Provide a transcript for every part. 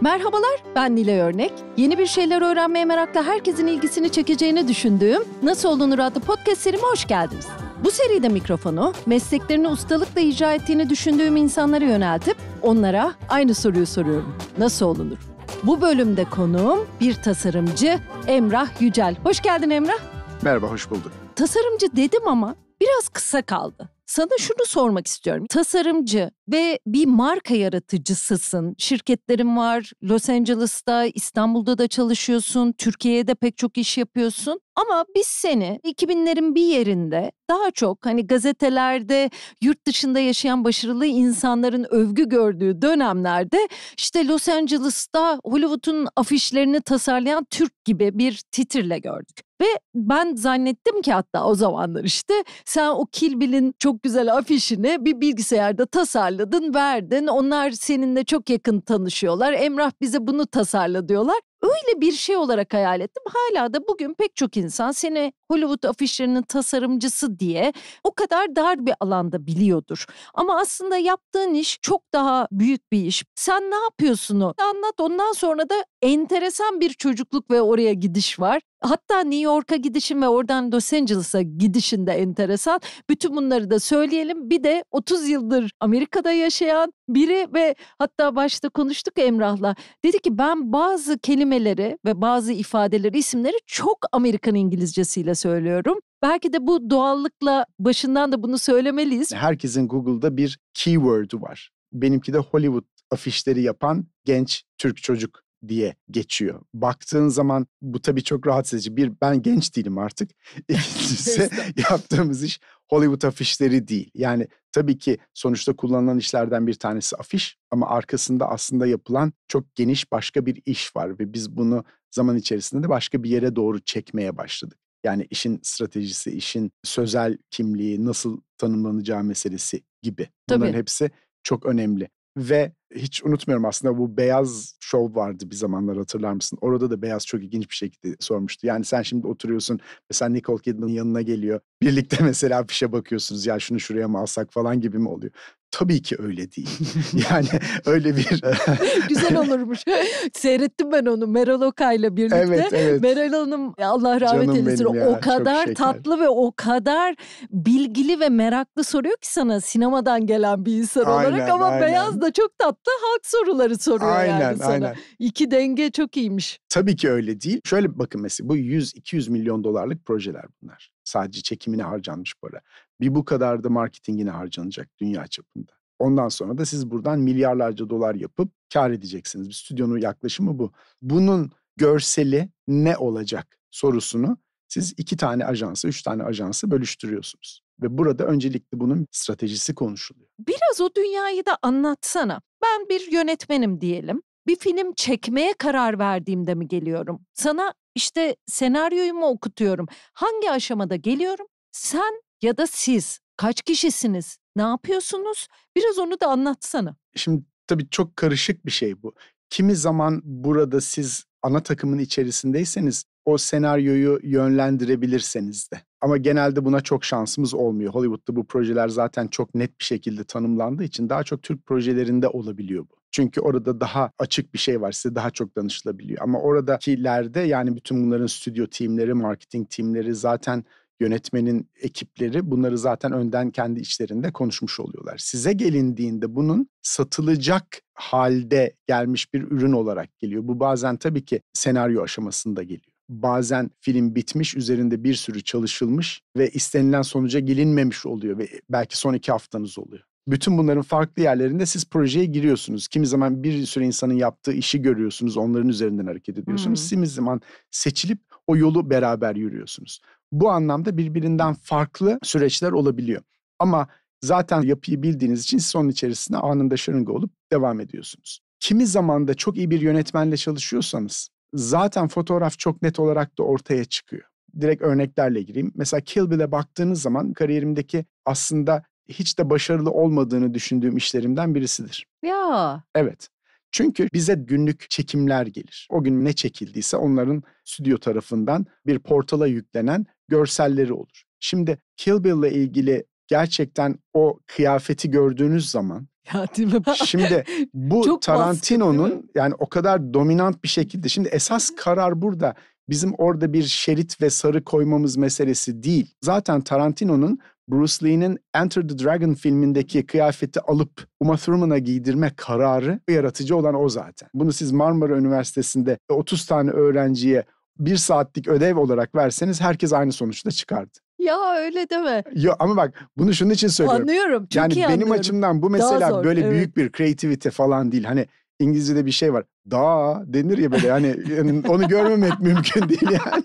Merhabalar, ben Nile Örnek. Yeni bir şeyler öğrenmeye merakla herkesin ilgisini çekeceğini düşündüğüm Nasıl Olunur adlı podcast serime hoş geldiniz. Bu seride mikrofonu mesleklerini ustalıkla icra ettiğini düşündüğüm insanlara yöneltip onlara aynı soruyu soruyorum. Nasıl olunur? Bu bölümde konuğum bir tasarımcı Emrah Yücel. Hoş geldin Emrah. Merhaba, hoş bulduk. Tasarımcı dedim ama biraz kısa kaldı. Sana şunu sormak istiyorum. Tasarımcı ve bir marka yaratıcısısın. Şirketlerin var. Los Angeles'ta, İstanbul'da da çalışıyorsun. Türkiye'de pek çok iş yapıyorsun. Ama biz seni 2000'lerin bir yerinde daha çok hani gazetelerde yurt dışında yaşayan başarılı insanların övgü gördüğü dönemlerde işte Los Angeles'ta Hollywood'un afişlerini tasarlayan Türk gibi bir titirle gördük. Ve ben zannettim ki hatta o zamanlar işte sen o Kilbil'in çok güzel afişini bir bilgisayarda tasarladın verdin. Onlar seninle çok yakın tanışıyorlar. Emrah bize bunu tasarla diyorlar. Öyle bir şey olarak hayal ettim. Hala da bugün pek çok insan seni Hollywood afişlerinin tasarımcısı diye o kadar dar bir alanda biliyordur. Ama aslında yaptığın iş çok daha büyük bir iş. Sen ne yapıyorsun o? Anlat ondan sonra da enteresan bir çocukluk ve oraya gidiş var. Hatta New York'a gidişin ve oradan Los Angeles'a gidişin de enteresan. Bütün bunları da söyleyelim. Bir de 30 yıldır Amerika'da yaşayan biri ve hatta başta konuştuk Emrah'la. Dedi ki ben bazı kelimeleri ve bazı ifadeleri, isimleri çok Amerikan İngilizcesiyle söylüyorum. Belki de bu doğallıkla başından da bunu söylemeliyiz. Herkesin Google'da bir keyword'u var. Benimki de Hollywood afişleri yapan genç Türk çocuk diye geçiyor. Baktığın zaman bu tabii çok rahatsız edici. Bir, ben genç değilim artık. İkincisi yaptığımız iş Hollywood afişleri değil. Yani tabii ki sonuçta kullanılan işlerden bir tanesi afiş ama arkasında aslında yapılan çok geniş başka bir iş var ve biz bunu zaman içerisinde de başka bir yere doğru çekmeye başladık. Yani işin stratejisi, işin sözel kimliği, nasıl tanımlanacağı meselesi gibi. Bunların Tabii. hepsi çok önemli. Ve hiç unutmuyorum aslında bu beyaz şov vardı bir zamanlar hatırlar mısın? Orada da beyaz çok ilginç bir şekilde sormuştu. Yani sen şimdi oturuyorsun ve sen Nicole Kidman'ın yanına geliyor. Birlikte mesela fişe bakıyorsunuz ya şunu şuraya mı alsak falan gibi mi oluyor? Tabii ki öyle değil. yani öyle bir... Güzel olurmuş. Seyrettim ben onu Meral Okay'la birlikte. Evet, evet. Meral Hanım Allah rahmet Canım eylesin. Ya, o kadar tatlı ve o kadar bilgili ve meraklı soruyor ki sana sinemadan gelen bir insan aynen, olarak. Ama aynen. Beyaz da çok tatlı halk soruları soruyor aynen, yani sana. Aynen. İki denge çok iyiymiş. Tabii ki öyle değil. Şöyle bakın mesela bu 100-200 milyon dolarlık projeler bunlar. Sadece çekimine harcanmış para. Bir bu kadar da marketingine harcanacak dünya çapında. Ondan sonra da siz buradan milyarlarca dolar yapıp kar edeceksiniz. Bir stüdyonun yaklaşımı bu. Bunun görseli ne olacak sorusunu siz iki tane ajansı, üç tane ajansı bölüştürüyorsunuz. Ve burada öncelikle bunun stratejisi konuşuluyor. Biraz o dünyayı da anlatsana. Ben bir yönetmenim diyelim. Bir film çekmeye karar verdiğimde mi geliyorum? Sana işte senaryoyu mu okutuyorum? Hangi aşamada geliyorum? Sen ya da siz kaç kişisiniz? Ne yapıyorsunuz? Biraz onu da anlatsana. Şimdi tabii çok karışık bir şey bu. Kimi zaman burada siz ana takımın içerisindeyseniz o senaryoyu yönlendirebilirseniz de. Ama genelde buna çok şansımız olmuyor. Hollywood'da bu projeler zaten çok net bir şekilde tanımlandığı için daha çok Türk projelerinde olabiliyor bu. Çünkü orada daha açık bir şey var. Size daha çok danışılabiliyor. Ama oradakilerde yani bütün bunların stüdyo timleri, marketing timleri zaten yönetmenin ekipleri bunları zaten önden kendi içlerinde konuşmuş oluyorlar. Size gelindiğinde bunun satılacak halde gelmiş bir ürün olarak geliyor. Bu bazen tabii ki senaryo aşamasında geliyor. Bazen film bitmiş, üzerinde bir sürü çalışılmış ve istenilen sonuca gelinmemiş oluyor ve belki son iki haftanız oluyor. Bütün bunların farklı yerlerinde siz projeye giriyorsunuz. Kimi zaman bir sürü insanın yaptığı işi görüyorsunuz, onların üzerinden hareket ediyorsunuz. Hmm. Kimi zaman seçilip o yolu beraber yürüyorsunuz. Bu anlamda birbirinden farklı süreçler olabiliyor. Ama zaten yapıyı bildiğiniz için siz onun içerisine anında şırınga olup devam ediyorsunuz. Kimi zamanda çok iyi bir yönetmenle çalışıyorsanız zaten fotoğraf çok net olarak da ortaya çıkıyor. Direkt örneklerle gireyim. Mesela Kill Bill'e baktığınız zaman kariyerimdeki aslında hiç de başarılı olmadığını düşündüğüm işlerimden birisidir. Ya. Evet. Çünkü bize günlük çekimler gelir. O gün ne çekildiyse onların stüdyo tarafından bir portala yüklenen görselleri olur. Şimdi Kill Bill'le ilgili gerçekten o kıyafeti gördüğünüz zaman ya değil mi? Şimdi bu Tarantino'nun baskı, yani o kadar dominant bir şekilde şimdi esas karar burada bizim orada bir şerit ve sarı koymamız meselesi değil. Zaten Tarantino'nun Bruce Lee'nin Enter the Dragon filmindeki kıyafeti alıp Uma Thurman'a giydirme kararı yaratıcı olan o zaten. Bunu siz Marmara Üniversitesi'nde 30 tane öğrenciye bir saatlik ödev olarak verseniz herkes aynı sonuçta çıkardı. Ya öyle deme. Ya ama bak bunu şunun için söylüyorum. Anlıyorum. Çok yani benim anlıyorum. açımdan bu mesela zor, böyle evet. büyük bir kreativite falan değil. Hani İngilizce'de bir şey var. Da denir ya böyle hani yani onu görmemek mümkün değil yani.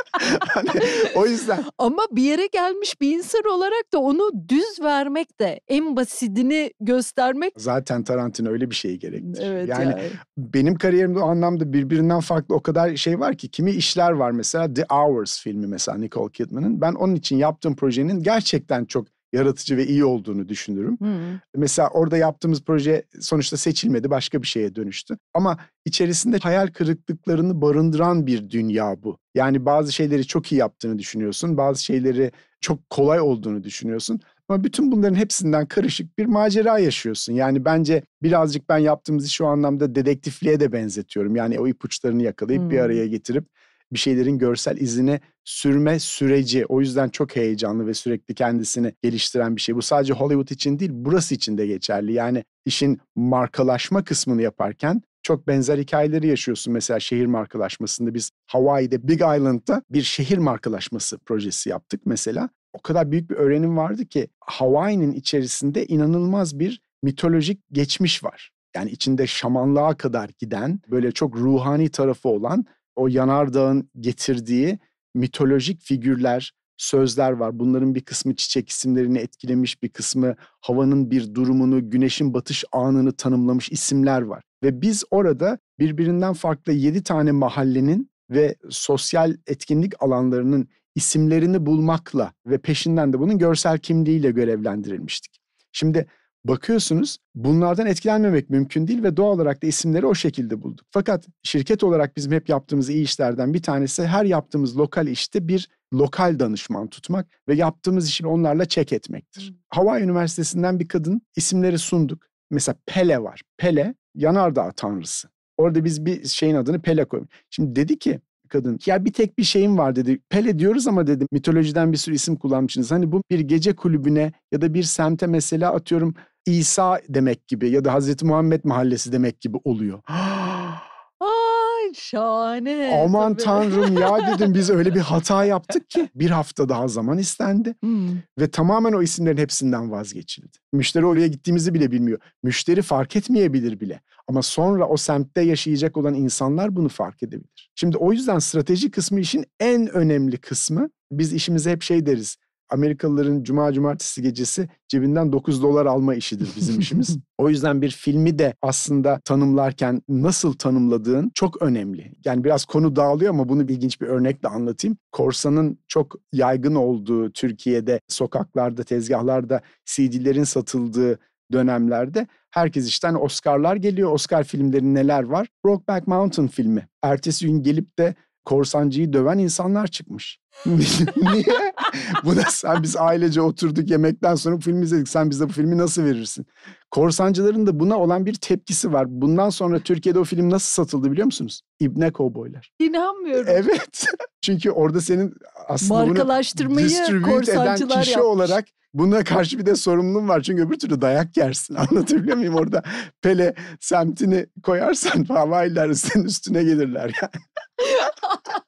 hani, o yüzden. Ama bir yere gelmiş bir insan olarak da onu düz vermek de en basitini göstermek. Zaten Tarantino öyle bir şeyi gerektirir. Evet yani, yani. benim kariyerimde o anlamda birbirinden farklı o kadar şey var ki kimi işler var mesela The Hours filmi mesela Nicole Kidman'ın. Ben onun için yaptığım projenin gerçekten çok yaratıcı ve iyi olduğunu düşünürüm. Hmm. Mesela orada yaptığımız proje sonuçta seçilmedi, başka bir şeye dönüştü. Ama içerisinde hayal kırıklıklarını barındıran bir dünya bu. Yani bazı şeyleri çok iyi yaptığını düşünüyorsun, bazı şeyleri çok kolay olduğunu düşünüyorsun. Ama bütün bunların hepsinden karışık bir macera yaşıyorsun. Yani bence birazcık ben yaptığımız işi o anlamda dedektifliğe de benzetiyorum. Yani o ipuçlarını yakalayıp hmm. bir araya getirip bir şeylerin görsel izini sürme süreci. O yüzden çok heyecanlı ve sürekli kendisini geliştiren bir şey. Bu sadece Hollywood için değil, burası için de geçerli. Yani işin markalaşma kısmını yaparken çok benzer hikayeleri yaşıyorsun. Mesela şehir markalaşmasında biz Hawaii'de Big Island'da bir şehir markalaşması projesi yaptık mesela. O kadar büyük bir öğrenim vardı ki Hawaii'nin içerisinde inanılmaz bir mitolojik geçmiş var. Yani içinde şamanlığa kadar giden böyle çok ruhani tarafı olan o yanardağın getirdiği mitolojik figürler, sözler var. Bunların bir kısmı çiçek isimlerini etkilemiş, bir kısmı havanın bir durumunu, güneşin batış anını tanımlamış isimler var. Ve biz orada birbirinden farklı yedi tane mahallenin ve sosyal etkinlik alanlarının isimlerini bulmakla ve peşinden de bunun görsel kimliğiyle görevlendirilmiştik. Şimdi bakıyorsunuz bunlardan etkilenmemek mümkün değil ve doğal olarak da isimleri o şekilde bulduk. Fakat şirket olarak bizim hep yaptığımız iyi işlerden bir tanesi her yaptığımız lokal işte bir lokal danışman tutmak ve yaptığımız işi onlarla çek etmektir. Hmm. Hawaii Üniversitesi'nden bir kadın isimleri sunduk. Mesela Pele var. Pele yanardağ tanrısı. Orada biz bir şeyin adını Pele koyduk. Şimdi dedi ki kadın. Ya bir tek bir şeyim var dedi. Pele diyoruz ama dedi mitolojiden bir sürü isim kullanmışsınız. Hani bu bir gece kulübüne ya da bir semte mesela atıyorum İsa demek gibi ya da Hazreti Muhammed mahallesi demek gibi oluyor. Ay şahane. Aman tabii. tanrım ya dedim biz öyle bir hata yaptık ki. Bir hafta daha zaman istendi. Hmm. Ve tamamen o isimlerin hepsinden vazgeçildi. Müşteri oraya gittiğimizi bile bilmiyor. Müşteri fark etmeyebilir bile. Ama sonra o semtte yaşayacak olan insanlar bunu fark edebilir. Şimdi o yüzden strateji kısmı işin en önemli kısmı. Biz işimize hep şey deriz Amerikalıların cuma cumartesi gecesi cebinden 9 dolar alma işidir bizim işimiz. o yüzden bir filmi de aslında tanımlarken nasıl tanımladığın çok önemli. Yani biraz konu dağılıyor ama bunu ilginç bir örnekle anlatayım. Korsanın çok yaygın olduğu Türkiye'de sokaklarda, tezgahlarda CD'lerin satıldığı dönemlerde herkes işte hani Oscar'lar geliyor. Oscar filmleri neler var? Brokeback Mountain filmi. Ertesi gün gelip de korsancıyı döven insanlar çıkmış. Niye? Buna sen biz ailece oturduk yemekten sonra bu filmi izledik. Sen bize bu filmi nasıl verirsin? Korsancıların da buna olan bir tepkisi var. Bundan sonra Türkiye'de o film nasıl satıldı biliyor musunuz? İbne kovboylar. İnanmıyorum. Evet. Çünkü orada senin aslında Markalaştırmayı bunu eden kişi yapmış. olarak Buna karşı bir de sorumluluğum var. Çünkü öbür türlü dayak yersin. Anlatabiliyor muyum? Orada Pele semtini koyarsan havaylar senin üstüne gelirler yani.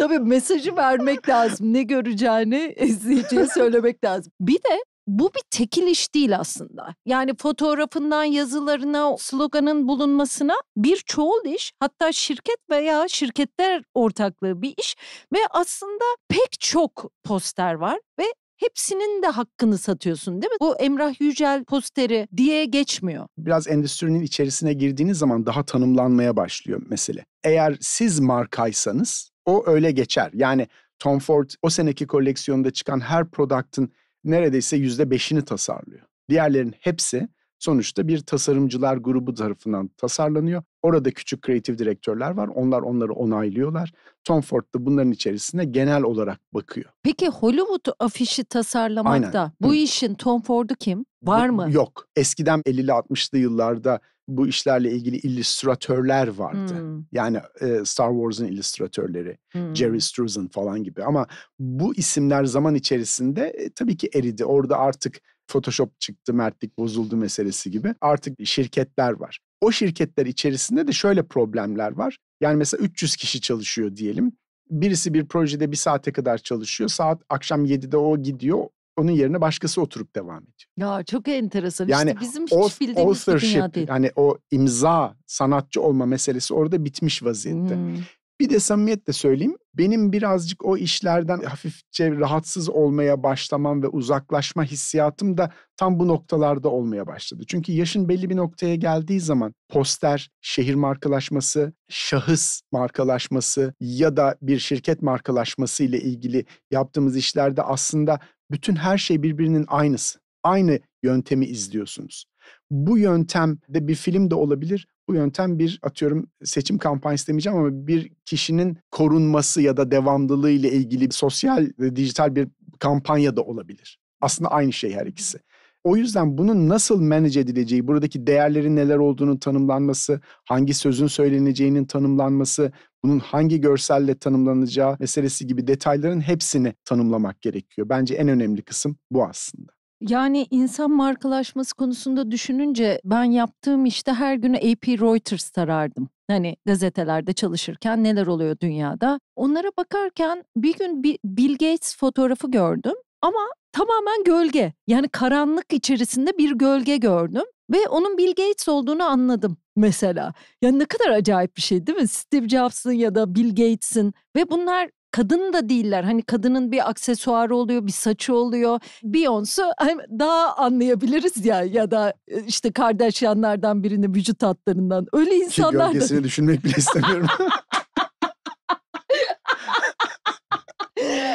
Tabii mesajı vermek lazım. Ne göreceğini e, izleyiciye söylemek lazım. Bir de bu bir tekil iş değil aslında. Yani fotoğrafından yazılarına, sloganın bulunmasına bir çoğul iş. Hatta şirket veya şirketler ortaklığı bir iş. Ve aslında pek çok poster var ve hepsinin de hakkını satıyorsun değil mi? Bu Emrah Yücel posteri diye geçmiyor. Biraz endüstrinin içerisine girdiğiniz zaman daha tanımlanmaya başlıyor mesele. Eğer siz markaysanız o öyle geçer. Yani Tom Ford o seneki koleksiyonda çıkan her product'ın neredeyse yüzde beşini tasarlıyor. Diğerlerin hepsi sonuçta bir tasarımcılar grubu tarafından tasarlanıyor Orada küçük kreatif direktörler var. Onlar onları onaylıyorlar. Tom Ford da bunların içerisinde genel olarak bakıyor. Peki Hollywood afişi tasarlamakta Aynen. bu Hı. işin Tom Ford'u kim? Var mı? Yok. Eskiden 50'li 60'lı yıllarda bu işlerle ilgili illüstratörler vardı. Hmm. Yani e, Star Wars'ın illüstratörleri, hmm. Jerry Struzan falan gibi. Ama bu isimler zaman içerisinde e, tabii ki eridi. Orada artık Photoshop çıktı, mertlik bozuldu meselesi gibi. Artık şirketler var. O şirketler içerisinde de şöyle problemler var. Yani mesela 300 kişi çalışıyor diyelim. Birisi bir projede bir saate kadar çalışıyor. Saat akşam 7'de o gidiyor. Onun yerine başkası oturup devam ediyor. Ya çok enteresan. Yani bizim hiç bildiğimiz bir dünya değil. Yani o imza sanatçı olma meselesi orada bitmiş vaziyette. Hmm. Bir de samimiyetle söyleyeyim. Benim birazcık o işlerden hafifçe rahatsız olmaya başlamam ve uzaklaşma hissiyatım da tam bu noktalarda olmaya başladı. Çünkü yaşın belli bir noktaya geldiği zaman poster, şehir markalaşması, şahıs markalaşması ya da bir şirket markalaşması ile ilgili yaptığımız işlerde aslında bütün her şey birbirinin aynısı. Aynı yöntemi izliyorsunuz. Bu yöntem de bir film de olabilir, bu yöntem bir atıyorum seçim kampanyası demeyeceğim ama bir kişinin korunması ya da devamlılığı ile ilgili bir sosyal ve dijital bir kampanya da olabilir. Aslında aynı şey her ikisi. O yüzden bunun nasıl manage edileceği, buradaki değerlerin neler olduğunu tanımlanması, hangi sözün söyleneceğinin tanımlanması, bunun hangi görselle tanımlanacağı meselesi gibi detayların hepsini tanımlamak gerekiyor. Bence en önemli kısım bu aslında. Yani insan markalaşması konusunda düşününce ben yaptığım işte her gün AP Reuters tarardım. Hani gazetelerde çalışırken neler oluyor dünyada. Onlara bakarken bir gün bir Bill Gates fotoğrafı gördüm ama tamamen gölge. Yani karanlık içerisinde bir gölge gördüm ve onun Bill Gates olduğunu anladım mesela. Ya ne kadar acayip bir şey değil mi? Steve Jobs'ın ya da Bill Gates'in ve bunlar kadın da değiller. Hani kadının bir aksesuarı oluyor, bir saçı oluyor. Beyoncé daha anlayabiliriz ya ya da e, işte kardeş yanlardan birini vücut hatlarından. Öyle şey, insanlar da. gölgesini da... düşünmek bile istemiyorum.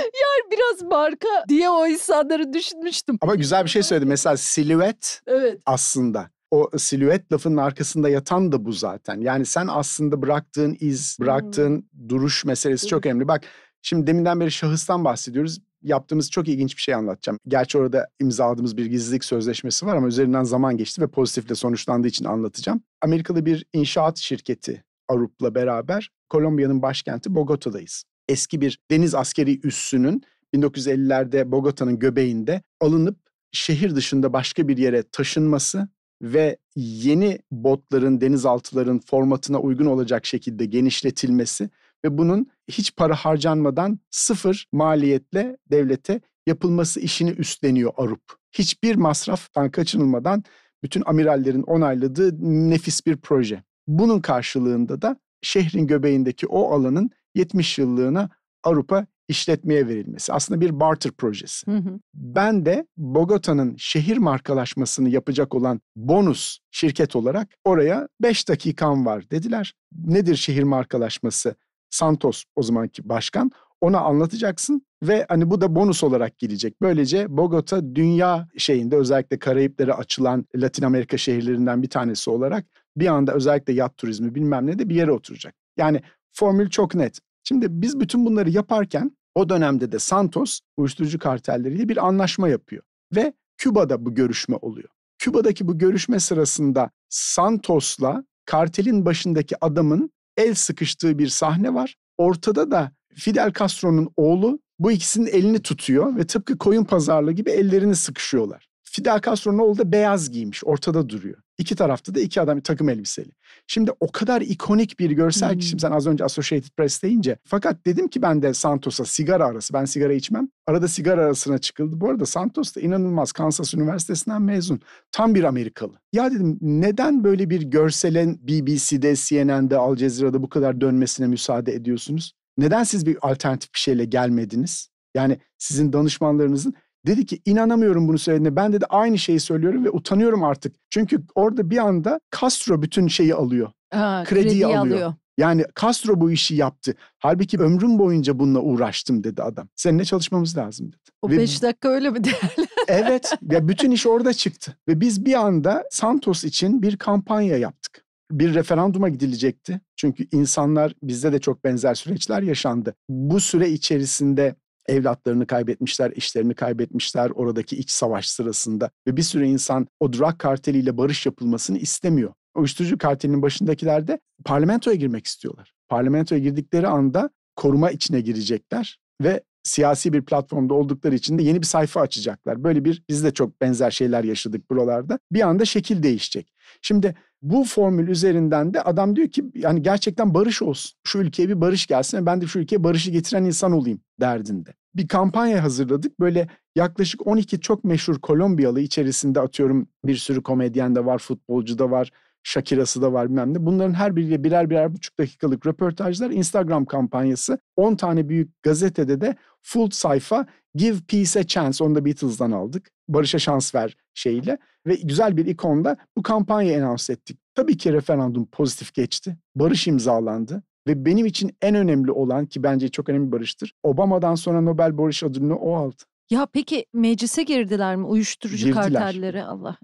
yani biraz marka diye o insanları düşünmüştüm. Ama güzel bir şey söyledi. Mesela silüet evet. aslında o silüet lafının arkasında yatan da bu zaten. Yani sen aslında bıraktığın iz, bıraktığın hmm. duruş meselesi evet. çok önemli. Bak Şimdi deminden beri şahıstan bahsediyoruz. Yaptığımız çok ilginç bir şey anlatacağım. Gerçi orada imzaladığımız bir gizlilik sözleşmesi var ama üzerinden zaman geçti ve pozitifle sonuçlandığı için anlatacağım. Amerikalı bir inşaat şirketi Arup'la beraber Kolombiya'nın başkenti Bogota'dayız. Eski bir deniz askeri üssünün 1950'lerde Bogota'nın göbeğinde alınıp şehir dışında başka bir yere taşınması ve yeni botların, denizaltıların formatına uygun olacak şekilde genişletilmesi ve bunun hiç para harcanmadan sıfır maliyetle devlete yapılması işini üstleniyor Arup. Hiçbir masraftan kaçınılmadan bütün amirallerin onayladığı nefis bir proje. Bunun karşılığında da şehrin göbeğindeki o alanın 70 yıllığına Arupa işletmeye verilmesi. Aslında bir barter projesi. Hı hı. Ben de Bogota'nın şehir markalaşmasını yapacak olan bonus şirket olarak oraya 5 dakikam var dediler. Nedir şehir markalaşması? Santos o zamanki başkan ona anlatacaksın ve hani bu da bonus olarak gelecek. Böylece Bogota dünya şeyinde özellikle Karayipleri açılan Latin Amerika şehirlerinden bir tanesi olarak bir anda özellikle yat turizmi bilmem ne de bir yere oturacak. Yani formül çok net. Şimdi biz bütün bunları yaparken o dönemde de Santos uyuşturucu kartelleriyle bir anlaşma yapıyor ve Küba'da bu görüşme oluyor. Küba'daki bu görüşme sırasında Santos'la kartelin başındaki adamın el sıkıştığı bir sahne var. Ortada da Fidel Castro'nun oğlu bu ikisinin elini tutuyor ve tıpkı koyun pazarlığı gibi ellerini sıkışıyorlar. Fidel Castro'nun oğlu da beyaz giymiş, ortada duruyor. İki tarafta da iki adam takım elbiseli. Şimdi o kadar ikonik bir görsel hmm. ki şimdi hmm. sen az önce Associated Press deyince. Fakat dedim ki ben de Santos'a sigara arası ben sigara içmem. Arada sigara arasına çıkıldı. Bu arada Santos da inanılmaz Kansas Üniversitesi'nden mezun. Tam bir Amerikalı. Ya dedim neden böyle bir görselen BBC'de, CNN'de, Al Cezire'de bu kadar dönmesine müsaade ediyorsunuz? Neden siz bir alternatif bir şeyle gelmediniz? Yani sizin danışmanlarınızın Dedi ki inanamıyorum bunu söylediğine. Ben dedi aynı şeyi söylüyorum ve utanıyorum artık. Çünkü orada bir anda Castro bütün şeyi alıyor. Ha, krediyi, krediyi alıyor. alıyor. Yani Castro bu işi yaptı. Halbuki ömrüm boyunca bununla uğraştım dedi adam. Seninle çalışmamız lazım dedi. O beş dakika öyle mi değerli? evet. Ya bütün iş orada çıktı. Ve biz bir anda Santos için bir kampanya yaptık. Bir referanduma gidilecekti. Çünkü insanlar bizde de çok benzer süreçler yaşandı. Bu süre içerisinde evlatlarını kaybetmişler, işlerini kaybetmişler oradaki iç savaş sırasında. Ve bir sürü insan o durak karteliyle barış yapılmasını istemiyor. Uyuşturucu kartelinin başındakiler de parlamentoya girmek istiyorlar. Parlamentoya girdikleri anda koruma içine girecekler ve siyasi bir platformda oldukları için de yeni bir sayfa açacaklar. Böyle bir biz de çok benzer şeyler yaşadık buralarda. Bir anda şekil değişecek. Şimdi bu formül üzerinden de adam diyor ki yani gerçekten barış olsun. Şu ülkeye bir barış gelsin ben de şu ülkeye barışı getiren insan olayım derdinde. Bir kampanya hazırladık. Böyle yaklaşık 12 çok meşhur Kolombiyalı içerisinde atıyorum bir sürü komedyen de var, futbolcu da var, Shakira'sı da var bilmem ne. Bunların her biriyle birer birer buçuk dakikalık röportajlar Instagram kampanyası. 10 tane büyük gazetede de full sayfa Give Peace a Chance. Onu da Beatles'dan aldık. Barış'a şans ver şeyiyle ve güzel bir ikonla bu kampanya enans ettik. Tabii ki referandum pozitif geçti. Barış imzalandı. Ve benim için en önemli olan ki bence çok önemli barıştır. Obama'dan sonra Nobel Barış adını o aldı. Ya peki meclise girdiler mi uyuşturucu girdiler. kartelleri Allah?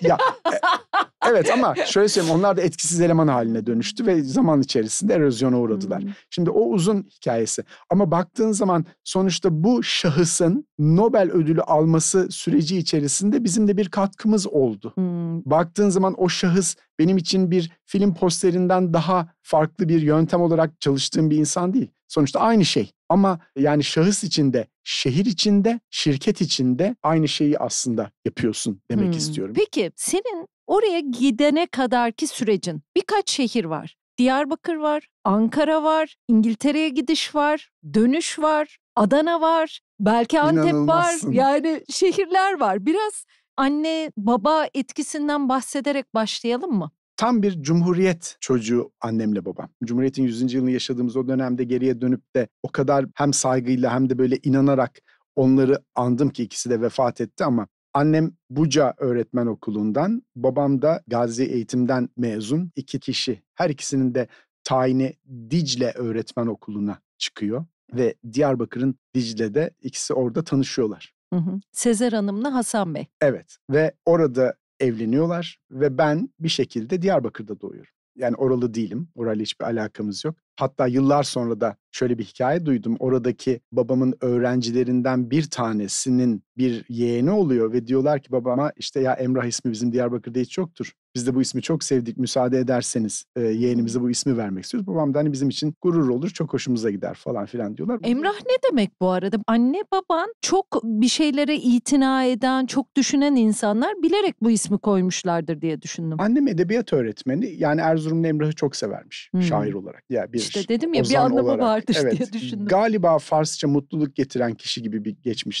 ya evet ama şöyle söyleyeyim onlar da etkisiz eleman haline dönüştü ve zaman içerisinde erozyona uğradılar. Hmm. Şimdi o uzun hikayesi. Ama baktığın zaman sonuçta bu şahısın Nobel ödülü alması süreci içerisinde bizim de bir katkımız oldu. Hmm. Baktığın zaman o şahıs benim için bir film posterinden daha farklı bir yöntem olarak çalıştığım bir insan değil. Sonuçta aynı şey. Ama yani şahıs içinde, şehir içinde, şirket içinde aynı şeyi aslında yapıyorsun demek hmm. istiyorum. Peki senin Oraya gidene kadarki sürecin birkaç şehir var. Diyarbakır var, Ankara var, İngiltere'ye gidiş var, dönüş var, Adana var, belki Antep var. Yani şehirler var. Biraz anne baba etkisinden bahsederek başlayalım mı? Tam bir cumhuriyet çocuğu annemle babam. Cumhuriyetin 100. yılını yaşadığımız o dönemde geriye dönüp de o kadar hem saygıyla hem de böyle inanarak onları andım ki ikisi de vefat etti ama Annem Buca Öğretmen Okulu'ndan, babam da Gazi Eğitim'den mezun iki kişi. Her ikisinin de tayini Dicle Öğretmen Okulu'na çıkıyor ve Diyarbakır'ın Dicle'de ikisi orada tanışıyorlar. Hı hı. Sezer Hanım'la Hasan Bey. Evet ve orada evleniyorlar ve ben bir şekilde Diyarbakır'da doğuyorum. Yani oralı değilim, orayla hiçbir alakamız yok. Hatta yıllar sonra da şöyle bir hikaye duydum. Oradaki babamın öğrencilerinden bir tanesinin bir yeğeni oluyor ve diyorlar ki babama işte ya Emrah ismi bizim Diyarbakır'da hiç yoktur. Biz de bu ismi çok sevdik müsaade ederseniz e, yeğenimize bu ismi vermek istiyoruz. Babam da hani bizim için gurur olur çok hoşumuza gider falan filan diyorlar. Emrah ne demek bu arada? Anne baban çok bir şeylere itina eden, çok düşünen insanlar bilerek bu ismi koymuşlardır diye düşündüm. Annem edebiyat öğretmeni yani Erzurumlu Emrah'ı çok severmiş hmm. şair olarak. Ya yani bir işte dedim ya bir anlamı olarak. vardır evet, diye düşündüm. Galiba Farsça mutluluk getiren kişi gibi bir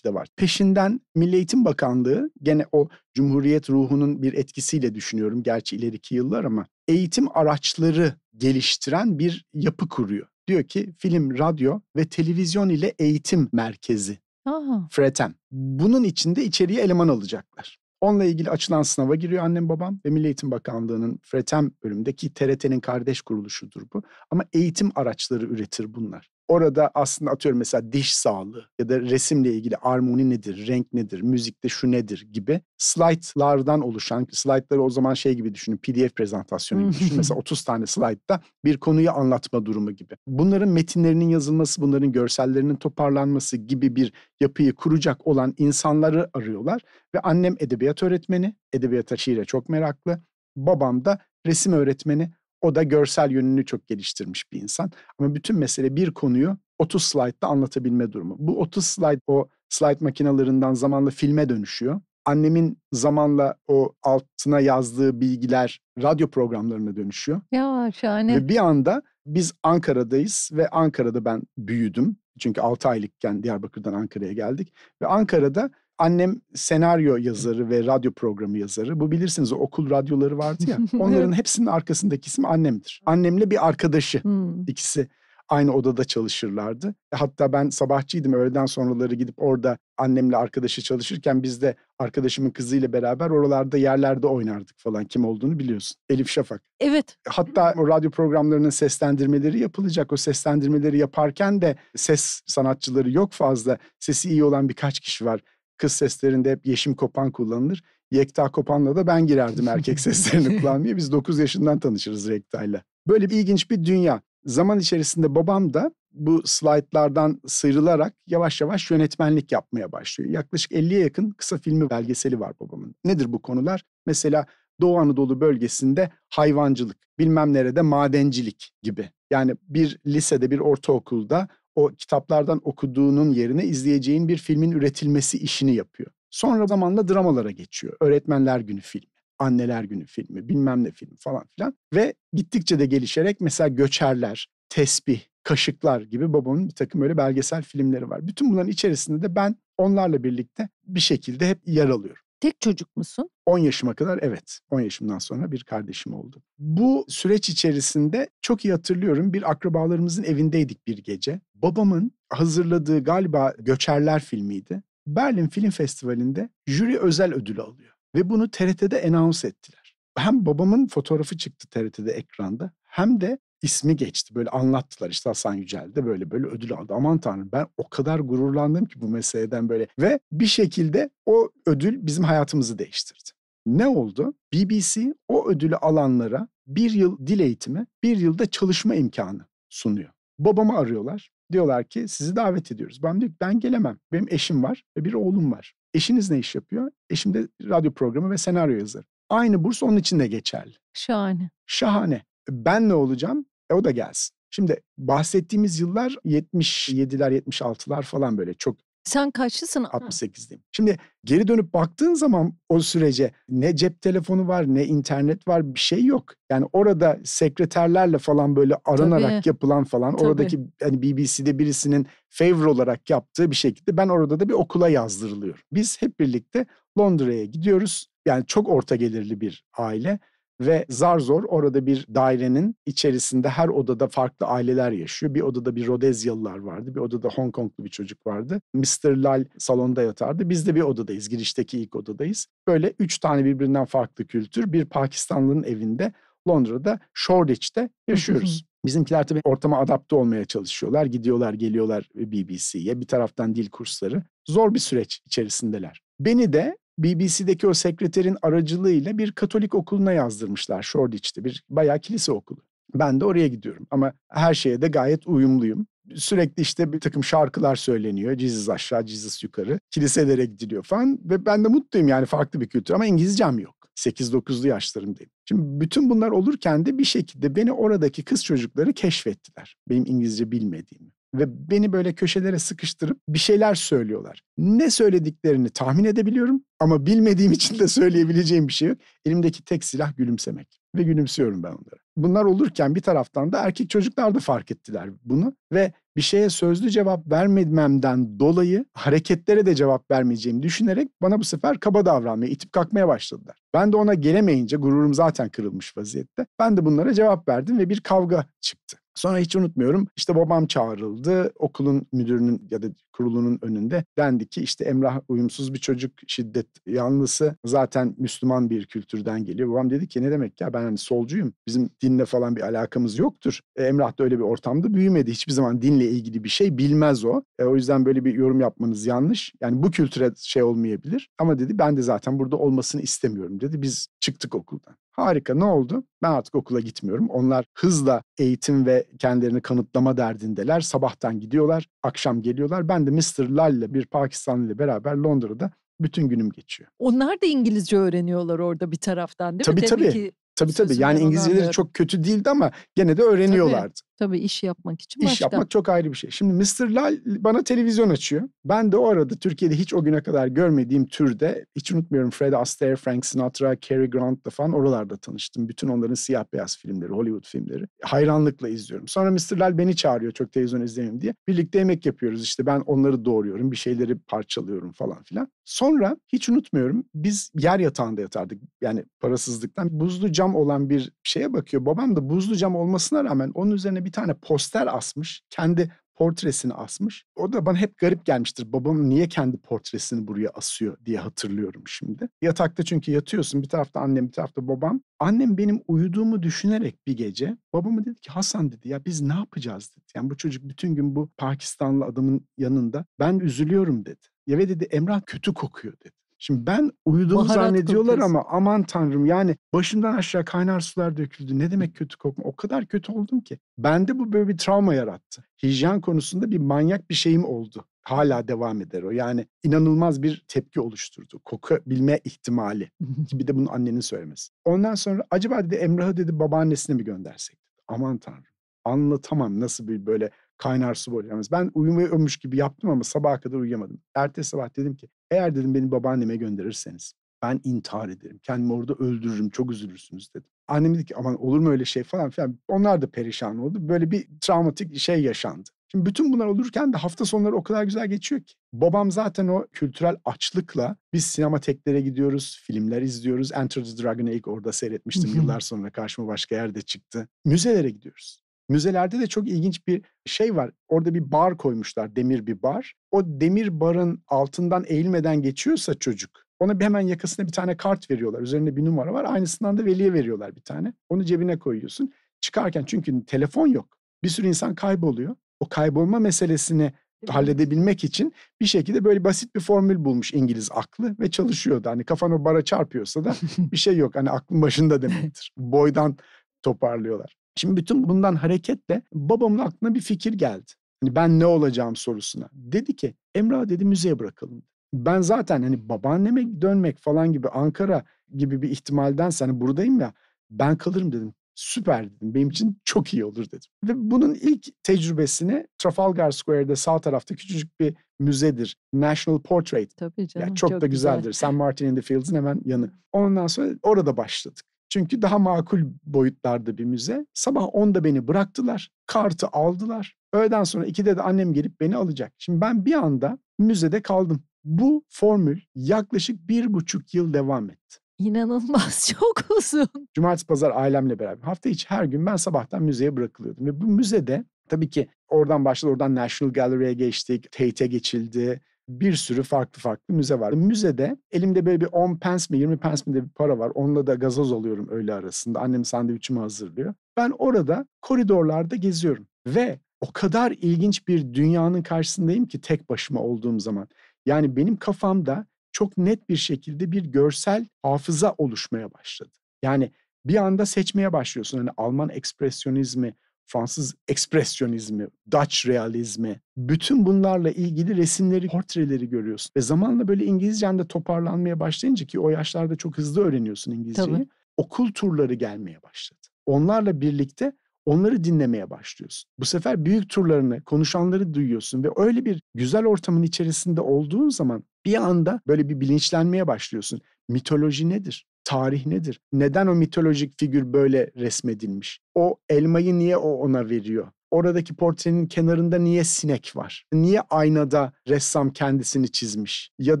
de var. Peşinden Milli Eğitim Bakanlığı gene o Cumhuriyet ruhunun bir etkisiyle düşünüyorum. Gerçi ileriki yıllar ama eğitim araçları geliştiren bir yapı kuruyor. Diyor ki film, radyo ve televizyon ile eğitim merkezi. Aha. Fretem. Bunun içinde içeriye eleman alacaklar. Onunla ilgili açılan sınava giriyor annem babam ve Milli Eğitim Bakanlığı'nın FRETEM bölümündeki TRT'nin kardeş kuruluşudur bu. Ama eğitim araçları üretir bunlar orada aslında atıyorum mesela diş sağlığı ya da resimle ilgili armoni nedir, renk nedir, müzikte şu nedir gibi slaytlardan oluşan, slaytları o zaman şey gibi düşünün pdf prezentasyonu gibi düşünün. mesela 30 tane slaytta bir konuyu anlatma durumu gibi. Bunların metinlerinin yazılması, bunların görsellerinin toparlanması gibi bir yapıyı kuracak olan insanları arıyorlar. Ve annem edebiyat öğretmeni, edebiyata şiire çok meraklı. Babam da resim öğretmeni. O da görsel yönünü çok geliştirmiş bir insan. Ama bütün mesele bir konuyu 30 slaytta anlatabilme durumu. Bu 30 slide o slide makinalarından zamanla filme dönüşüyor. Annemin zamanla o altına yazdığı bilgiler radyo programlarına dönüşüyor. Ya şahane. Ve bir anda biz Ankara'dayız ve Ankara'da ben büyüdüm. Çünkü 6 aylıkken Diyarbakır'dan Ankara'ya geldik. Ve Ankara'da annem senaryo yazarı ve radyo programı yazarı. Bu bilirsiniz o okul radyoları vardı ya. Onların hepsinin arkasındaki isim annemdir. Annemle bir arkadaşı hmm. ikisi aynı odada çalışırlardı. Hatta ben sabahçıydım. Öğleden sonraları gidip orada annemle arkadaşı çalışırken biz de arkadaşımın kızıyla beraber oralarda yerlerde oynardık falan. Kim olduğunu biliyorsun. Elif Şafak. Evet. Hatta o radyo programlarının seslendirmeleri yapılacak. O seslendirmeleri yaparken de ses sanatçıları yok fazla. Sesi iyi olan birkaç kişi var kız seslerinde hep Yeşim Kopan kullanılır. Yekta Kopan'la da ben girerdim erkek seslerini kullanmaya. Biz 9 yaşından tanışırız rektayla. Böyle bir ilginç bir dünya. Zaman içerisinde babam da bu slaytlardan sıyrılarak yavaş yavaş yönetmenlik yapmaya başlıyor. Yaklaşık 50'ye yakın kısa filmi belgeseli var babamın. Nedir bu konular? Mesela Doğu Anadolu bölgesinde hayvancılık, bilmem nerede madencilik gibi. Yani bir lisede, bir ortaokulda o kitaplardan okuduğunun yerine izleyeceğin bir filmin üretilmesi işini yapıyor. Sonra zamanla dramalara geçiyor. Öğretmenler Günü filmi, Anneler Günü filmi, bilmem ne filmi falan filan. Ve gittikçe de gelişerek mesela Göçerler, Tesbih, Kaşıklar gibi babamın bir takım öyle belgesel filmleri var. Bütün bunların içerisinde de ben onlarla birlikte bir şekilde hep yer alıyorum. Tek çocuk musun? 10 yaşıma kadar evet. 10 yaşımdan sonra bir kardeşim oldu. Bu süreç içerisinde çok iyi hatırlıyorum bir akrabalarımızın evindeydik bir gece. Babamın hazırladığı galiba Göçerler filmiydi. Berlin Film Festivali'nde jüri özel ödülü alıyor. Ve bunu TRT'de anons ettiler. Hem babamın fotoğrafı çıktı TRT'de ekranda hem de ismi geçti. Böyle anlattılar işte Hasan Yücel de böyle böyle ödül aldı. Aman tanrım ben o kadar gururlandım ki bu meseleden böyle. Ve bir şekilde o ödül bizim hayatımızı değiştirdi. Ne oldu? BBC o ödülü alanlara bir yıl dil eğitimi, bir yılda çalışma imkanı sunuyor. Babamı arıyorlar. Diyorlar ki sizi davet ediyoruz. Ben diyor ben gelemem. Benim eşim var ve bir oğlum var. Eşiniz ne iş yapıyor? Eşim de radyo programı ve senaryo yazarı. Aynı burs onun için de geçerli. Şahane. Şahane. Ben ne olacağım? E o da gelsin. Şimdi bahsettiğimiz yıllar 77'ler 76'lar falan böyle çok sen kaçlısın? 68'deyim. Şimdi geri dönüp baktığın zaman o sürece ne cep telefonu var ne internet var bir şey yok. Yani orada sekreterlerle falan böyle aranarak Tabii. yapılan falan Tabii. oradaki hani BBC'de birisinin favor olarak yaptığı bir şekilde ben orada da bir okula yazdırılıyorum. Biz hep birlikte Londra'ya gidiyoruz. Yani çok orta gelirli bir aile ve zar zor orada bir dairenin içerisinde her odada farklı aileler yaşıyor. Bir odada bir Rodezyalılar vardı, bir odada Hong Konglu bir çocuk vardı. Mr. Lal salonda yatardı. Biz de bir odadayız, girişteki ilk odadayız. Böyle üç tane birbirinden farklı kültür bir Pakistanlı'nın evinde Londra'da Shoreditch'te yaşıyoruz. Bizimkiler tabii ortama adapte olmaya çalışıyorlar. Gidiyorlar, geliyorlar BBC'ye. Bir taraftan dil kursları. Zor bir süreç içerisindeler. Beni de BBC'deki o sekreterin aracılığıyla bir Katolik okuluna yazdırmışlar Shoreditch'te. Bir bayağı kilise okulu. Ben de oraya gidiyorum ama her şeye de gayet uyumluyum. Sürekli işte bir takım şarkılar söyleniyor. ciziz aşağı, ciziz yukarı. Kiliselere gidiliyor falan. Ve ben de mutluyum yani farklı bir kültür ama İngilizcem yok. 8-9'lu yaşlarımdayım. Şimdi bütün bunlar olurken de bir şekilde beni oradaki kız çocukları keşfettiler. Benim İngilizce bilmediğimi ve beni böyle köşelere sıkıştırıp bir şeyler söylüyorlar. Ne söylediklerini tahmin edebiliyorum ama bilmediğim için de söyleyebileceğim bir şey yok. Elimdeki tek silah gülümsemek ve gülümsüyorum ben onlara. Bunlar olurken bir taraftan da erkek çocuklar da fark ettiler bunu ve bir şeye sözlü cevap vermememden dolayı hareketlere de cevap vermeyeceğimi düşünerek bana bu sefer kaba davranmaya, itip kalkmaya başladılar. Ben de ona gelemeyince gururum zaten kırılmış vaziyette. Ben de bunlara cevap verdim ve bir kavga çıktı. Sonra hiç unutmuyorum işte babam çağrıldı. Okulun müdürünün ya da Kurulu'nun önünde dendi ki işte Emrah uyumsuz bir çocuk, şiddet yanlısı, zaten Müslüman bir kültürden geliyor. Babam dedi ki ne demek ya ben hani solcuyum, bizim dinle falan bir alakamız yoktur. E, Emrah da öyle bir ortamda büyümedi. Hiçbir zaman dinle ilgili bir şey bilmez o. E, o yüzden böyle bir yorum yapmanız yanlış. Yani bu kültüre şey olmayabilir. Ama dedi ben de zaten burada olmasını istemiyorum dedi. Biz çıktık okuldan. Harika ne oldu? Ben artık okula gitmiyorum. Onlar hızla eğitim ve kendilerini kanıtlama derdindeler. Sabahtan gidiyorlar, akşam geliyorlar. Ben ben de Mr. Lal'le bir Pakistanlı ile beraber Londra'da bütün günüm geçiyor. Onlar da İngilizce öğreniyorlar orada bir taraftan değil tabii, mi? Tabii tabii. Tabii tabii. Yani İngilizceleri çok kötü değildi ama gene de öğreniyorlardı. Tabii. Tabii iş yapmak için başka. İş yapmak çok ayrı bir şey. Şimdi Mr. Lal bana televizyon açıyor. Ben de o arada Türkiye'de hiç o güne kadar görmediğim türde hiç unutmuyorum Fred Astaire, Frank Sinatra, Cary Grant'la falan oralarda tanıştım. Bütün onların siyah beyaz filmleri, Hollywood filmleri. Hayranlıkla izliyorum. Sonra Mr. Lal beni çağırıyor çok televizyon izlemeyeyim diye. Birlikte yemek yapıyoruz işte ben onları doğruyorum, bir şeyleri parçalıyorum falan filan. Sonra hiç unutmuyorum biz yer yatağında yatardık. Yani parasızlıktan buzlu cam olan bir şeye bakıyor. Babam da buzlu cam olmasına rağmen onun üzerine bir tane poster asmış. Kendi portresini asmış. O da bana hep garip gelmiştir. Babamın niye kendi portresini buraya asıyor diye hatırlıyorum şimdi. Yatakta çünkü yatıyorsun bir tarafta annem bir tarafta babam. Annem benim uyuduğumu düşünerek bir gece babama dedi ki Hasan dedi ya biz ne yapacağız dedi. Yani bu çocuk bütün gün bu Pakistanlı adamın yanında ben üzülüyorum dedi. Ya ve dedi Emrah kötü kokuyor dedi. Şimdi ben uyuduğumu Baharat zannediyorlar kokuyorsun. ama aman tanrım yani başımdan aşağı kaynar sular döküldü. Ne demek kötü kokma? O kadar kötü oldum ki. Bende bu böyle bir travma yarattı. Hijyen konusunda bir manyak bir şeyim oldu. Hala devam eder o. Yani inanılmaz bir tepki oluşturdu. Koku bilme ihtimali. bir de bunu annenin söylemesi. Ondan sonra acaba dedi Emrah'ı dedi babaannesine mi göndersek? Aman tanrım anlatamam nasıl bir böyle kaynar su boylamamız. Ben uyumuyormuş gibi yaptım ama sabaha kadar uyuyamadım. Ertesi sabah dedim ki eğer dedim beni babaanneme gönderirseniz ben intihar ederim. Kendimi orada öldürürüm çok üzülürsünüz dedim. Annem dedi ki aman olur mu öyle şey falan filan. Onlar da perişan oldu. Böyle bir travmatik şey yaşandı. Şimdi bütün bunlar olurken de hafta sonları o kadar güzel geçiyor ki. Babam zaten o kültürel açlıkla biz sinema teklere gidiyoruz, filmler izliyoruz. Enter the Dragon'ı ilk orada seyretmiştim yıllar sonra karşıma başka yerde çıktı. Müzelere gidiyoruz. Müzelerde de çok ilginç bir şey var. Orada bir bar koymuşlar, demir bir bar. O demir barın altından eğilmeden geçiyorsa çocuk, ona bir hemen yakasına bir tane kart veriyorlar. Üzerinde bir numara var. Aynısından da veliye veriyorlar bir tane. Onu cebine koyuyorsun. Çıkarken çünkü telefon yok. Bir sürü insan kayboluyor. O kaybolma meselesini halledebilmek için bir şekilde böyle basit bir formül bulmuş İngiliz aklı ve çalışıyordu. Hani kafan o bara çarpıyorsa da bir şey yok. Hani aklın başında demektir. Boydan toparlıyorlar. Şimdi bütün bundan hareketle babamın aklına bir fikir geldi. Hani ben ne olacağım sorusuna. Dedi ki Emrah dedi müzeye bırakalım. Ben zaten hani babaanneme dönmek falan gibi Ankara gibi bir ihtimalden hani buradayım ya ben kalırım dedim. Süper dedim. Benim için çok iyi olur dedim. Ve bunun ilk tecrübesini Trafalgar Square'de sağ tarafta küçücük bir müzedir. National Portrait. Tabii canım. Yani çok, çok da güzeldir. Güzel. San Martin in the Fields'in hemen yanı. Ondan sonra orada başladık. Çünkü daha makul boyutlarda bir müze. Sabah 10'da beni bıraktılar. Kartı aldılar. Öğleden sonra 2'de de annem gelip beni alacak. Şimdi ben bir anda müzede kaldım. Bu formül yaklaşık bir buçuk yıl devam etti. İnanılmaz çok uzun. Cumartesi pazar ailemle beraber hafta içi her gün ben sabahtan müzeye bırakılıyordum. Ve bu müzede tabii ki oradan başladı oradan National Gallery'e geçtik. Tate'e geçildi bir sürü farklı farklı müze var. Müzede elimde böyle bir 10 pence mi 20 pence mi de bir para var. Onunla da gazoz alıyorum öğle arasında. Annem sandviçimi hazırlıyor. Ben orada koridorlarda geziyorum ve o kadar ilginç bir dünyanın karşısındayım ki tek başıma olduğum zaman. Yani benim kafamda çok net bir şekilde bir görsel hafıza oluşmaya başladı. Yani bir anda seçmeye başlıyorsun. Hani Alman ekspresyonizmi, Fransız ekspresyonizmi, Dutch realizmi. Bütün bunlarla ilgili resimleri, portreleri görüyorsun. Ve zamanla böyle İngilizcen de toparlanmaya başlayınca ki o yaşlarda çok hızlı öğreniyorsun İngilizceyi. Tabii. Okul turları gelmeye başladı. Onlarla birlikte onları dinlemeye başlıyorsun. Bu sefer büyük turlarını, konuşanları duyuyorsun ve öyle bir güzel ortamın içerisinde olduğun zaman bir anda böyle bir bilinçlenmeye başlıyorsun. Mitoloji nedir? tarih nedir? Neden o mitolojik figür böyle resmedilmiş? O elmayı niye o ona veriyor? Oradaki portrenin kenarında niye sinek var? Niye aynada ressam kendisini çizmiş? Ya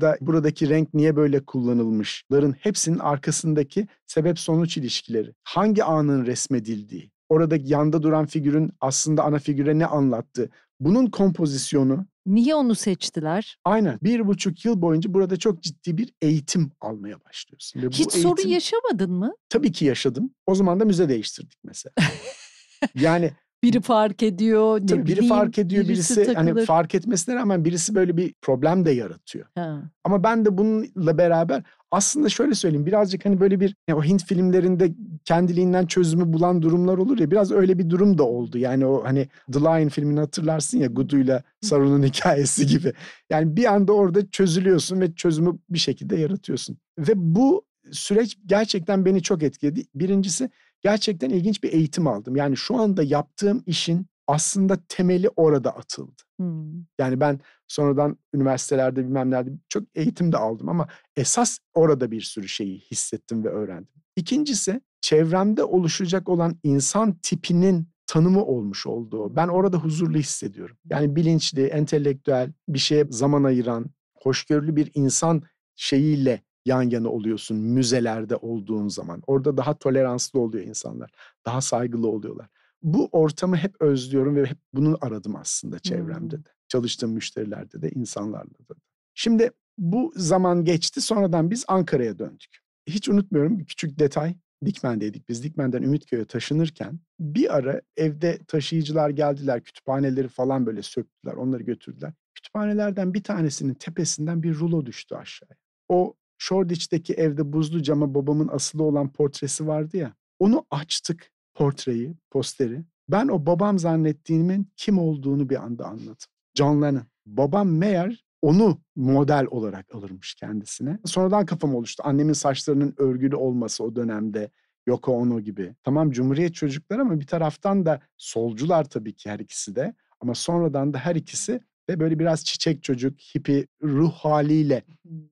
da buradaki renk niye böyle kullanılmış?ların hepsinin arkasındaki sebep sonuç ilişkileri. Hangi anın resmedildiği? Orada yanda duran figürün aslında ana figüre ne anlattı? Bunun kompozisyonu Niye onu seçtiler? Aynen. Bir buçuk yıl boyunca burada çok ciddi bir eğitim almaya başlıyorsun. Ve Hiç eğitim... sorun yaşamadın mı? Tabii ki yaşadım. O zaman da müze değiştirdik mesela. yani biri fark ediyor. Ne Tabii bileyim, biri fark ediyor birisi, birisi hani fark etmesine rağmen birisi böyle bir problem de yaratıyor. Ha. Ama ben de bununla beraber aslında şöyle söyleyeyim birazcık hani böyle bir o Hint filmlerinde kendiliğinden çözümü bulan durumlar olur ya biraz öyle bir durum da oldu. Yani o hani The Lion filmini hatırlarsın ya Gudu ile Saru'nun hikayesi gibi. Yani bir anda orada çözülüyorsun ve çözümü bir şekilde yaratıyorsun. Ve bu süreç gerçekten beni çok etkiledi. Birincisi gerçekten ilginç bir eğitim aldım. Yani şu anda yaptığım işin aslında temeli orada atıldı. Hmm. Yani ben sonradan üniversitelerde bilmem nerede çok eğitim de aldım ama esas orada bir sürü şeyi hissettim ve öğrendim. İkincisi çevremde oluşacak olan insan tipinin tanımı olmuş olduğu. Ben orada huzurlu hissediyorum. Yani bilinçli, entelektüel, bir şeye zaman ayıran, hoşgörülü bir insan şeyiyle yan yana oluyorsun müzelerde olduğun zaman. Orada daha toleranslı oluyor insanlar. Daha saygılı oluyorlar bu ortamı hep özlüyorum ve hep bunu aradım aslında çevremde de. Çalıştığım müşterilerde de, insanlarla da. Şimdi bu zaman geçti. Sonradan biz Ankara'ya döndük. Hiç unutmuyorum bir küçük detay. Dikmen'deydik biz. Dikmen'den Ümitköy'e taşınırken bir ara evde taşıyıcılar geldiler. Kütüphaneleri falan böyle söktüler. Onları götürdüler. Kütüphanelerden bir tanesinin tepesinden bir rulo düştü aşağıya. O Shoreditch'teki evde buzlu cama babamın asılı olan portresi vardı ya. Onu açtık portreyi, posteri. Ben o babam zannettiğimin kim olduğunu bir anda anladım. John Lennon. Babam meğer onu model olarak alırmış kendisine. Sonradan kafam oluştu. Annemin saçlarının örgülü olması o dönemde Yoko Ono gibi. Tamam Cumhuriyet çocuklar ama bir taraftan da solcular tabii ki her ikisi de. Ama sonradan da her ikisi de böyle biraz çiçek çocuk, hipi ruh haliyle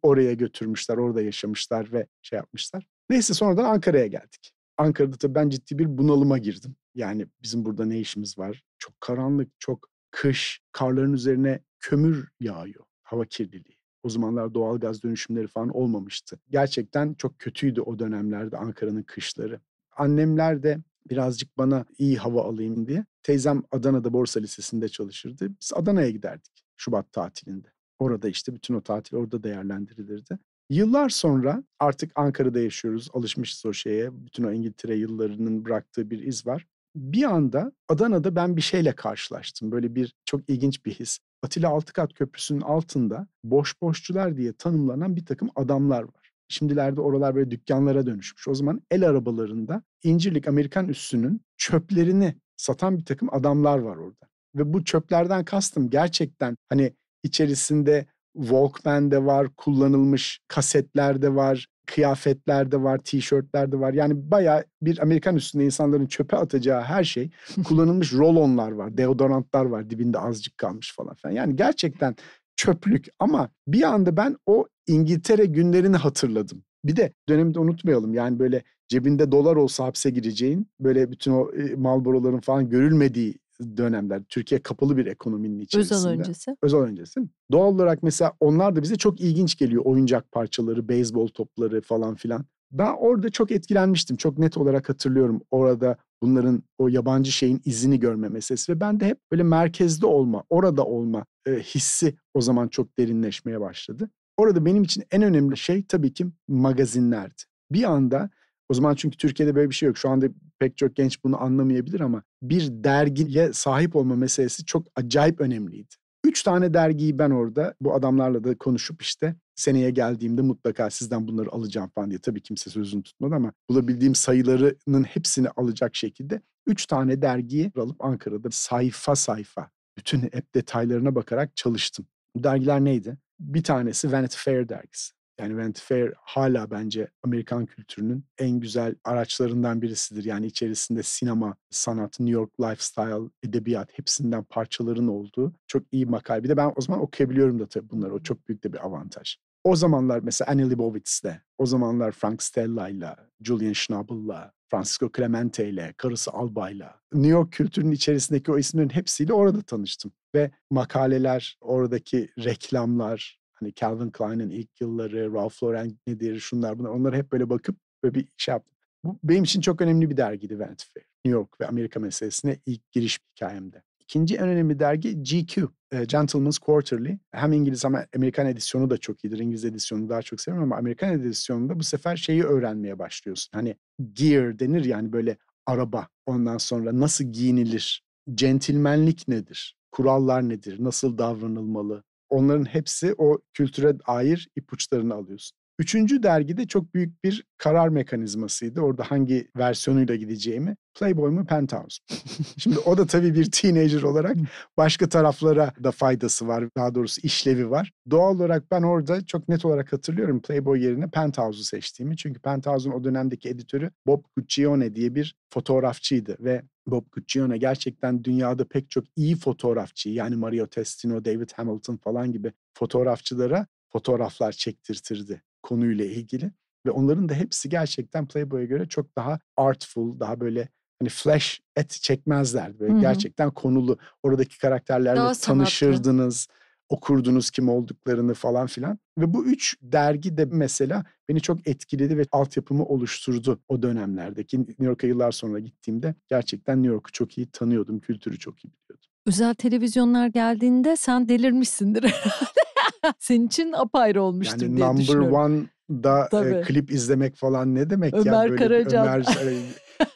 oraya götürmüşler, orada yaşamışlar ve şey yapmışlar. Neyse sonradan Ankara'ya geldik. Ankara'da tabii ben ciddi bir bunalıma girdim. Yani bizim burada ne işimiz var? Çok karanlık, çok kış, karların üzerine kömür yağıyor, hava kirliliği. O zamanlar doğal gaz dönüşümleri falan olmamıştı. Gerçekten çok kötüydü o dönemlerde Ankara'nın kışları. Annemler de birazcık bana iyi hava alayım diye. Teyzem Adana'da Borsa Lisesi'nde çalışırdı. Biz Adana'ya giderdik Şubat tatilinde. Orada işte bütün o tatil orada değerlendirilirdi. Yıllar sonra artık Ankara'da yaşıyoruz. Alışmışız o şeye. Bütün o İngiltere yıllarının bıraktığı bir iz var. Bir anda Adana'da ben bir şeyle karşılaştım. Böyle bir çok ilginç bir his. Atilla Altıkat Köprüsü'nün altında boş boşçular diye tanımlanan bir takım adamlar var. Şimdilerde oralar böyle dükkanlara dönüşmüş. O zaman el arabalarında incirlik Amerikan üssünün çöplerini satan bir takım adamlar var orada. Ve bu çöplerden kastım gerçekten hani içerisinde Walkman var, kullanılmış kasetlerde var, kıyafetlerde var, tişörtler de var. Yani bayağı bir Amerikan üstünde insanların çöpe atacağı her şey kullanılmış rolonlar var, deodorantlar var dibinde azıcık kalmış falan filan. Yani gerçekten çöplük ama bir anda ben o İngiltere günlerini hatırladım. Bir de dönemde unutmayalım yani böyle cebinde dolar olsa hapse gireceğin böyle bütün o Malboro'ların falan görülmediği dönemler. Türkiye kapalı bir ekonominin içerisinde. Özel öncesi. Özel öncesi. Doğal olarak mesela onlar da bize çok ilginç geliyor. Oyuncak parçaları, beyzbol topları falan filan. Ben orada çok etkilenmiştim. Çok net olarak hatırlıyorum. Orada bunların o yabancı şeyin izini görme meselesi. Ve ben de hep böyle merkezde olma, orada olma e, hissi o zaman çok derinleşmeye başladı. Orada benim için en önemli şey tabii ki magazinlerdi. Bir anda o zaman çünkü Türkiye'de böyle bir şey yok. Şu anda pek çok genç bunu anlamayabilir ama bir dergiye sahip olma meselesi çok acayip önemliydi. Üç tane dergiyi ben orada bu adamlarla da konuşup işte seneye geldiğimde mutlaka sizden bunları alacağım falan diye. Tabii kimse sözünü tutmadı ama bulabildiğim sayılarının hepsini alacak şekilde üç tane dergiyi alıp Ankara'da sayfa sayfa bütün hep detaylarına bakarak çalıştım. Bu dergiler neydi? Bir tanesi Vanity Fair dergisi. Yani Vanity Fair hala bence Amerikan kültürünün en güzel araçlarından birisidir. Yani içerisinde sinema, sanat, New York lifestyle, edebiyat hepsinden parçaların olduğu çok iyi makale. Bir de ben o zaman okuyabiliyorum da tabii bunları. O çok büyük de bir avantaj. O zamanlar mesela Annie Leibovitz'le, o zamanlar Frank Stella'yla, Julian Schnabel'la, Francisco Clemente ile, karısı Alba'yla, New York kültürünün içerisindeki o isimlerin hepsiyle orada tanıştım. Ve makaleler, oradaki reklamlar, Hani Calvin Klein'in ilk yılları, Ralph Lauren nedir, şunlar bunlar. Onları hep böyle bakıp böyle bir şey yaptım. Bu benim için çok önemli bir dergiydi Vanity Fair. New York ve Amerika meselesine ilk giriş hikayemde. İkinci en önemli dergi GQ, e, Gentleman's Quarterly. Hem İngiliz ama Amerikan edisyonu da çok iyidir. İngiliz edisyonu daha çok seviyorum ama Amerikan edisyonunda bu sefer şeyi öğrenmeye başlıyorsun. Hani gear denir yani böyle araba. Ondan sonra nasıl giyinilir? Centilmenlik nedir? Kurallar nedir? Nasıl davranılmalı? onların hepsi o kültüre dair ipuçlarını alıyorsun. Üçüncü dergide çok büyük bir karar mekanizmasıydı. Orada hangi versiyonuyla gideceğimi. Playboy mu Penthouse? Şimdi o da tabii bir teenager olarak başka taraflara da faydası var. Daha doğrusu işlevi var. Doğal olarak ben orada çok net olarak hatırlıyorum Playboy yerine Penthouse'u seçtiğimi. Çünkü Penthouse'un o dönemdeki editörü Bob Guccione diye bir fotoğrafçıydı ve Bob Guccione gerçekten dünyada pek çok iyi fotoğrafçı yani Mario Testino, David Hamilton falan gibi fotoğrafçılara fotoğraflar çektirtirdi konuyla ilgili. Ve onların da hepsi gerçekten Playboy'a göre çok daha artful, daha böyle hani flash et çekmezlerdi. Böyle hı gerçekten konulu oradaki karakterlerle daha tanışırdınız. Sanatlı okurdunuz kim olduklarını falan filan. Ve bu üç dergi de mesela beni çok etkiledi ve altyapımı oluşturdu o dönemlerdeki. New York'a yıllar sonra gittiğimde gerçekten New York'u çok iyi tanıyordum, kültürü çok iyi biliyordum. Özel televizyonlar geldiğinde sen delirmişsindir herhalde. Senin için apayrı olmuştur yani diye number düşünüyorum. Number one da e, klip izlemek falan ne demek Ömer ya? Ömer Karaca. Ömer, e,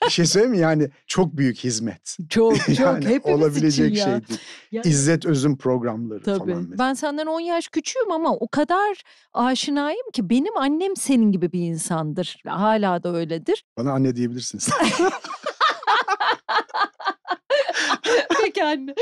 bir şey söyleyeyim mi? Yani çok büyük hizmet. Çok çok yani hepimiz olabilecek için ya. şeydi. Yani, İzzet Öz'ün programları tabii. falan. Mesela. Ben senden 10 yaş küçüğüm ama o kadar aşinayım ki benim annem senin gibi bir insandır. Hala da öyledir. Bana anne diyebilirsiniz. Hayattaki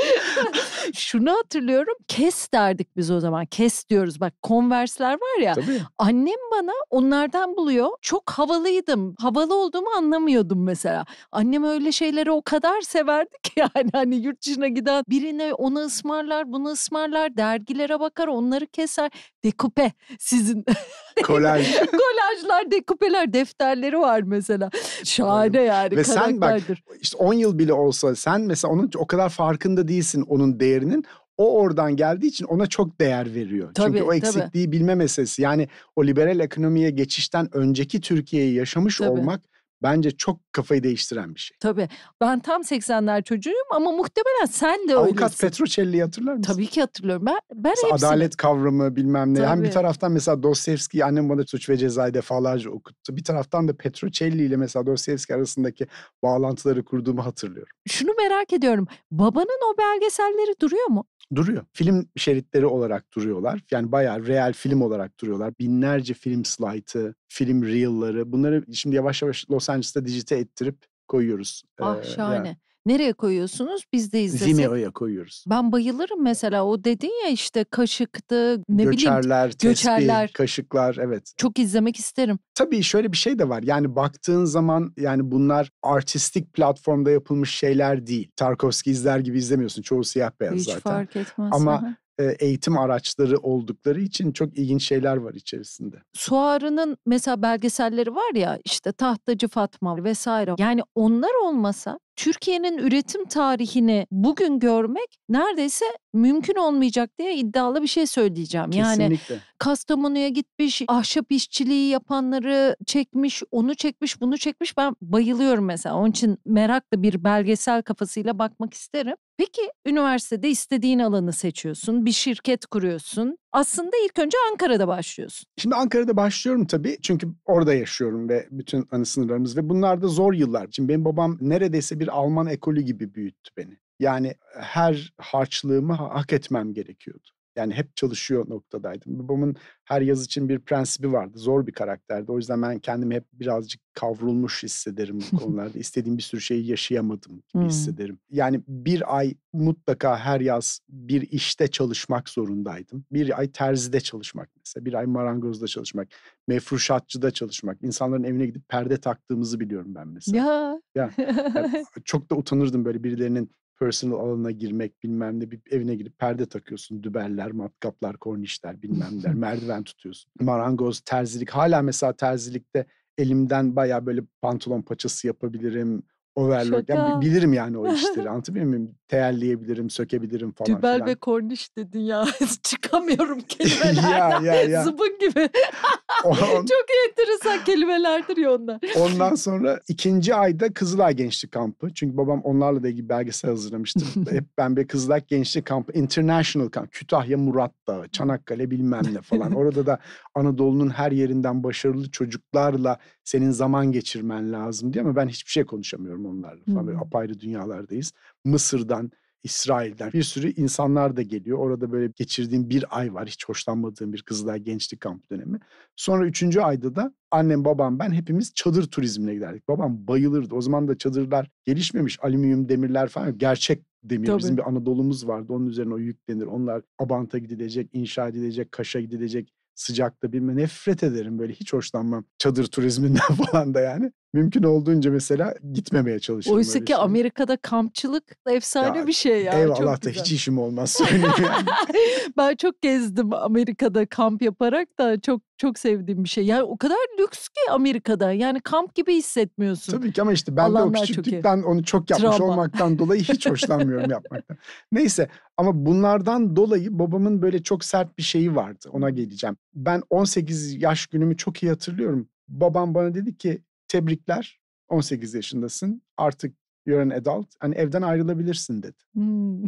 Şunu hatırlıyorum. Kes derdik biz o zaman. Kes diyoruz. Bak konversler var ya. Tabii. Annem bana onlardan buluyor. Çok havalıydım. Havalı olduğumu anlamıyordum mesela. Annem öyle şeyleri o kadar severdi ki yani hani yurt dışına giden birine ona ısmarlar, bunu ısmarlar, dergilere bakar, onları keser. Dekupe sizin. Kolaj. Kolajlar, dekupeler, defterleri var mesela. Şahane yani. Ve sen bak işte 10 yıl bile olsa sen mesela onun o kadar farkında değilsin onun değerinin. O oradan geldiği için ona çok değer veriyor. Tabii, Çünkü o eksikliği tabii. bilme meselesi. Yani o liberal ekonomiye geçişten önceki Türkiye'yi yaşamış tabii. olmak bence çok kafayı değiştiren bir şey. Tabii. Ben tam 80'ler çocuğuyum ama muhtemelen sen de Avukat öylesin. Avukat Petrocelli'yi hatırlar mısın? Tabii ki hatırlıyorum. Ben, ben mesela hepsini... Adalet kavramı bilmem ne. Tabii. Hem bir taraftan mesela Dostoyevski'yi annem bana suç ve cezayı defalarca okuttu. Bir taraftan da Petrocelli ile mesela Dostoyevski arasındaki bağlantıları kurduğumu hatırlıyorum. Şunu merak ediyorum. Babanın o belgeselleri duruyor mu? duruyor. Film şeritleri olarak duruyorlar. Yani bayağı real film olarak duruyorlar. Binlerce film slaytı, film reel'ları. Bunları şimdi yavaş yavaş Los Angeles'ta dijite ettirip koyuyoruz. Ah şahane. Yani. Nereye koyuyorsunuz? Biz de izlesek. Vimeo'ya koyuyoruz. Ben bayılırım mesela o dedin ya işte kaşıktı ne göçerler, bileyim. Tespih, kaşıklar evet. Çok izlemek isterim. Tabii şöyle bir şey de var yani baktığın zaman yani bunlar artistik platformda yapılmış şeyler değil. Tarkovski izler gibi izlemiyorsun çoğu siyah beyaz Hiç zaten. Hiç fark etmez. Ama e, eğitim araçları oldukları için çok ilginç şeyler var içerisinde. Suarı'nın mesela belgeselleri var ya işte Tahtacı Fatma vesaire. Yani onlar olmasa Türkiye'nin üretim tarihini bugün görmek neredeyse mümkün olmayacak diye iddialı bir şey söyleyeceğim. Kesinlikle. Yani Kastamonu'ya gitmiş, ahşap işçiliği yapanları çekmiş, onu çekmiş, bunu çekmiş. Ben bayılıyorum mesela. Onun için meraklı bir belgesel kafasıyla bakmak isterim. Peki üniversitede istediğin alanı seçiyorsun, bir şirket kuruyorsun. Aslında ilk önce Ankara'da başlıyorsun. Şimdi Ankara'da başlıyorum tabii çünkü orada yaşıyorum ve bütün anı hani sınırlarımız ve bunlar da zor yıllar. Şimdi benim babam neredeyse bir bir Alman ekolü gibi büyüttü beni. Yani her harçlığımı hak etmem gerekiyordu. Yani hep çalışıyor noktadaydım. Babamın her yaz için bir prensibi vardı. Zor bir karakterdi. O yüzden ben kendimi hep birazcık kavrulmuş hissederim bu konularda. İstediğim bir sürü şeyi yaşayamadım gibi hissederim. Yani bir ay mutlaka her yaz bir işte çalışmak zorundaydım. Bir ay terzide çalışmak mesela. Bir ay marangozda çalışmak. Mefruşatçıda çalışmak. İnsanların evine gidip perde taktığımızı biliyorum ben mesela. Ya. ya yani çok da utanırdım böyle birilerinin personal alanına girmek bilmem ne bir evine girip perde takıyorsun. Dübeller, matkaplar, kornişler bilmem neler. merdiven tutuyorsun. Marangoz, terzilik. Hala mesela terzilikte elimden baya böyle pantolon paçası yapabilirim. Overlock. Yani bilirim yani o işleri anlatabiliyor muyum? teyelleyebilirim, sökebilirim falan Dübel filan. ve korniş dedin ya. Çıkamıyorum kelimelerden. ya, ya, ya. Zıbın gibi. On... Çok enteresan kelimelerdir ya onlar. Ondan sonra ikinci ayda Kızılay Gençlik Kampı. Çünkü babam onlarla da ilgili belgesel hazırlamıştım. Hep ben bir Kızılay Gençlik Kampı, International Kamp, Kütahya Murat Dağı, Çanakkale bilmem ne falan. Orada da Anadolu'nun her yerinden başarılı çocuklarla senin zaman geçirmen lazım diye ama ben hiçbir şey konuşamıyorum onlarla falan. Böyle hmm. apayrı dünyalardayız. Mısır'dan, İsrail'den bir sürü insanlar da geliyor. Orada böyle geçirdiğim bir ay var. Hiç hoşlanmadığım bir kızla Gençlik Kamp dönemi. Sonra üçüncü ayda da annem, babam, ben hepimiz çadır turizmine giderdik. Babam bayılırdı. O zaman da çadırlar gelişmemiş. Alüminyum demirler falan Gerçek demir. Tabii. Bizim bir Anadolu'muz vardı. Onun üzerine o yüklenir. Onlar Abant'a gidilecek, inşa edilecek, Kaş'a gidilecek sıcakta bilme nefret ederim böyle hiç hoşlanmam çadır turizminden falan da yani mümkün olduğunca mesela gitmemeye çalışıyorum. Oysa ki Amerika'da kampçılık efsane ya, bir şey ya. Eyvallah da hiç işim olmaz söyleyeyim. ben çok gezdim Amerika'da kamp yaparak da çok çok sevdiğim bir şey. Yani o kadar lüks ki Amerika'da. Yani kamp gibi hissetmiyorsun. Tabii ki ama işte ben Alanlar de o küçüklükten onu çok yapmış Travma. olmaktan dolayı hiç hoşlanmıyorum yapmaktan. Neyse ama bunlardan dolayı babamın böyle çok sert bir şeyi vardı. Ona geleceğim. Ben 18 yaş günümü çok iyi hatırlıyorum. Babam bana dedi ki tebrikler 18 yaşındasın artık you're an adult hani evden ayrılabilirsin dedi. Hmm.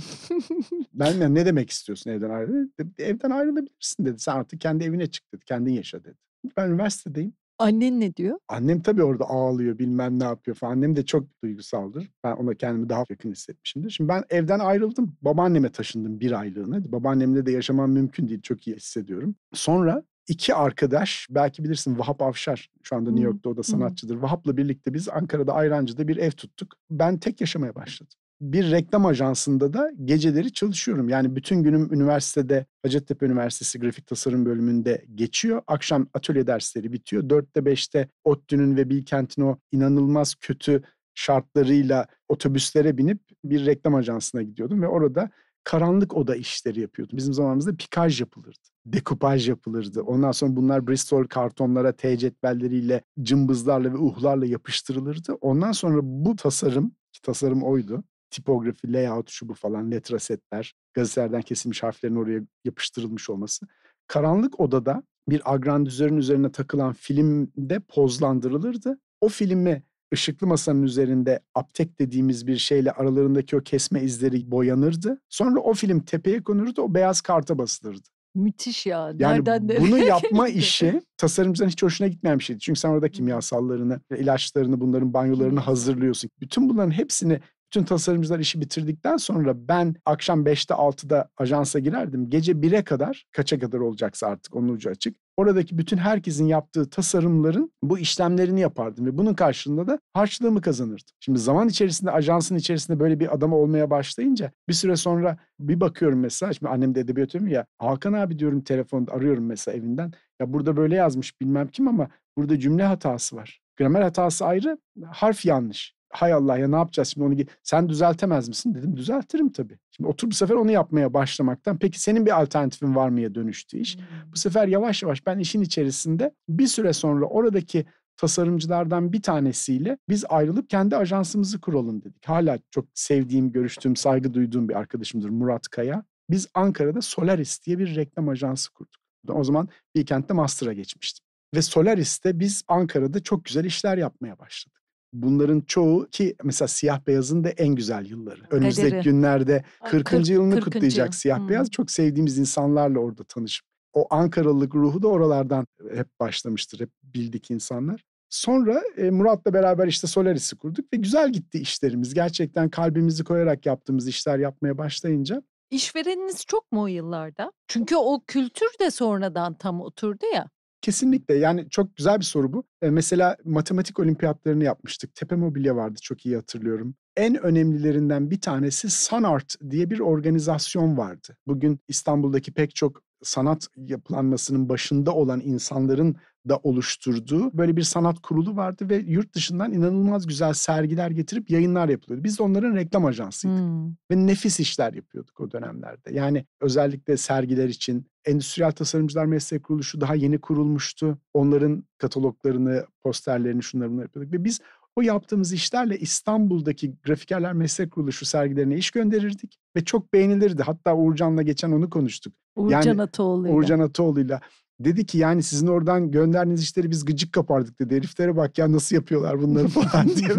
ben yani ne demek istiyorsun evden ayrılabilirsin? E, evden ayrılabilirsin dedi. Sen artık kendi evine çık dedi. Kendin yaşa dedi. Ben üniversitedeyim. Annen ne diyor? Annem tabii orada ağlıyor bilmem ne yapıyor falan. Annem de çok duygusaldır. Ben ona kendimi daha yakın hissetmişimdir. Şimdi ben evden ayrıldım. Babaanneme taşındım bir aylığına. Babaannemle de yaşamam mümkün değil. Çok iyi hissediyorum. Sonra iki arkadaş belki bilirsin Vahap Avşar şu anda New York'ta o da sanatçıdır. Vahap'la birlikte biz Ankara'da Ayrancı'da bir ev tuttuk. Ben tek yaşamaya başladım. Bir reklam ajansında da geceleri çalışıyorum. Yani bütün günüm üniversitede Hacettepe Üniversitesi Grafik Tasarım bölümünde geçiyor. Akşam atölye dersleri bitiyor. Dörtte beşte ODTÜ'nün ve Bilkent'in o inanılmaz kötü şartlarıyla otobüslere binip bir reklam ajansına gidiyordum ve orada karanlık oda işleri yapıyordu. Bizim zamanımızda pikaj yapılırdı. Dekupaj yapılırdı. Ondan sonra bunlar Bristol kartonlara T cetvelleriyle, cımbızlarla ve uhlarla yapıştırılırdı. Ondan sonra bu tasarım, ki tasarım oydu. Tipografi, layout, şu bu falan, letra setler, gazetelerden kesilmiş harflerin oraya yapıştırılmış olması. Karanlık odada bir agrandüzörün üzerine takılan filmde pozlandırılırdı. O filmi ışıklı masanın üzerinde aptek dediğimiz bir şeyle aralarındaki o kesme izleri boyanırdı. Sonra o film tepeye konurdu, o beyaz karta basılırdı. Müthiş ya. Yani Nereden bunu de? yapma işi tasarımcıların hiç hoşuna gitmeyen bir şeydi. Çünkü sen orada kimyasallarını, ilaçlarını, bunların banyolarını hazırlıyorsun. Bütün bunların hepsini bütün tasarımcılar işi bitirdikten sonra ben akşam 5'te 6'da ajansa girerdim. Gece 1'e kadar kaça kadar olacaksa artık onun ucu açık oradaki bütün herkesin yaptığı tasarımların bu işlemlerini yapardım ve bunun karşılığında da harçlığımı kazanırdım. Şimdi zaman içerisinde ajansın içerisinde böyle bir adam olmaya başlayınca bir süre sonra bir bakıyorum mesela şimdi annem de edebiyat ya Hakan abi diyorum telefonda arıyorum mesela evinden ya burada böyle yazmış bilmem kim ama burada cümle hatası var. Gramer hatası ayrı, harf yanlış hay Allah ya ne yapacağız şimdi onu sen düzeltemez misin dedim düzeltirim tabii. Şimdi otur bu sefer onu yapmaya başlamaktan peki senin bir alternatifin var mıya dönüştü iş. Hmm. Bu sefer yavaş yavaş ben işin içerisinde bir süre sonra oradaki tasarımcılardan bir tanesiyle biz ayrılıp kendi ajansımızı kuralım dedik. Hala çok sevdiğim, görüştüğüm, saygı duyduğum bir arkadaşımdır Murat Kaya. Biz Ankara'da Solaris diye bir reklam ajansı kurduk. O zaman Bilkent'te master'a geçmiştim. Ve Solaris'te biz Ankara'da çok güzel işler yapmaya başladık. Bunların çoğu ki mesela siyah beyazın da en güzel yılları. Önümüzdeki Kaderi. günlerde 40. 40 yılını 40. kutlayacak siyah hmm. beyaz. Çok sevdiğimiz insanlarla orada tanışıp o Ankaralılık ruhu da oralardan hep başlamıştır. Hep bildik insanlar. Sonra e, Murat'la beraber işte Solaris'i kurduk ve güzel gitti işlerimiz. Gerçekten kalbimizi koyarak yaptığımız işler yapmaya başlayınca. İşvereniniz çok mu o yıllarda? Çünkü o kültür de sonradan tam oturdu ya. Kesinlikle yani çok güzel bir soru bu. E, mesela matematik olimpiyatlarını yapmıştık. Tepe Mobilya vardı çok iyi hatırlıyorum. En önemlilerinden bir tanesi Sanart diye bir organizasyon vardı. Bugün İstanbul'daki pek çok sanat yapılanmasının başında olan insanların da oluşturduğu böyle bir sanat kurulu vardı ve yurt dışından inanılmaz güzel sergiler getirip yayınlar yapılıyordu. Biz de onların reklam ajansıydık hmm. ve nefis işler yapıyorduk o dönemlerde. Yani özellikle sergiler için Endüstriyel Tasarımcılar Meslek Kuruluşu daha yeni kurulmuştu. Onların kataloglarını, posterlerini, şunları bunları yapıyorduk ve biz o yaptığımız işlerle İstanbul'daki Grafikerler Meslek Kuruluşu sergilerine iş gönderirdik ve çok beğenilirdi. Hatta Uğurcan'la geçen onu konuştuk. Uğurcan yani, Ataoğlu'yla. Uğurcan Ataoğlu'yla. Dedi ki yani sizin oradan gönderdiğiniz işleri biz gıcık kapardık dedi. Heriflere bak ya nasıl yapıyorlar bunları falan diye.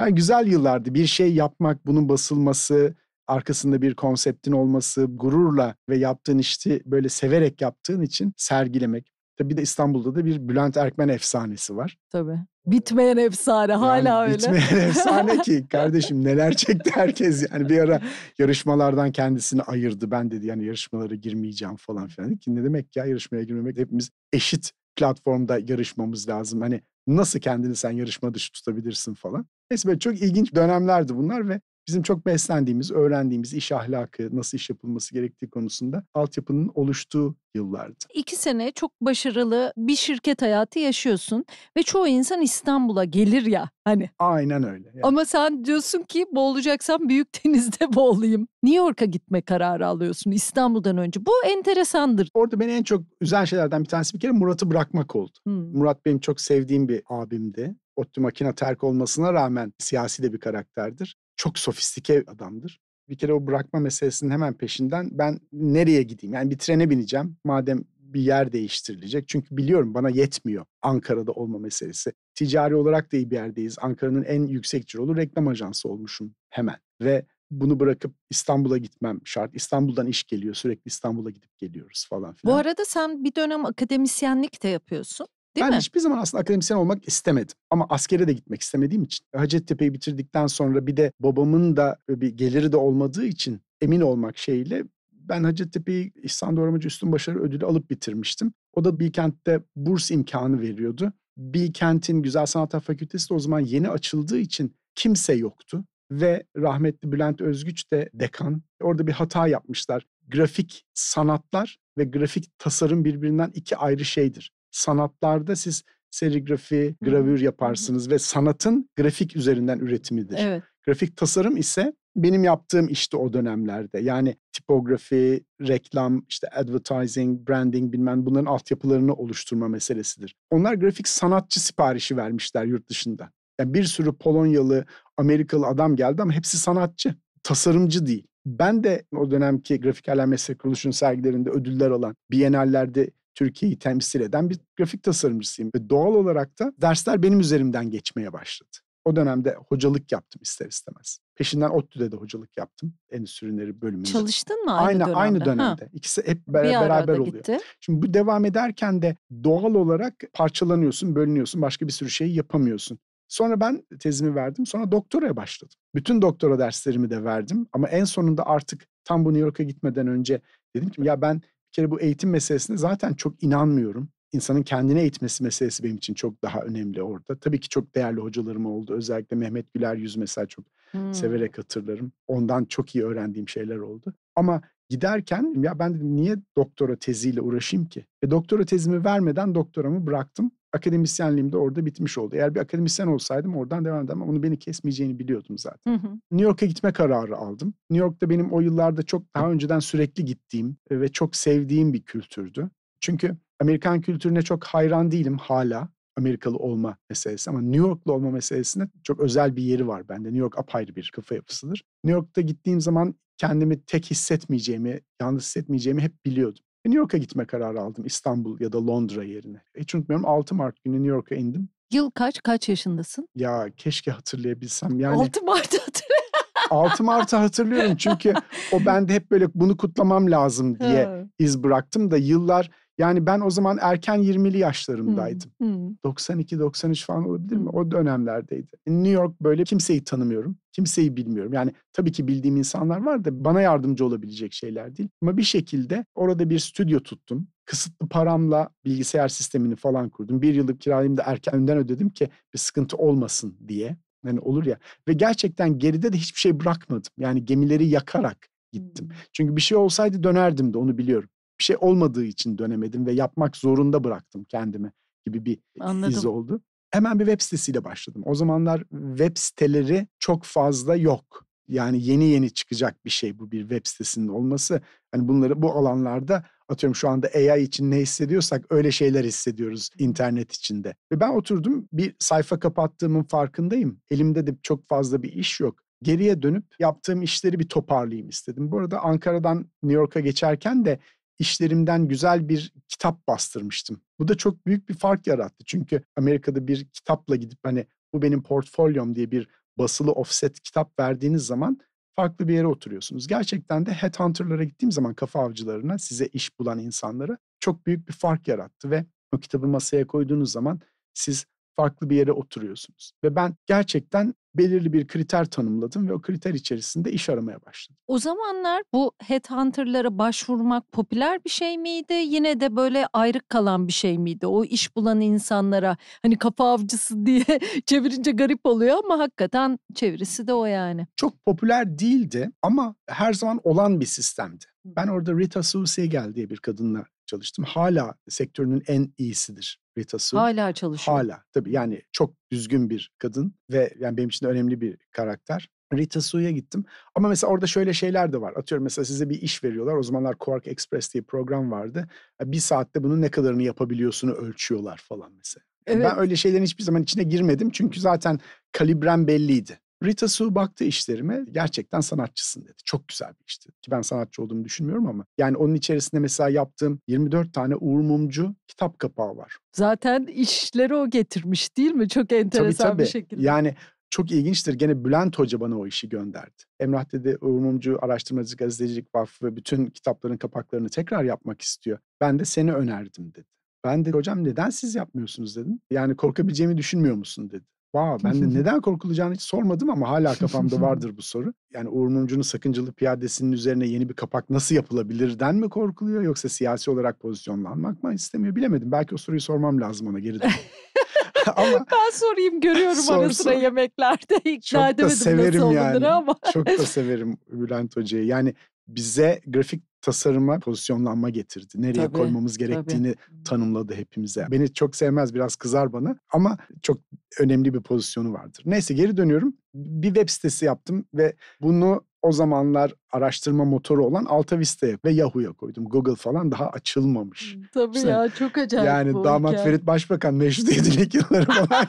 yani güzel yıllardı. Bir şey yapmak, bunun basılması, arkasında bir konseptin olması, gururla ve yaptığın işi böyle severek yaptığın için sergilemek. Tabii bir de İstanbul'da da bir Bülent Erkmen efsanesi var. Tabii. Bitmeyen efsane yani hala öyle. Bitmeyen efsane ki kardeşim neler çekti herkes yani bir ara yarışmalardan kendisini ayırdı. Ben dedi yani yarışmalara girmeyeceğim falan filan. Ki ne demek ya yarışmaya girmemek hepimiz eşit platformda yarışmamız lazım. Hani nasıl kendini sen yarışma dışı tutabilirsin falan. Neyse böyle çok ilginç dönemlerdi bunlar ve bizim çok beslendiğimiz, öğrendiğimiz iş ahlakı, nasıl iş yapılması gerektiği konusunda altyapının oluştuğu yıllardı. İki sene çok başarılı bir şirket hayatı yaşıyorsun ve çoğu insan İstanbul'a gelir ya hani. Aynen öyle. Yani. Ama sen diyorsun ki boğulacaksam büyük denizde boğulayım. New York'a gitme kararı alıyorsun İstanbul'dan önce. Bu enteresandır. Orada beni en çok üzen şeylerden bir tanesi bir kere Murat'ı bırakmak oldu. Hmm. Murat benim çok sevdiğim bir abimdi. Ottu Makina terk olmasına rağmen siyasi de bir karakterdir çok sofistike adamdır. Bir kere o bırakma meselesinin hemen peşinden ben nereye gideyim? Yani bir trene bineceğim. Madem bir yer değiştirilecek. Çünkü biliyorum bana yetmiyor Ankara'da olma meselesi. Ticari olarak da iyi bir yerdeyiz. Ankara'nın en yüksek cirolu reklam ajansı olmuşum hemen. Ve bunu bırakıp İstanbul'a gitmem şart. İstanbul'dan iş geliyor. Sürekli İstanbul'a gidip geliyoruz falan filan. Bu arada sen bir dönem akademisyenlik de yapıyorsun. Değil ben mi? hiçbir zaman aslında akademisyen olmak istemedim. Ama askere de gitmek istemediğim için. Hacettepe'yi bitirdikten sonra bir de babamın da bir geliri de olmadığı için emin olmak şeyiyle ben Hacettepe'yi İhsan Doğramacı Üstün Başarı Ödülü alıp bitirmiştim. O da Bilkent'te burs imkanı veriyordu. Bilkent'in Güzel Sanatlar Fakültesi de o zaman yeni açıldığı için kimse yoktu. Ve rahmetli Bülent Özgüç de dekan. Orada bir hata yapmışlar. Grafik sanatlar ve grafik tasarım birbirinden iki ayrı şeydir sanatlarda siz serigrafi, gravür yaparsınız ve sanatın grafik üzerinden üretimidir. Evet. Grafik tasarım ise benim yaptığım işte o dönemlerde. Yani tipografi, reklam, işte advertising, branding bilmem bunların altyapılarını oluşturma meselesidir. Onlar grafik sanatçı siparişi vermişler yurt dışında. Yani bir sürü Polonyalı, Amerikalı adam geldi ama hepsi sanatçı, tasarımcı değil. Ben de o dönemki Grafikerler Meslek Kuruluşu'nun sergilerinde ödüller alan, bienallerde Türkiye'yi temsil eden bir grafik tasarımcısıyım. Ve doğal olarak da dersler benim üzerimden geçmeye başladı. O dönemde hocalık yaptım ister istemez. Peşinden ODTÜ'de de hocalık yaptım. Endüstri ürünleri bölümünde. Çalıştın mı aynı, aynı dönemde? Aynı dönemde. Ha. İkisi hep ber- bir beraber oluyor. Gitti. Şimdi bu devam ederken de doğal olarak parçalanıyorsun, bölünüyorsun. Başka bir sürü şey yapamıyorsun. Sonra ben tezimi verdim. Sonra doktoraya başladım. Bütün doktora derslerimi de verdim. Ama en sonunda artık tam bu New York'a gitmeden önce dedim ki ya ben bir kere bu eğitim meselesine zaten çok inanmıyorum. İnsanın kendine eğitmesi meselesi benim için çok daha önemli orada. Tabii ki çok değerli hocalarım oldu. Özellikle Mehmet Güler Yüz mesela çok hmm. severek hatırlarım. Ondan çok iyi öğrendiğim şeyler oldu. Ama giderken ya ben dedim niye doktora teziyle uğraşayım ki? E doktora tezimi vermeden doktoramı bıraktım akademisyenliğim de orada bitmiş oldu. Eğer bir akademisyen olsaydım oradan devam ederdim ama bunu beni kesmeyeceğini biliyordum zaten. Hı hı. New York'a gitme kararı aldım. New York'ta benim o yıllarda çok daha önceden sürekli gittiğim e, ve çok sevdiğim bir kültürdü. Çünkü Amerikan kültürüne çok hayran değilim hala. Amerikalı olma meselesi ama New Yorklu olma meselesinde çok özel bir yeri var bende. New York apayrı bir kafa yapısıdır. New York'ta gittiğim zaman kendimi tek hissetmeyeceğimi, yalnız hissetmeyeceğimi hep biliyordum. New York'a gitme kararı aldım İstanbul ya da Londra yerine. Hiç unutmuyorum 6 Mart günü New York'a indim. Yıl kaç? Kaç yaşındasın? Ya keşke hatırlayabilsem. Yani 6 Mart'ı hatırlıyorum. 6 Mart'ı hatırlıyorum çünkü o bende hep böyle bunu kutlamam lazım diye iz bıraktım da yıllar yani ben o zaman erken 20'li yaşlarımdaydım. Hmm, hmm. 92-93 falan olabilir mi? O dönemlerdeydi. E, New York böyle kimseyi tanımıyorum. Kimseyi bilmiyorum. Yani tabii ki bildiğim insanlar var da bana yardımcı olabilecek şeyler değil. Ama bir şekilde orada bir stüdyo tuttum. Kısıtlı paramla bilgisayar sistemini falan kurdum. Bir yıllık kirayımı da erkenden ödedim ki bir sıkıntı olmasın diye. Yani olur ya. Ve gerçekten geride de hiçbir şey bırakmadım. Yani gemileri yakarak gittim. Çünkü bir şey olsaydı dönerdim de onu biliyorum bir şey olmadığı için dönemedim ve yapmak zorunda bıraktım kendimi gibi bir Anladım. iz oldu. Hemen bir web sitesiyle başladım. O zamanlar web siteleri çok fazla yok. Yani yeni yeni çıkacak bir şey bu bir web sitesinin olması. Hani bunları bu alanlarda atıyorum şu anda AI için ne hissediyorsak öyle şeyler hissediyoruz internet içinde. Ve ben oturdum bir sayfa kapattığımın farkındayım. Elimde de çok fazla bir iş yok. Geriye dönüp yaptığım işleri bir toparlayayım istedim. Bu arada Ankara'dan New York'a geçerken de işlerimden güzel bir kitap bastırmıştım. Bu da çok büyük bir fark yarattı. Çünkü Amerika'da bir kitapla gidip hani bu benim portfolyom diye bir basılı offset kitap verdiğiniz zaman farklı bir yere oturuyorsunuz. Gerçekten de headhunter'lara gittiğim zaman kafa avcılarına, size iş bulan insanlara çok büyük bir fark yarattı ve o kitabı masaya koyduğunuz zaman siz farklı bir yere oturuyorsunuz. Ve ben gerçekten belirli bir kriter tanımladım ve o kriter içerisinde iş aramaya başladım. O zamanlar bu headhunter'lara başvurmak popüler bir şey miydi? Yine de böyle ayrık kalan bir şey miydi? O iş bulan insanlara hani kafa avcısı diye çevirince garip oluyor ama hakikaten çevirisi de o yani. Çok popüler değildi ama her zaman olan bir sistemdi. Ben orada Rita Susegel diye bir kadınla çalıştım. Hala sektörünün en iyisidir Rita Hala çalışıyor. Hala tabii yani çok düzgün bir kadın ve yani benim için de önemli bir karakter. Rita Su'ya gittim. Ama mesela orada şöyle şeyler de var. Atıyorum mesela size bir iş veriyorlar. O zamanlar Quark Express diye program vardı. Bir saatte bunun ne kadarını yapabiliyorsunu ölçüyorlar falan mesela. Evet. Ben öyle şeylerin hiçbir zaman içine girmedim. Çünkü zaten kalibrem belliydi. Rita Su baktı işlerime gerçekten sanatçısın dedi. Çok güzel bir işti. Ki ben sanatçı olduğumu düşünmüyorum ama. Yani onun içerisinde mesela yaptığım 24 tane Uğur Mumcu kitap kapağı var. Zaten işleri o getirmiş değil mi? Çok enteresan tabii, tabii. bir şekilde. Yani çok ilginçtir. Gene Bülent Hoca bana o işi gönderdi. Emrah dedi Uğur Mumcu Araştırmacı Gazetecilik Vakfı ve bütün kitapların kapaklarını tekrar yapmak istiyor. Ben de seni önerdim dedi. Ben de hocam neden siz yapmıyorsunuz dedim. Yani korkabileceğimi düşünmüyor musun dedi. Wow, ben de neden korkulacağını hiç sormadım ama hala kafamda vardır bu soru. Yani Uğur Mumcu'nun sakıncalı piyadesinin üzerine yeni bir kapak nasıl yapılabilirden mi korkuluyor yoksa siyasi olarak pozisyonlanmak mı istemiyor bilemedim. Belki o soruyu sormam lazım ona geri ama ben sorayım görüyorum sor, ara sıra sor. yemeklerde ikna çok edemedim da severim nasıl yani. ama. çok da severim Bülent Hoca'yı. Yani bize grafik tasarıma pozisyonlanma getirdi. Nereye tabii, koymamız gerektiğini tabii. tanımladı hepimize. Beni çok sevmez biraz kızar bana ama çok önemli bir pozisyonu vardır. Neyse geri dönüyorum. Bir web sitesi yaptım ve bunu o zamanlar araştırma motoru olan AltaVista'ya ve Yahoo'ya koydum. Google falan daha açılmamış. Tabii işte, ya çok acayip Yani damat hikaye. Ferit Başbakan meşrut yedilik yılları falan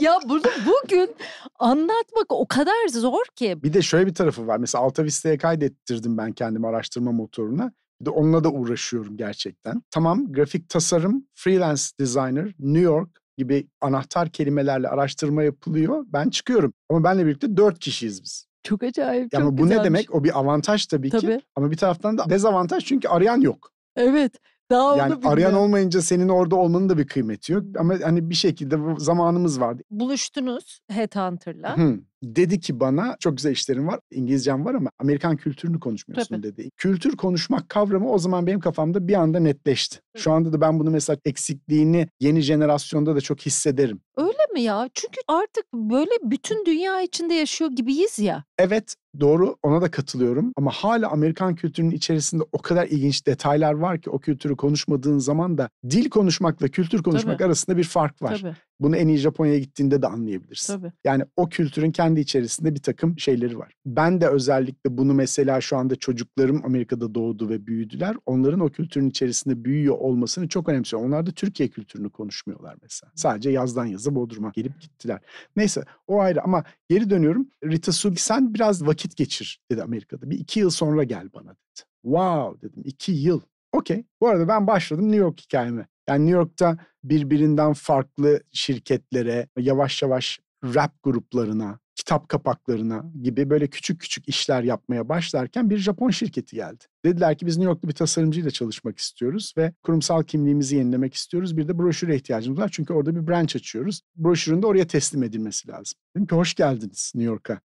ya burada bugün anlatmak o kadar zor ki. Bir de şöyle bir tarafı var. Mesela Altavista'ya kaydettirdim ben kendimi araştırma motoruna. Bir de onunla da uğraşıyorum gerçekten. Tamam grafik tasarım, freelance designer, New York gibi anahtar kelimelerle araştırma yapılıyor. Ben çıkıyorum. Ama benle birlikte dört kişiyiz biz. Çok acayip, yani çok bu güzelmiş. ne demek? O bir avantaj tabii, tabii ki. Ama bir taraftan da dezavantaj çünkü arayan yok. Evet. Daha yani arayan olmayınca senin orada olmanın da bir kıymeti yok. Ama hani bir şekilde zamanımız vardı. Buluştunuz Headhunter'la. Hı. Dedi ki bana çok güzel işlerim var, İngilizcem var ama Amerikan kültürünü konuşmuyorsun Tabii. dedi. Kültür konuşmak kavramı o zaman benim kafamda bir anda netleşti. Şu anda da ben bunu mesela eksikliğini yeni jenerasyonda da çok hissederim. Öyle mi ya? Çünkü artık böyle bütün dünya içinde yaşıyor gibiyiz ya. Evet doğru ona da katılıyorum ama hala Amerikan kültürünün içerisinde o kadar ilginç detaylar var ki o kültürü konuşmadığın zaman da dil konuşmakla kültür konuşmak Tabii. arasında bir fark var. Tabii. Bunu en iyi Japonya'ya gittiğinde de anlayabilirsin. Tabii. Yani o kültürün kendi içerisinde bir takım şeyleri var. Ben de özellikle bunu mesela şu anda çocuklarım Amerika'da doğdu ve büyüdüler. Onların o kültürün içerisinde büyüyor olmasını çok önemsiyorum. Onlar da Türkiye kültürünü konuşmuyorlar mesela. Sadece yazdan yaza Bodrum'a gelip gittiler. Neyse o ayrı ama geri dönüyorum. Rita Sugi sen biraz vakit geçir dedi Amerika'da. Bir iki yıl sonra gel bana dedi. Wow dedim iki yıl. Okey. Bu arada ben başladım New York hikayeme. Yani New York'ta birbirinden farklı şirketlere, yavaş yavaş rap gruplarına, kitap kapaklarına gibi böyle küçük küçük işler yapmaya başlarken bir Japon şirketi geldi. Dediler ki biz New York'ta bir tasarımcıyla çalışmak istiyoruz ve kurumsal kimliğimizi yenilemek istiyoruz. Bir de broşüre ihtiyacımız var çünkü orada bir branch açıyoruz. Broşürün de oraya teslim edilmesi lazım. Dedim ki hoş geldiniz New York'a.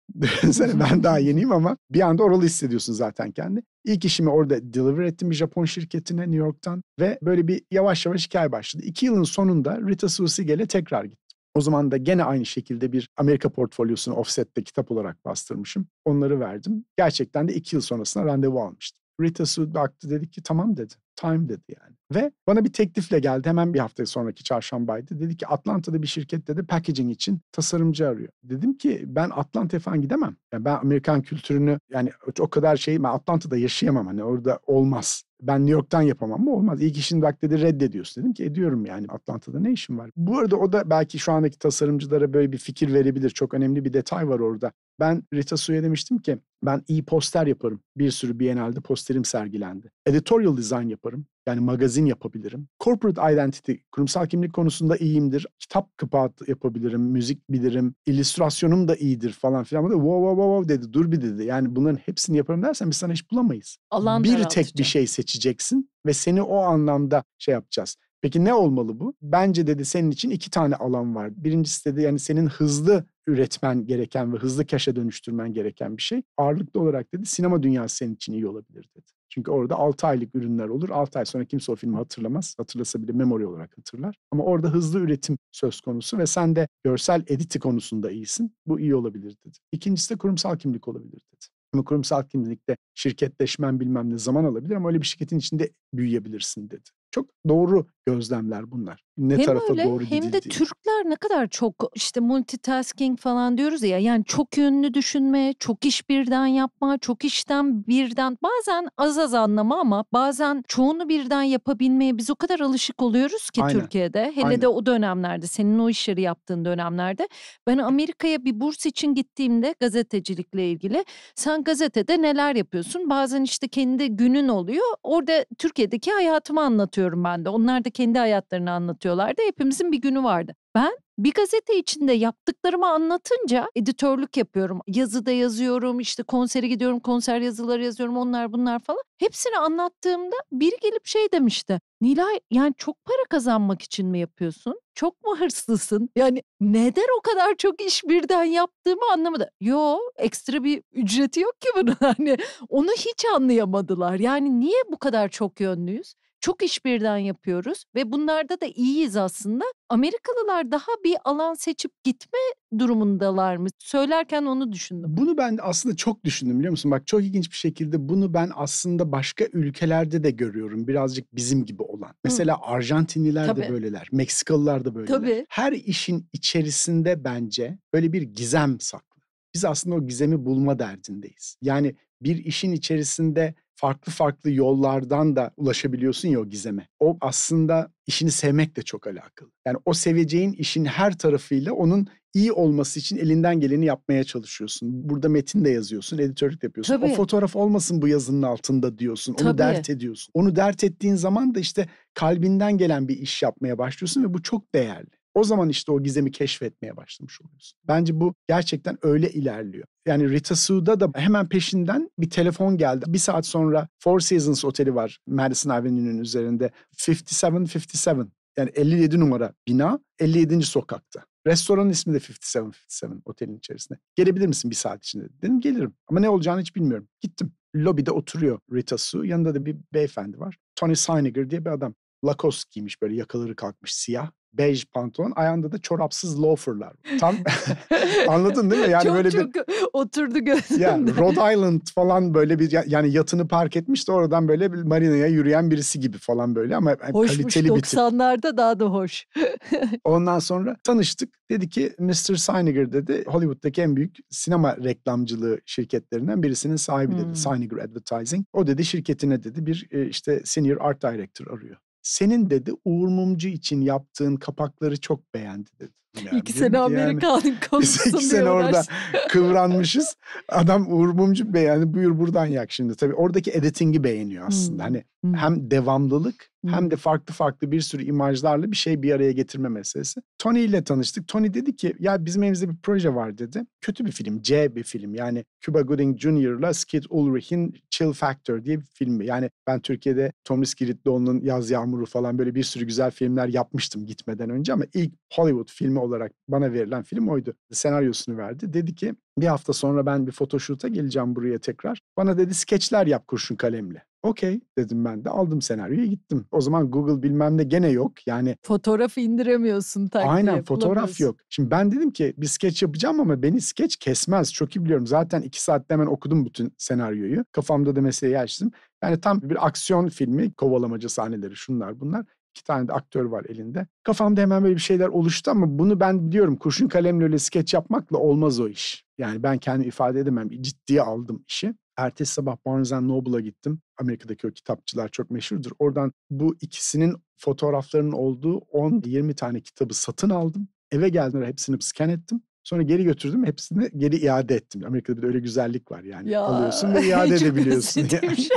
ben daha yeniyim ama bir anda oralı hissediyorsun zaten kendi. İlk işimi orada deliver ettim bir Japon şirketine New York'tan ve böyle bir yavaş yavaş hikaye başladı. İki yılın sonunda Rita gele tekrar gitti. O zaman da gene aynı şekilde bir Amerika portfolyosunu offsette kitap olarak bastırmışım. Onları verdim. Gerçekten de iki yıl sonrasında randevu almıştım. Rita Su baktı dedi ki tamam dedi. Time dedi yani. Ve bana bir teklifle geldi hemen bir hafta sonraki çarşambaydı. Dedi ki Atlanta'da bir şirket dedi packaging için tasarımcı arıyor. Dedim ki ben Atlanta'ya falan gidemem. Yani ben Amerikan kültürünü yani o kadar şey ben Atlanta'da yaşayamam hani orada olmaz. Ben New York'tan yapamam mı? Olmaz. İlk işin bak dedi reddediyorsun. Dedim ki ediyorum yani Atlanta'da ne işim var? Bu arada o da belki şu andaki tasarımcılara böyle bir fikir verebilir. Çok önemli bir detay var orada. Ben Rita Su'ya demiştim ki ben iyi poster yaparım. Bir sürü Biennale'de posterim sergilendi. Editorial design yaparım yani magazin yapabilirim. Corporate identity, kurumsal kimlik konusunda iyiyimdir. Kitap kapağı yapabilirim, müzik bilirim, illüstrasyonum da iyidir falan filan. Dedi, wow, wow, wow dedi, dur bir dedi. Yani bunların hepsini yaparım dersen biz sana hiç bulamayız. Alan bir tek bir şey seçeceksin ve seni o anlamda şey yapacağız. Peki ne olmalı bu? Bence dedi senin için iki tane alan var. Birincisi dedi yani senin hızlı üretmen gereken ve hızlı keşe dönüştürmen gereken bir şey. Ağırlıklı olarak dedi sinema dünyası senin için iyi olabilir dedi. Çünkü orada 6 aylık ürünler olur. 6 ay sonra kimse o filmi hatırlamaz. Hatırlasa bile memori olarak hatırlar. Ama orada hızlı üretim söz konusu ve sen de görsel editi konusunda iyisin. Bu iyi olabilir dedi. İkincisi de kurumsal kimlik olabilir dedi. Ama kurumsal kimlikte şirketleşmen bilmem ne zaman alabilir ama öyle bir şirketin içinde büyüyebilirsin dedi. Çok doğru gözlemler bunlar ne hem tarafa öyle, doğru hem de Türkler ne kadar çok işte multitasking falan diyoruz ya yani çok yönlü düşünme, çok iş birden yapma, çok işten birden bazen az az anlama ama bazen çoğunu birden yapabilmeye biz o kadar alışık oluyoruz ki Aynen. Türkiye'de hele Aynen. de o dönemlerde senin o işleri yaptığın dönemlerde ben Amerika'ya bir burs için gittiğimde gazetecilikle ilgili sen gazetede neler yapıyorsun? Bazen işte kendi günün oluyor. Orada Türkiye'deki hayatımı anlatıyorum ben de. Onlar da kendi hayatlarını anlatıyor anlatıyorlardı. Hepimizin bir günü vardı. Ben bir gazete içinde yaptıklarımı anlatınca editörlük yapıyorum. Yazıda yazıyorum, işte konsere gidiyorum, konser yazıları yazıyorum, onlar bunlar falan. Hepsini anlattığımda biri gelip şey demişti. Nilay yani çok para kazanmak için mi yapıyorsun? Çok mu hırslısın? Yani neden o kadar çok iş birden yaptığımı anlamadı. Yo ekstra bir ücreti yok ki bunun hani. Onu hiç anlayamadılar. Yani niye bu kadar çok yönlüyüz? Çok iş birden yapıyoruz ve bunlarda da iyiyiz aslında. Amerikalılar daha bir alan seçip gitme durumundalar mı? Söylerken onu düşündüm. Bunu ben aslında çok düşündüm biliyor musun? Bak çok ilginç bir şekilde bunu ben aslında başka ülkelerde de görüyorum. Birazcık bizim gibi olan. Mesela Hı. Arjantinliler Tabii. de böyleler. Meksikalılar da böyleler. Tabii. Her işin içerisinde bence böyle bir gizem saklı. Biz aslında o gizemi bulma derdindeyiz. Yani bir işin içerisinde farklı farklı yollardan da ulaşabiliyorsun ya o gizeme. O aslında işini sevmek de çok alakalı. Yani o seveceğin işin her tarafıyla onun iyi olması için elinden geleni yapmaya çalışıyorsun. Burada metin de yazıyorsun, editörlük de yapıyorsun. Tabii. O fotoğraf olmasın bu yazının altında diyorsun. Onu dert ediyorsun. Onu dert ettiğin zaman da işte kalbinden gelen bir iş yapmaya başlıyorsun ve bu çok değerli. O zaman işte o gizemi keşfetmeye başlamış oluyorsun. Bence bu gerçekten öyle ilerliyor. Yani Rita Su'da da hemen peşinden bir telefon geldi. Bir saat sonra Four Seasons Oteli var Madison Avenue'nün üzerinde. 5757 yani 57 numara bina 57. sokakta. Restoranın ismi de 5757 otelin içerisinde. Gelebilir misin bir saat içinde? Dedim gelirim ama ne olacağını hiç bilmiyorum. Gittim. Lobide oturuyor Rita Su. Yanında da bir beyefendi var. Tony Seiniger diye bir adam. Lacoste giymiş böyle yakaları kalkmış siyah bej pantolon. Ayağında da çorapsız loaferlar. Tam anladın değil mi? Yani çok, böyle çok bir oturdu gözümde. Ya yani Rhode Island falan böyle bir yani yatını park etmiş de oradan böyle bir marinaya yürüyen birisi gibi falan böyle ama Hoşmuş, kaliteli bir tip. 90'larda daha da hoş. Ondan sonra tanıştık. Dedi ki Mr. Seiniger dedi Hollywood'daki en büyük sinema reklamcılığı şirketlerinden birisinin sahibi hmm. dedi. Seiniger Advertising. O dedi şirketine dedi bir e, işte senior art director arıyor senin dedi Uğur Mumcu için yaptığın kapakları çok beğendi dedi. Hani yani, iki sene Amerika'nın kapısında İki sene orada kıvranmışız. Adam Uğur Mumcu beğendi buyur buradan yak şimdi. Tabii oradaki editing'i beğeniyor aslında. Hmm. Hani hem devamlılık hem de farklı farklı bir sürü imajlarla bir şey bir araya getirme meselesi. Tony ile tanıştık. Tony dedi ki ya bizim elimizde bir proje var dedi. Kötü bir film, C bir film. Yani Cuba Gooding Jr. ile Skid Ulrich'in Chill Factor diye bir filmi. Yani ben Türkiye'de Tomris Giritloğlu'nun Yaz Yağmuru falan böyle bir sürü güzel filmler yapmıştım gitmeden önce ama ilk Hollywood filmi olarak bana verilen film oydu. Senaryosunu verdi. Dedi ki bir hafta sonra ben bir fotoşuta geleceğim buraya tekrar. Bana dedi skeçler yap kurşun kalemle. Okey dedim ben de aldım senaryoyu gittim. O zaman Google bilmem ne gene yok yani. Fotoğraf indiremiyorsun takviye Aynen fotoğraf yok. Şimdi ben dedim ki bir skeç yapacağım ama beni skeç kesmez. Çok iyi biliyorum zaten iki saatte hemen okudum bütün senaryoyu. Kafamda da meseleyi açtım. Yani tam bir aksiyon filmi kovalamacı sahneleri şunlar bunlar. İki tane de aktör var elinde. Kafamda hemen böyle bir şeyler oluştu ama bunu ben biliyorum. Kurşun kalemle öyle skeç yapmakla olmaz o iş. Yani ben kendi ifade edemem. Ciddiye aldım işi. Ertesi sabah Barnes Noble'a gittim. Amerika'daki o kitapçılar çok meşhurdur. Oradan bu ikisinin fotoğraflarının olduğu 10-20 tane kitabı satın aldım. Eve geldim hepsini scan ettim. Sonra geri götürdüm hepsini geri iade ettim. Amerika'da bir öyle güzellik var yani. Ya, Alıyorsun ve iade edebiliyorsun. Yani. Şey.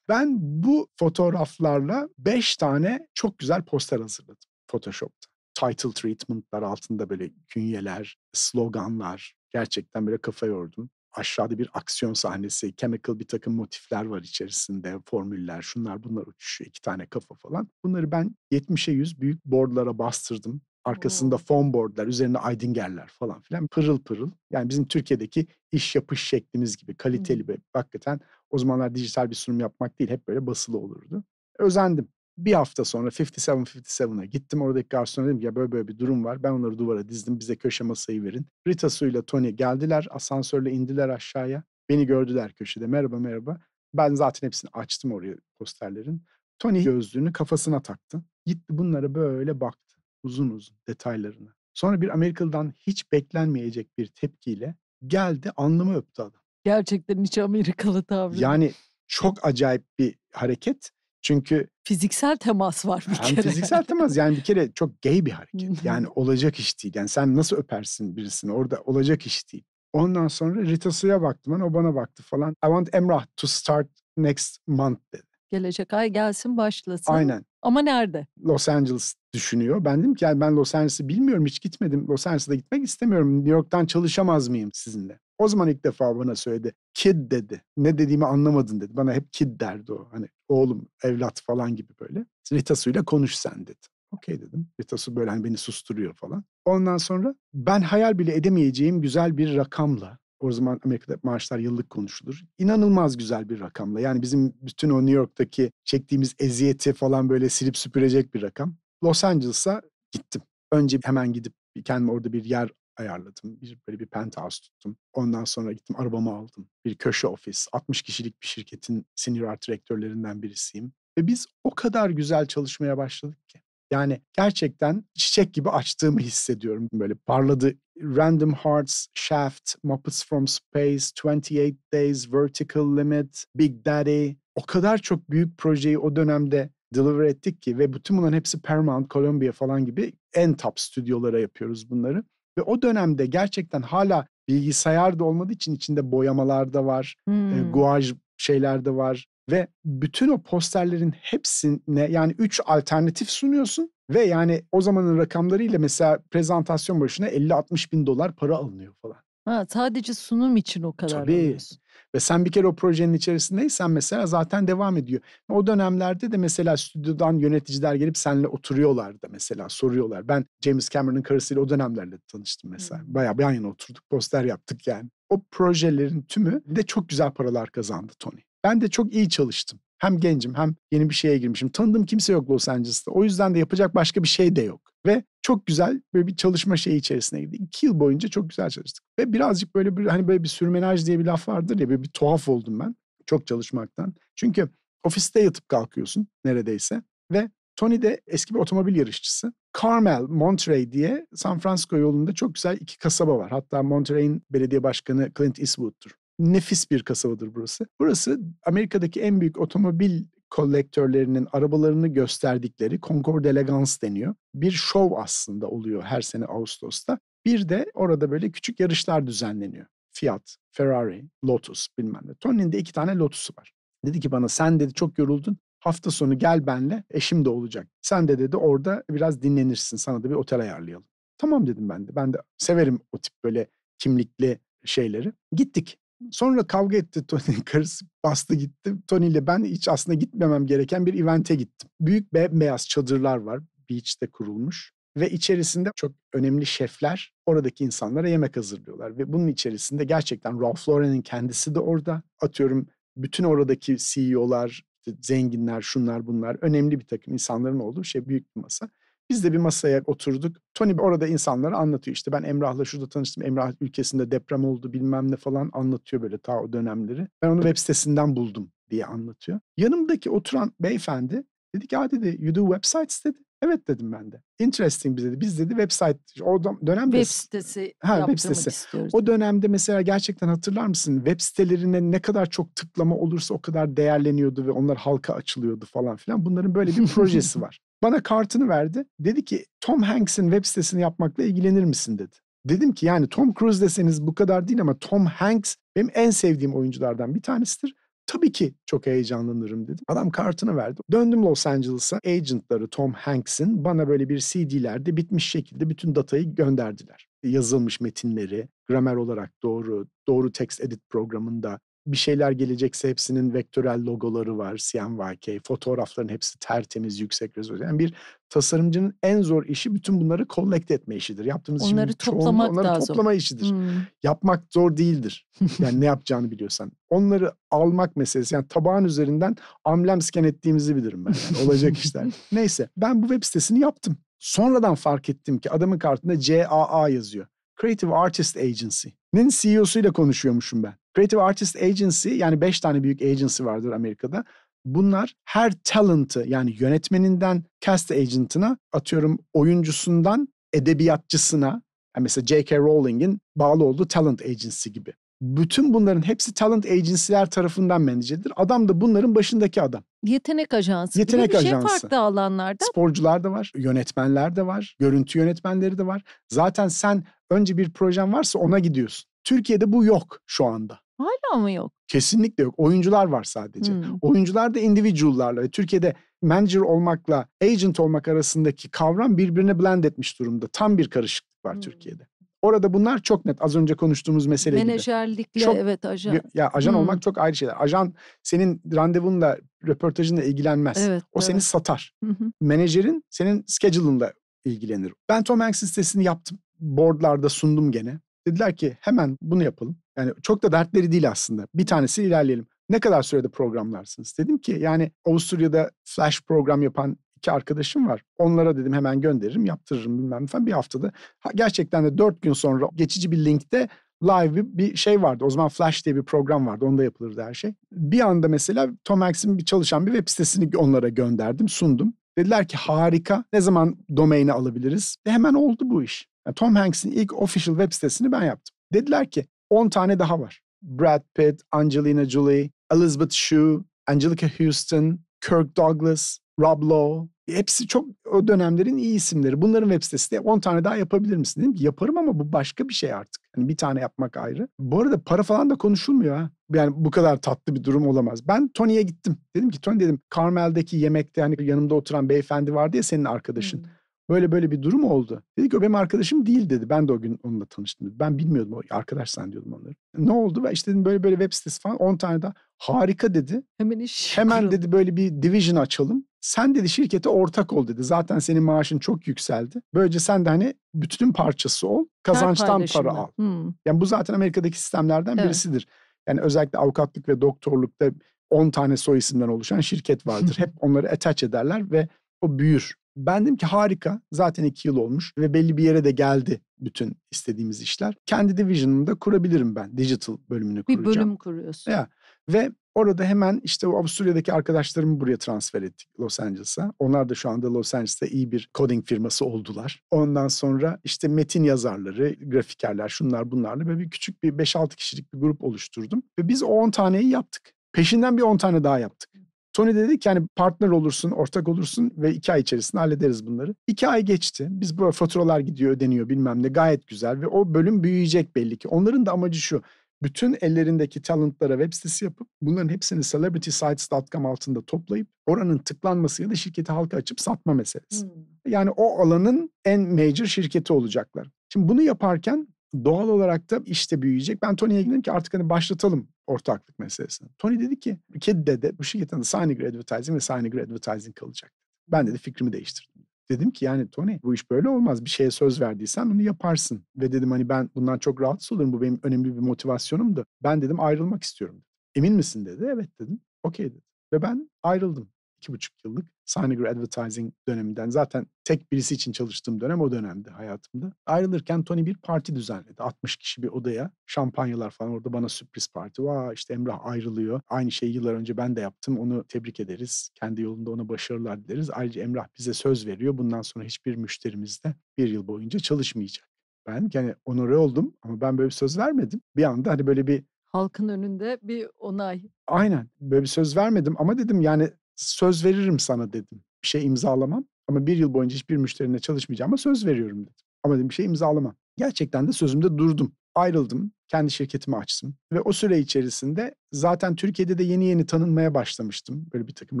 ben bu fotoğraflarla 5 tane çok güzel poster hazırladım Photoshop'ta. Title treatment'lar altında böyle künyeler, sloganlar, Gerçekten böyle kafa yordum. Aşağıda bir aksiyon sahnesi, chemical bir takım motifler var içerisinde, formüller, şunlar bunlar uçuşuyor, iki tane kafa falan. Bunları ben 70'e 100 büyük boardlara bastırdım. Arkasında hmm. foam boardlar, üzerine aydingerler falan filan pırıl pırıl. Yani bizim Türkiye'deki iş yapış şeklimiz gibi kaliteli hmm. bir hakikaten o zamanlar dijital bir sunum yapmak değil hep böyle basılı olurdu. Özendim bir hafta sonra 57-57'a gittim. Oradaki garsona dedim ki ya böyle böyle bir durum var. Ben onları duvara dizdim. Bize köşe masayı verin. Rita Su'yla Tony geldiler. Asansörle indiler aşağıya. Beni gördüler köşede. Merhaba merhaba. Ben zaten hepsini açtım oraya posterlerin. Tony gözlüğünü kafasına taktı. Gitti bunlara böyle baktı. Uzun uzun detaylarını. Sonra bir Amerikalı'dan hiç beklenmeyecek bir tepkiyle geldi anlamı öptü adam. Gerçekten hiç Amerikalı tavrı. Yani çok acayip bir hareket. Çünkü fiziksel temas var bir kere. Fiziksel temas yani bir kere çok gay bir hareket. Yani olacak iş değil. Yani sen nasıl öpersin birisini orada olacak iş değil. Ondan sonra Rita Su'ya baktım ben o bana baktı falan. I want Emrah to start next month dedi gelecek ay gelsin başlasın. Aynen. Ama nerede? Los Angeles düşünüyor. Ben dedim ki yani ben Los Angeles'ı bilmiyorum hiç gitmedim. Los Angeles'da gitmek istemiyorum. New York'tan çalışamaz mıyım sizinle? O zaman ilk defa bana söyledi. Kid dedi. Ne dediğimi anlamadın dedi. Bana hep kid derdi o. Hani oğlum, evlat falan gibi böyle. Rita Su'yla konuş sen dedi. Okey dedim. Rita Su böyle hani beni susturuyor falan. Ondan sonra ben hayal bile edemeyeceğim güzel bir rakamla o zaman Amerika'da maaşlar yıllık konuşulur. İnanılmaz güzel bir rakamla. Yani bizim bütün o New York'taki çektiğimiz eziyeti falan böyle silip süpürecek bir rakam. Los Angeles'a gittim. Önce hemen gidip kendime orada bir yer ayarladım. Bir, böyle bir penthouse tuttum. Ondan sonra gittim arabamı aldım. Bir köşe ofis. 60 kişilik bir şirketin senior art direktörlerinden birisiyim. Ve biz o kadar güzel çalışmaya başladık ki. Yani gerçekten çiçek gibi açtığımı hissediyorum böyle parladı. Random Hearts, Shaft, Muppets from Space, 28 Days, Vertical Limit, Big Daddy. O kadar çok büyük projeyi o dönemde deliver ettik ki ve bütün bunların hepsi Paramount, Columbia falan gibi en top stüdyolara yapıyoruz bunları. Ve o dönemde gerçekten hala bilgisayar da olmadığı için içinde boyamalar da var, e, hmm. e, guaj şeyler de var, ve bütün o posterlerin hepsine yani 3 alternatif sunuyorsun ve yani o zamanın rakamlarıyla mesela prezentasyon başına 50-60 bin dolar para alınıyor falan. Ha, sadece sunum için o kadar Tabii. alıyorsun. Ve sen bir kere o projenin içerisindeysen mesela zaten devam ediyor. O dönemlerde de mesela stüdyodan yöneticiler gelip seninle oturuyorlar da mesela soruyorlar. Ben James Cameron'ın karısıyla o dönemlerde tanıştım mesela. Hmm. Bayağı bir yan yana oturduk poster yaptık yani. O projelerin tümü de çok güzel paralar kazandı Tony. Ben de çok iyi çalıştım. Hem gencim hem yeni bir şeye girmişim. Tanıdığım kimse yok Los Angeles'ta. O yüzden de yapacak başka bir şey de yok. Ve çok güzel böyle bir çalışma şeyi içerisine girdi. İki yıl boyunca çok güzel çalıştık. Ve birazcık böyle bir hani böyle bir sürmenaj diye bir laf vardır ya böyle bir tuhaf oldum ben çok çalışmaktan. Çünkü ofiste yatıp kalkıyorsun neredeyse ve Tony de eski bir otomobil yarışçısı. Carmel, Monterey diye San Francisco yolunda çok güzel iki kasaba var. Hatta Monterey'in belediye başkanı Clint Eastwood'dur nefis bir kasabadır burası. Burası Amerika'daki en büyük otomobil kolektörlerinin arabalarını gösterdikleri Concord Elegance deniyor. Bir şov aslında oluyor her sene Ağustos'ta. Bir de orada böyle küçük yarışlar düzenleniyor. Fiat, Ferrari, Lotus bilmem ne. Tony'nin de iki tane Lotus'u var. Dedi ki bana sen dedi çok yoruldun. Hafta sonu gel benle eşim de olacak. Sen de dedi orada biraz dinlenirsin sana da bir otel ayarlayalım. Tamam dedim ben de. Ben de severim o tip böyle kimlikli şeyleri. Gittik Sonra kavga etti Tony karısı bastı gitti. Tony ile ben hiç aslında gitmemem gereken bir evente gittim. Büyük beyaz çadırlar var. Beach'te kurulmuş ve içerisinde çok önemli şefler oradaki insanlara yemek hazırlıyorlar ve bunun içerisinde gerçekten Ralph Lauren'in kendisi de orada. Atıyorum bütün oradaki CEO'lar, zenginler, şunlar bunlar önemli bir takım insanların olduğu şey büyük bir masa. Biz de bir masaya oturduk. Tony orada insanlara anlatıyor işte ben Emrah'la şurada tanıştım. Emrah ülkesinde deprem oldu bilmem ne falan anlatıyor böyle ta o dönemleri. Ben onu web sitesinden buldum diye anlatıyor. Yanımdaki oturan beyefendi dedi ki dedi you do websites dedi. Evet dedim ben de. Interesting biz dedi. Biz dedi website o dönemde web sitesi ha, web sitesi. istiyoruz. O dönemde mesela gerçekten hatırlar mısın? Web sitelerine ne kadar çok tıklama olursa o kadar değerleniyordu ve onlar halka açılıyordu falan filan. Bunların böyle bir projesi var. Bana kartını verdi. Dedi ki Tom Hanks'in web sitesini yapmakla ilgilenir misin dedi. Dedim ki yani Tom Cruise deseniz bu kadar değil ama Tom Hanks benim en sevdiğim oyunculardan bir tanesidir. Tabii ki çok heyecanlanırım dedim. Adam kartını verdi. Döndüm Los Angeles'a. Agentları Tom Hanks'in bana böyle bir CD'lerde bitmiş şekilde bütün datayı gönderdiler. Yazılmış metinleri, gramer olarak doğru, doğru text edit programında bir şeyler gelecekse hepsinin vektörel logoları var, CMYK, fotoğrafların hepsi tertemiz, yüksek rezolüsyon. Yani bir tasarımcının en zor işi bütün bunları collect etme işidir. Yaptığımız onları işin toplamak onları daha toplama zor. işidir. Hmm. Yapmak zor değildir. Yani ne yapacağını biliyorsan. Onları almak meselesi. Yani tabağın üzerinden amblem scan ettiğimizi bilirim ben. Yani olacak işler. Neyse ben bu web sitesini yaptım. Sonradan fark ettim ki adamın kartında CAA yazıyor. Creative Artist Agency'nin CEO'suyla konuşuyormuşum ben. Creative Artist Agency yani 5 tane büyük agency vardır Amerika'da. Bunlar her talent'ı yani yönetmeninden cast agent'ına atıyorum oyuncusundan edebiyatçısına yani mesela J.K. Rowling'in bağlı olduğu talent agency gibi. Bütün bunların hepsi talent agency'ler tarafından manage Adam da bunların başındaki adam. Yetenek ajansı. Yetenek bir şey ajansı. şey farklı alanlarda. Sporcular da var, yönetmenler de var, görüntü yönetmenleri de var. Zaten sen önce bir projen varsa ona gidiyorsun. Türkiye'de bu yok şu anda. Hala mı yok? Kesinlikle yok. Oyuncular var sadece. Hmm. Oyuncular da individuallarla. Türkiye'de manager olmakla agent olmak arasındaki kavram birbirine blend etmiş durumda. Tam bir karışıklık var hmm. Türkiye'de. Orada bunlar çok net. Az önce konuştuğumuz mesele Menajerlikle, gibi. Menajerlikle evet ajan. Ya ajan hmm. olmak çok ayrı şeyler. Ajan senin randevunla, röportajınla ilgilenmez. Evet, o evet. seni satar. Menajerin senin schedule'ınla ilgilenir. Ben Tom Hanks'in sitesini yaptım. Boardlarda sundum gene. Dediler ki hemen bunu yapalım. Yani çok da dertleri değil aslında. Bir tanesi ilerleyelim. Ne kadar sürede programlarsınız? Dedim ki yani Avusturya'da flash program yapan iki arkadaşım var. Onlara dedim hemen gönderirim, yaptırırım bilmem falan. Bir haftada gerçekten de dört gün sonra geçici bir linkte live bir şey vardı. O zaman Flash diye bir program vardı. Onda yapılırdı her şey. Bir anda mesela Tom Hanks'in bir çalışan bir web sitesini onlara gönderdim, sundum. Dediler ki harika. Ne zaman domaini alabiliriz? Ve hemen oldu bu iş. Yani Tom Hanks'in ilk official web sitesini ben yaptım. Dediler ki 10 tane daha var. Brad Pitt, Angelina Jolie, Elizabeth Shue, Angelica Houston, Kirk Douglas. Rob Lowe. Hepsi çok o dönemlerin iyi isimleri. Bunların web sitesi de 10 tane daha yapabilir misin? Dedim ki yaparım ama bu başka bir şey artık. Yani bir tane yapmak ayrı. Bu arada para falan da konuşulmuyor ha. Yani bu kadar tatlı bir durum olamaz. Ben Tony'ye gittim. Dedim ki Tony dedim Carmel'deki yemekte hani yanımda oturan beyefendi vardı ya senin arkadaşın. Hmm. Böyle böyle bir durum oldu. Dedi ki o benim arkadaşım değil dedi. Ben de o gün onunla tanıştım. Dedi. Ben bilmiyordum arkadaş sen diyordum onları. Ne oldu? Ben işte dedim böyle böyle web sitesi falan 10 tane daha. Harika dedi. Hemen iş. Hemen kurun. dedi böyle bir division açalım sen dedi şirkete ortak ol dedi. Zaten senin maaşın çok yükseldi. Böylece sen de hani bütünün parçası ol. Kazançtan para al. Hmm. Yani bu zaten Amerika'daki sistemlerden evet. birisidir. Yani özellikle avukatlık ve doktorlukta 10 tane soy isimden oluşan şirket vardır. Hep onları attach ederler ve o büyür. Ben dedim ki harika zaten iki yıl olmuş ve belli bir yere de geldi bütün istediğimiz işler. Kendi division'ımı da kurabilirim ben. Digital bölümünü kuracağım. Bir bölüm kuruyorsun. Ya. Ve Orada hemen işte o Avusturya'daki arkadaşlarımı buraya transfer ettik Los Angeles'a. Onlar da şu anda Los Angeles'ta iyi bir coding firması oldular. Ondan sonra işte metin yazarları, grafikerler şunlar bunlarla böyle bir küçük bir 5-6 kişilik bir grup oluşturdum. Ve biz o 10 taneyi yaptık. Peşinden bir 10 tane daha yaptık. Tony dedi ki yani partner olursun, ortak olursun ve iki ay içerisinde hallederiz bunları. İki ay geçti. Biz böyle faturalar gidiyor, ödeniyor bilmem ne. Gayet güzel ve o bölüm büyüyecek belli ki. Onların da amacı şu bütün ellerindeki talentlara web sitesi yapıp bunların hepsini celebritysites.com altında toplayıp oranın tıklanması ya da şirketi halka açıp satma meselesi. Hmm. Yani o alanın en major şirketi olacaklar. Şimdi bunu yaparken doğal olarak da işte büyüyecek. Ben Tony'ye dedim ki artık hani başlatalım ortaklık meselesini. Tony dedi ki Kedde de bu şirketin Signing Advertising ve Signing Advertising kalacak. Ben dedi fikrimi değiştirdim. Dedim ki yani Tony bu iş böyle olmaz. Bir şeye söz verdiysen onu yaparsın. Ve dedim hani ben bundan çok rahatsız olurum. Bu benim önemli bir motivasyonumdu. Ben dedim ayrılmak istiyorum. Emin misin dedi. Evet dedim. Okey dedi. Ve ben ayrıldım iki buçuk yıllık Siniger Advertising döneminden. Zaten tek birisi için çalıştığım dönem o dönemdi hayatımda. Ayrılırken Tony bir parti düzenledi. 60 kişi bir odaya. Şampanyalar falan orada bana sürpriz parti. Vaa işte Emrah ayrılıyor. Aynı şeyi yıllar önce ben de yaptım. Onu tebrik ederiz. Kendi yolunda ona başarılar dileriz. Ayrıca Emrah bize söz veriyor. Bundan sonra hiçbir müşterimizle bir yıl boyunca çalışmayacak. Ben yani onore oldum ama ben böyle bir söz vermedim. Bir anda hani böyle bir Halkın önünde bir onay. Aynen. Böyle bir söz vermedim ama dedim yani söz veririm sana dedim. Bir şey imzalamam ama bir yıl boyunca hiçbir müşterine çalışmayacağıma söz veriyorum dedim. Ama dedim bir şey imzalamam. Gerçekten de sözümde durdum. Ayrıldım, kendi şirketimi açtım ve o süre içerisinde zaten Türkiye'de de yeni yeni tanınmaya başlamıştım. Böyle bir takım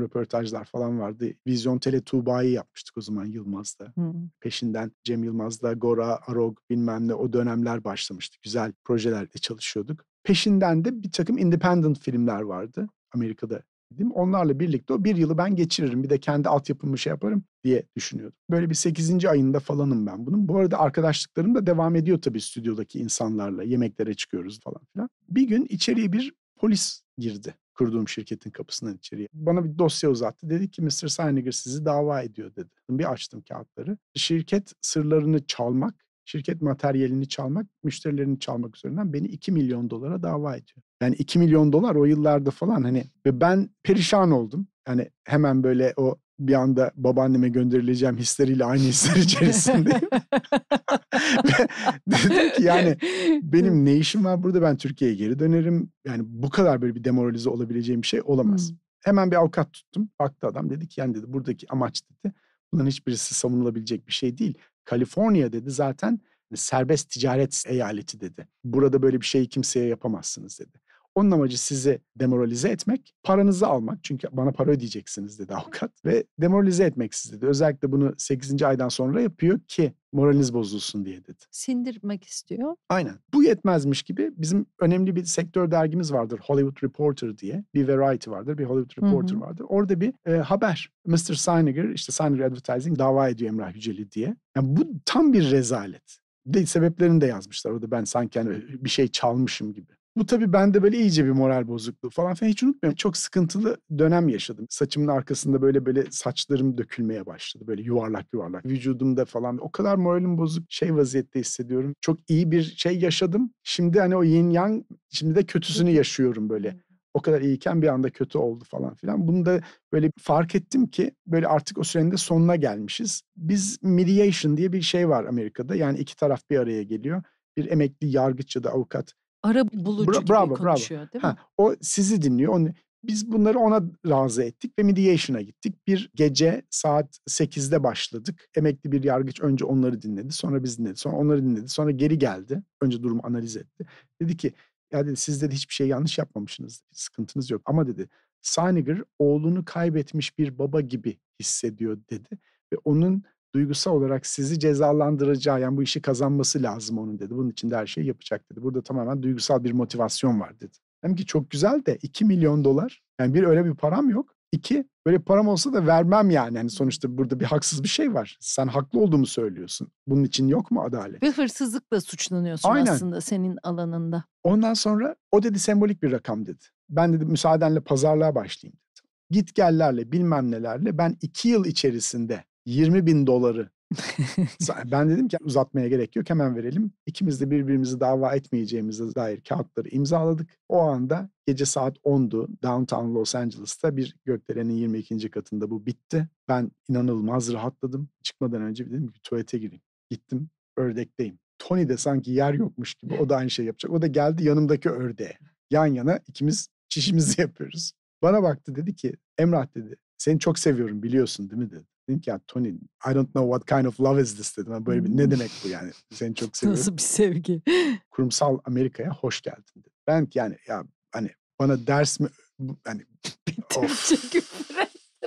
röportajlar falan vardı. Vizyon Tele Tuğba'yı yapmıştık o zaman Yılmaz'da. Hmm. Peşinden Cem Yılmaz'da, Gora, Arog bilmem ne o dönemler başlamıştı. Güzel projelerde çalışıyorduk. Peşinden de bir takım independent filmler vardı. Amerika'da Dedim Onlarla birlikte o bir yılı ben geçiririm. Bir de kendi altyapımı şey yaparım diye düşünüyordum. Böyle bir 8. ayında falanım ben bunun. Bu arada arkadaşlıklarım da devam ediyor tabii stüdyodaki insanlarla. Yemeklere çıkıyoruz falan filan. Bir gün içeriye bir polis girdi kurduğum şirketin kapısından içeriye. Bana bir dosya uzattı. Dedi ki Mr. Seiniger sizi dava ediyor dedi. Bir açtım kağıtları. Şirket sırlarını çalmak şirket materyalini çalmak, müşterilerini çalmak üzerinden beni 2 milyon dolara dava ediyor. Yani 2 milyon dolar o yıllarda falan hani ve ben perişan oldum. Yani hemen böyle o bir anda babaanneme gönderileceğim hisleriyle aynı hisler içerisindeyim. dedim ki yani benim ne işim var burada ben Türkiye'ye geri dönerim. Yani bu kadar böyle bir demoralize olabileceğim bir şey olamaz. Hmm. Hemen bir avukat tuttum. Baktı adam dedi ki yani dedi buradaki amaç dedi. Bunların hiçbirisi savunulabilecek bir şey değil. Kaliforniya dedi zaten hani, serbest ticaret eyaleti dedi. Burada böyle bir şeyi kimseye yapamazsınız dedi. Onun amacı sizi demoralize etmek, paranızı almak. Çünkü bana para ödeyeceksiniz dedi avukat. Ve demoralize etmek sizi dedi. Özellikle bunu 8. aydan sonra yapıyor ki moraliniz bozulsun diye dedi. Sindirmek istiyor. Aynen. Bu yetmezmiş gibi bizim önemli bir sektör dergimiz vardır. Hollywood Reporter diye. Bir Variety vardır, bir Hollywood Reporter Hı-hı. vardır. Orada bir e, haber. Mr. Seiniger, işte Seiniger Advertising dava ediyor Emrah Yüceli diye. Yani bu tam bir rezalet. De, sebeplerini de yazmışlar. Orada ben sanki hani e, bir şey çalmışım gibi. Bu tabii bende böyle iyice bir moral bozukluğu falan filan hiç unutmuyorum. Çok sıkıntılı dönem yaşadım. Saçımın arkasında böyle böyle saçlarım dökülmeye başladı. Böyle yuvarlak yuvarlak vücudumda falan. O kadar moralim bozuk şey vaziyette hissediyorum. Çok iyi bir şey yaşadım. Şimdi hani o yin yang şimdi de kötüsünü yaşıyorum böyle o kadar iyiyken bir anda kötü oldu falan filan. Bunu da böyle fark ettim ki böyle artık o sürenin de sonuna gelmişiz. Biz mediation diye bir şey var Amerika'da. Yani iki taraf bir araya geliyor. Bir emekli yargıç ya da avukat Ara bulucu Bra- bravo, gibi konuşuyor bravo. değil mi? Ha, o sizi dinliyor. Onu, biz bunları ona razı ettik ve mediation'a gittik. Bir gece saat 8'de başladık. Emekli bir yargıç önce onları dinledi, sonra biz dinledi, sonra onları dinledi, sonra geri geldi. Önce durumu analiz etti. Dedi ki ya dedi siz dedi hiçbir şey yanlış yapmamışsınız, sıkıntınız yok. Ama dedi Saniger oğlunu kaybetmiş bir baba gibi hissediyor dedi. Ve onun duygusal olarak sizi cezalandıracağı yani bu işi kazanması lazım onun dedi. Bunun için de her şeyi yapacak dedi. Burada tamamen duygusal bir motivasyon var dedi. Hem ki çok güzel de 2 milyon dolar yani bir öyle bir param yok. İki, böyle param olsa da vermem yani. yani. Sonuçta burada bir haksız bir şey var. Sen haklı olduğumu söylüyorsun. Bunun için yok mu adalet? Bir hırsızlıkla suçlanıyorsun Aynen. aslında senin alanında. Ondan sonra o dedi sembolik bir rakam dedi. Ben dedi müsaadenle pazarlığa başlayayım dedi. Git gellerle bilmem nelerle ben iki yıl içerisinde 20 bin doları. ben dedim ki uzatmaya gerek yok hemen verelim. İkimiz de birbirimizi dava etmeyeceğimize dair kağıtları imzaladık. O anda gece saat 10'du downtown Los Angeles'ta bir gökdelenin 22. katında bu bitti. Ben inanılmaz rahatladım. Çıkmadan önce dedim ki tuvalete gireyim. Gittim ördekteyim. Tony de sanki yer yokmuş gibi o da aynı şey yapacak. O da geldi yanımdaki ördeğe. Yan yana ikimiz çişimizi yapıyoruz. Bana baktı dedi ki Emrah dedi seni çok seviyorum biliyorsun değil mi dedi. Dedim ki ya Tony I don't know what kind of love is this dedim. Yani böyle bir, ne hmm. demek bu yani seni çok seviyorum. Nasıl bir sevgi? Kurumsal Amerika'ya hoş geldin dedi. Ben ki yani ya hani bana ders mi hani of.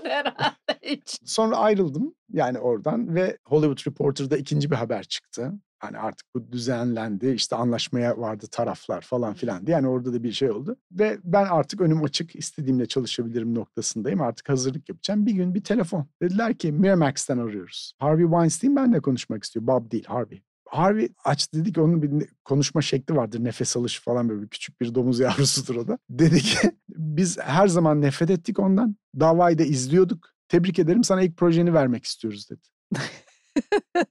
herhalde hiç. Sonra ayrıldım yani oradan ve Hollywood Reporter'da ikinci bir haber çıktı. Hani artık bu düzenlendi işte anlaşmaya vardı taraflar falan filan diye. Yani orada da bir şey oldu. Ve ben artık önüm açık istediğimle çalışabilirim noktasındayım. Artık hazırlık yapacağım. Bir gün bir telefon. Dediler ki Miramax'tan arıyoruz. Harvey Weinstein benle konuşmak istiyor. Bob değil Harvey. Harvey aç dedi ki onun bir konuşma şekli vardır. Nefes alışı falan böyle küçük bir domuz yavrusudur o da. Dedi ki biz her zaman nefret ettik ondan. Davayı da izliyorduk tebrik ederim sana ilk projeni vermek istiyoruz dedi.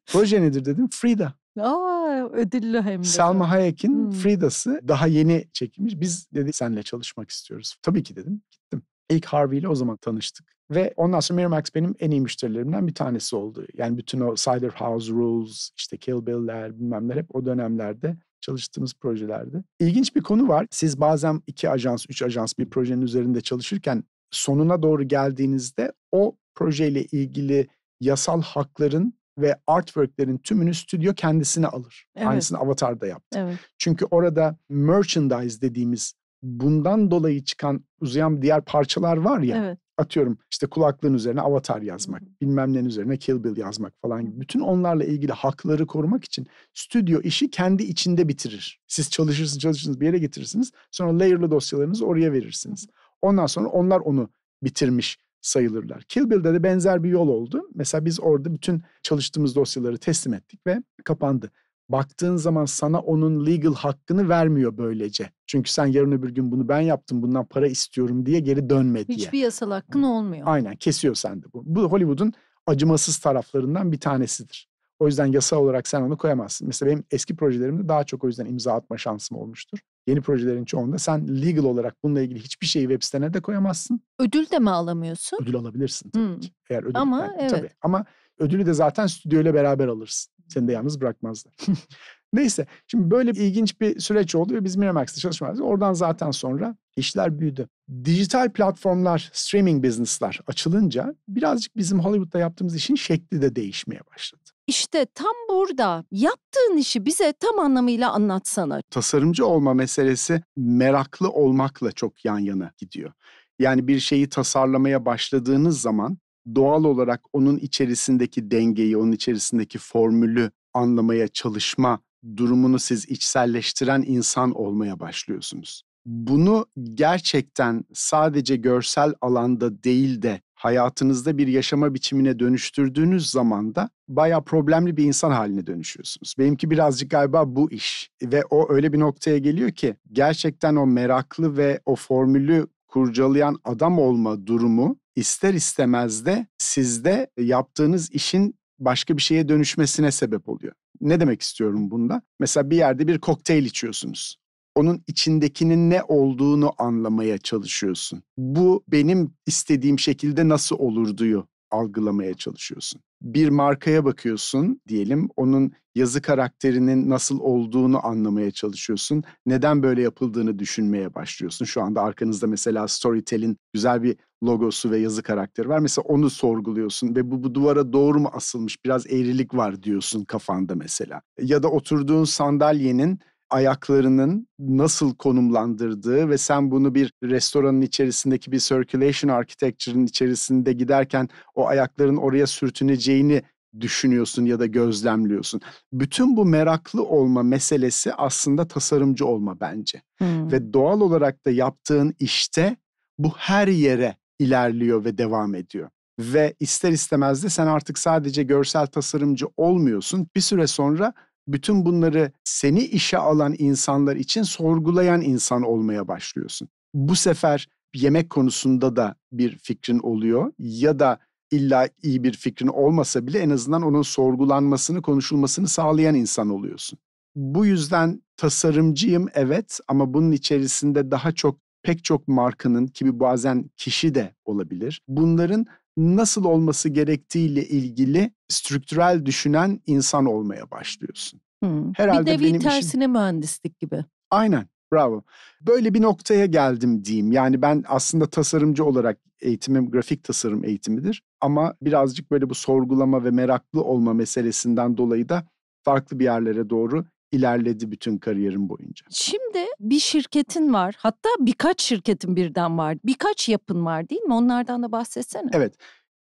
Proje nedir dedim. Frida. Aa, ödüllü hem de. Selma Hayek'in hmm. Frida'sı daha yeni çekilmiş. Biz dedi senle çalışmak istiyoruz. Tabii ki dedim. Gittim. İlk Harvey ile o zaman tanıştık. Ve ondan sonra Miramax benim en iyi müşterilerimden bir tanesi oldu. Yani bütün o Cider House Rules, işte Kill Bill'ler bilmem neler hep o dönemlerde çalıştığımız projelerde. İlginç bir konu var. Siz bazen iki ajans, üç ajans bir projenin üzerinde çalışırken sonuna doğru geldiğinizde o projeyle ilgili yasal hakların ve artworklerin tümünü stüdyo kendisine alır. Evet. Aynısını Avatar'da yaptı. Evet. Çünkü orada merchandise dediğimiz bundan dolayı çıkan uzayan diğer parçalar var ya. Evet. Atıyorum işte kulaklığın üzerine avatar yazmak, bilmem nenin üzerine Kill Bill yazmak falan gibi. Bütün onlarla ilgili hakları korumak için stüdyo işi kendi içinde bitirir. Siz çalışırsınız çalışırsınız bir yere getirirsiniz. Sonra layer'lı dosyalarınızı oraya verirsiniz. Ondan sonra onlar onu bitirmiş sayılırlar. Kill Bill'de de benzer bir yol oldu. Mesela biz orada bütün çalıştığımız dosyaları teslim ettik ve kapandı. Baktığın zaman sana onun legal hakkını vermiyor böylece. Çünkü sen yarın öbür gün bunu ben yaptım bundan para istiyorum diye geri dönme diye. Hiçbir yasal hakkın olmuyor. Aynen kesiyor sende bu. Bu Hollywood'un acımasız taraflarından bir tanesidir. O yüzden yasa olarak sen onu koyamazsın. Mesela benim eski projelerimde daha çok o yüzden imza atma şansım olmuştur. Yeni projelerin çoğunda sen legal olarak bununla ilgili hiçbir şeyi web sitene de koyamazsın. Ödül de mi alamıyorsun? Ödül alabilirsin tabii hmm. ki. Eğer ödül, Ama yani, evet. Tabii. Ama ödülü de zaten stüdyo ile beraber alırsın. Seni de yalnız bırakmazlar. Neyse şimdi böyle ilginç bir süreç oldu ve biz Miramax'ta çalışmalarız. Oradan zaten sonra işler büyüdü. Dijital platformlar, streaming business'lar açılınca birazcık bizim Hollywood'da yaptığımız işin şekli de değişmeye başladı. İşte tam burada yaptığın işi bize tam anlamıyla anlatsana. Tasarımcı olma meselesi meraklı olmakla çok yan yana gidiyor. Yani bir şeyi tasarlamaya başladığınız zaman doğal olarak onun içerisindeki dengeyi, onun içerisindeki formülü anlamaya çalışma durumunu siz içselleştiren insan olmaya başlıyorsunuz. Bunu gerçekten sadece görsel alanda değil de hayatınızda bir yaşama biçimine dönüştürdüğünüz zaman da bayağı problemli bir insan haline dönüşüyorsunuz. Benimki birazcık galiba bu iş ve o öyle bir noktaya geliyor ki gerçekten o meraklı ve o formülü kurcalayan adam olma durumu ister istemez de sizde yaptığınız işin başka bir şeye dönüşmesine sebep oluyor. Ne demek istiyorum bunda? Mesela bir yerde bir kokteyl içiyorsunuz onun içindekinin ne olduğunu anlamaya çalışıyorsun. Bu benim istediğim şekilde nasıl olur diyor algılamaya çalışıyorsun. Bir markaya bakıyorsun diyelim, onun yazı karakterinin nasıl olduğunu anlamaya çalışıyorsun. Neden böyle yapıldığını düşünmeye başlıyorsun. Şu anda arkanızda mesela Storytel'in güzel bir logosu ve yazı karakteri var. Mesela onu sorguluyorsun ve bu, bu duvara doğru mu asılmış, biraz eğrilik var diyorsun kafanda mesela. Ya da oturduğun sandalyenin ayaklarının nasıl konumlandırdığı ve sen bunu bir restoranın içerisindeki bir circulation architecture'ın içerisinde giderken o ayakların oraya sürtüneceğini düşünüyorsun ya da gözlemliyorsun. Bütün bu meraklı olma meselesi aslında tasarımcı olma bence. Hmm. Ve doğal olarak da yaptığın işte bu her yere ilerliyor ve devam ediyor. Ve ister istemez de sen artık sadece görsel tasarımcı olmuyorsun. Bir süre sonra bütün bunları seni işe alan insanlar için sorgulayan insan olmaya başlıyorsun. Bu sefer yemek konusunda da bir fikrin oluyor ya da illa iyi bir fikrin olmasa bile en azından onun sorgulanmasını, konuşulmasını sağlayan insan oluyorsun. Bu yüzden tasarımcıyım evet ama bunun içerisinde daha çok pek çok markanın gibi bazen kişi de olabilir. Bunların nasıl olması gerektiğiyle ilgili strüktürel düşünen insan olmaya başlıyorsun. Hmm. Herhalde bir nevi benim tersine işim... mühendislik gibi. Aynen. Bravo. Böyle bir noktaya geldim diyeyim. Yani ben aslında tasarımcı olarak eğitimim grafik tasarım eğitimidir. Ama birazcık böyle bu sorgulama ve meraklı olma meselesinden dolayı da farklı bir yerlere doğru ilerledi bütün kariyerim boyunca. Şimdi bir şirketin var. Hatta birkaç şirketin birden var. Birkaç yapın var değil mi? Onlardan da bahsetsene. Evet.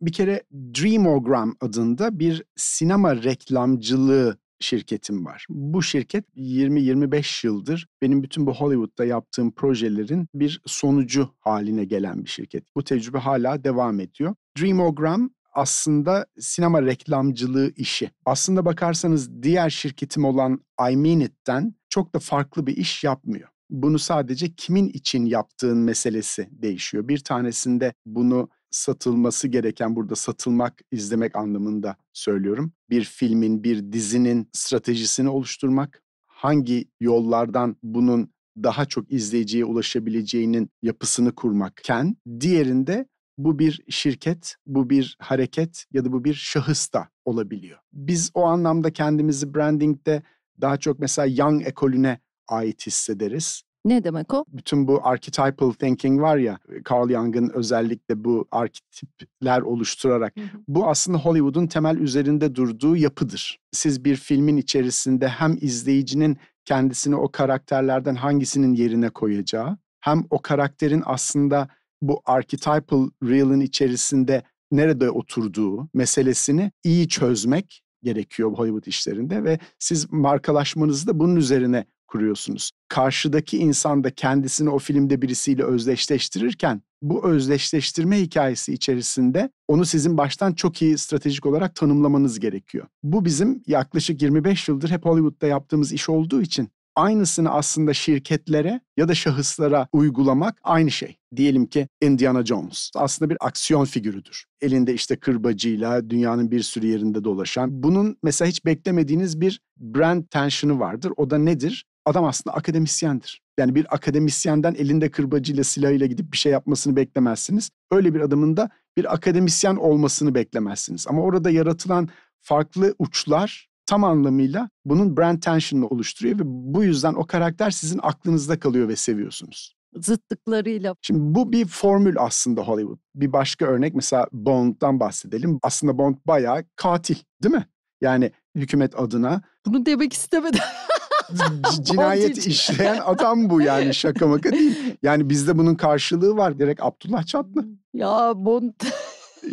Bir kere Dreamogram adında bir sinema reklamcılığı şirketim var. Bu şirket 20-25 yıldır benim bütün bu Hollywood'da yaptığım projelerin bir sonucu haline gelen bir şirket. Bu tecrübe hala devam ediyor. Dreamogram aslında sinema reklamcılığı işi. Aslında bakarsanız diğer şirketim olan Iminitten çok da farklı bir iş yapmıyor. Bunu sadece kimin için yaptığın meselesi değişiyor. Bir tanesinde bunu satılması gereken burada satılmak izlemek anlamında söylüyorum. Bir filmin, bir dizinin stratejisini oluşturmak, hangi yollardan bunun daha çok izleyiciye ulaşabileceğinin yapısını kurmakken diğerinde bu bir şirket, bu bir hareket ya da bu bir şahıs da olabiliyor. Biz o anlamda kendimizi brandingde daha çok mesela Young ekolüne ait hissederiz. Ne demek o? Bütün bu archetypal thinking var ya, Carl Jung'ın özellikle bu arketipler oluşturarak. Hı hı. Bu aslında Hollywood'un temel üzerinde durduğu yapıdır. Siz bir filmin içerisinde hem izleyicinin kendisini o karakterlerden hangisinin yerine koyacağı, hem o karakterin aslında bu archetypal real'ın içerisinde nerede oturduğu meselesini iyi çözmek gerekiyor Hollywood işlerinde ve siz markalaşmanızı da bunun üzerine kuruyorsunuz. Karşıdaki insan da kendisini o filmde birisiyle özdeşleştirirken bu özdeşleştirme hikayesi içerisinde onu sizin baştan çok iyi stratejik olarak tanımlamanız gerekiyor. Bu bizim yaklaşık 25 yıldır hep Hollywood'da yaptığımız iş olduğu için aynısını aslında şirketlere ya da şahıslara uygulamak aynı şey. Diyelim ki Indiana Jones aslında bir aksiyon figürüdür. Elinde işte kırbacıyla dünyanın bir sürü yerinde dolaşan. Bunun mesela hiç beklemediğiniz bir brand tension'ı vardır. O da nedir? Adam aslında akademisyendir. Yani bir akademisyenden elinde kırbacıyla silahıyla gidip bir şey yapmasını beklemezsiniz. Öyle bir adamın da bir akademisyen olmasını beklemezsiniz. Ama orada yaratılan farklı uçlar tam anlamıyla bunun brand tension'ını oluşturuyor ve bu yüzden o karakter sizin aklınızda kalıyor ve seviyorsunuz. Zıtlıklarıyla. Şimdi bu bir formül aslında Hollywood. Bir başka örnek mesela Bond'dan bahsedelim. Aslında Bond bayağı katil değil mi? Yani hükümet adına. Bunu demek istemedim. cinayet işleyen adam bu yani şaka maka değil. Yani bizde bunun karşılığı var direkt Abdullah Çatlı. Ya Bond.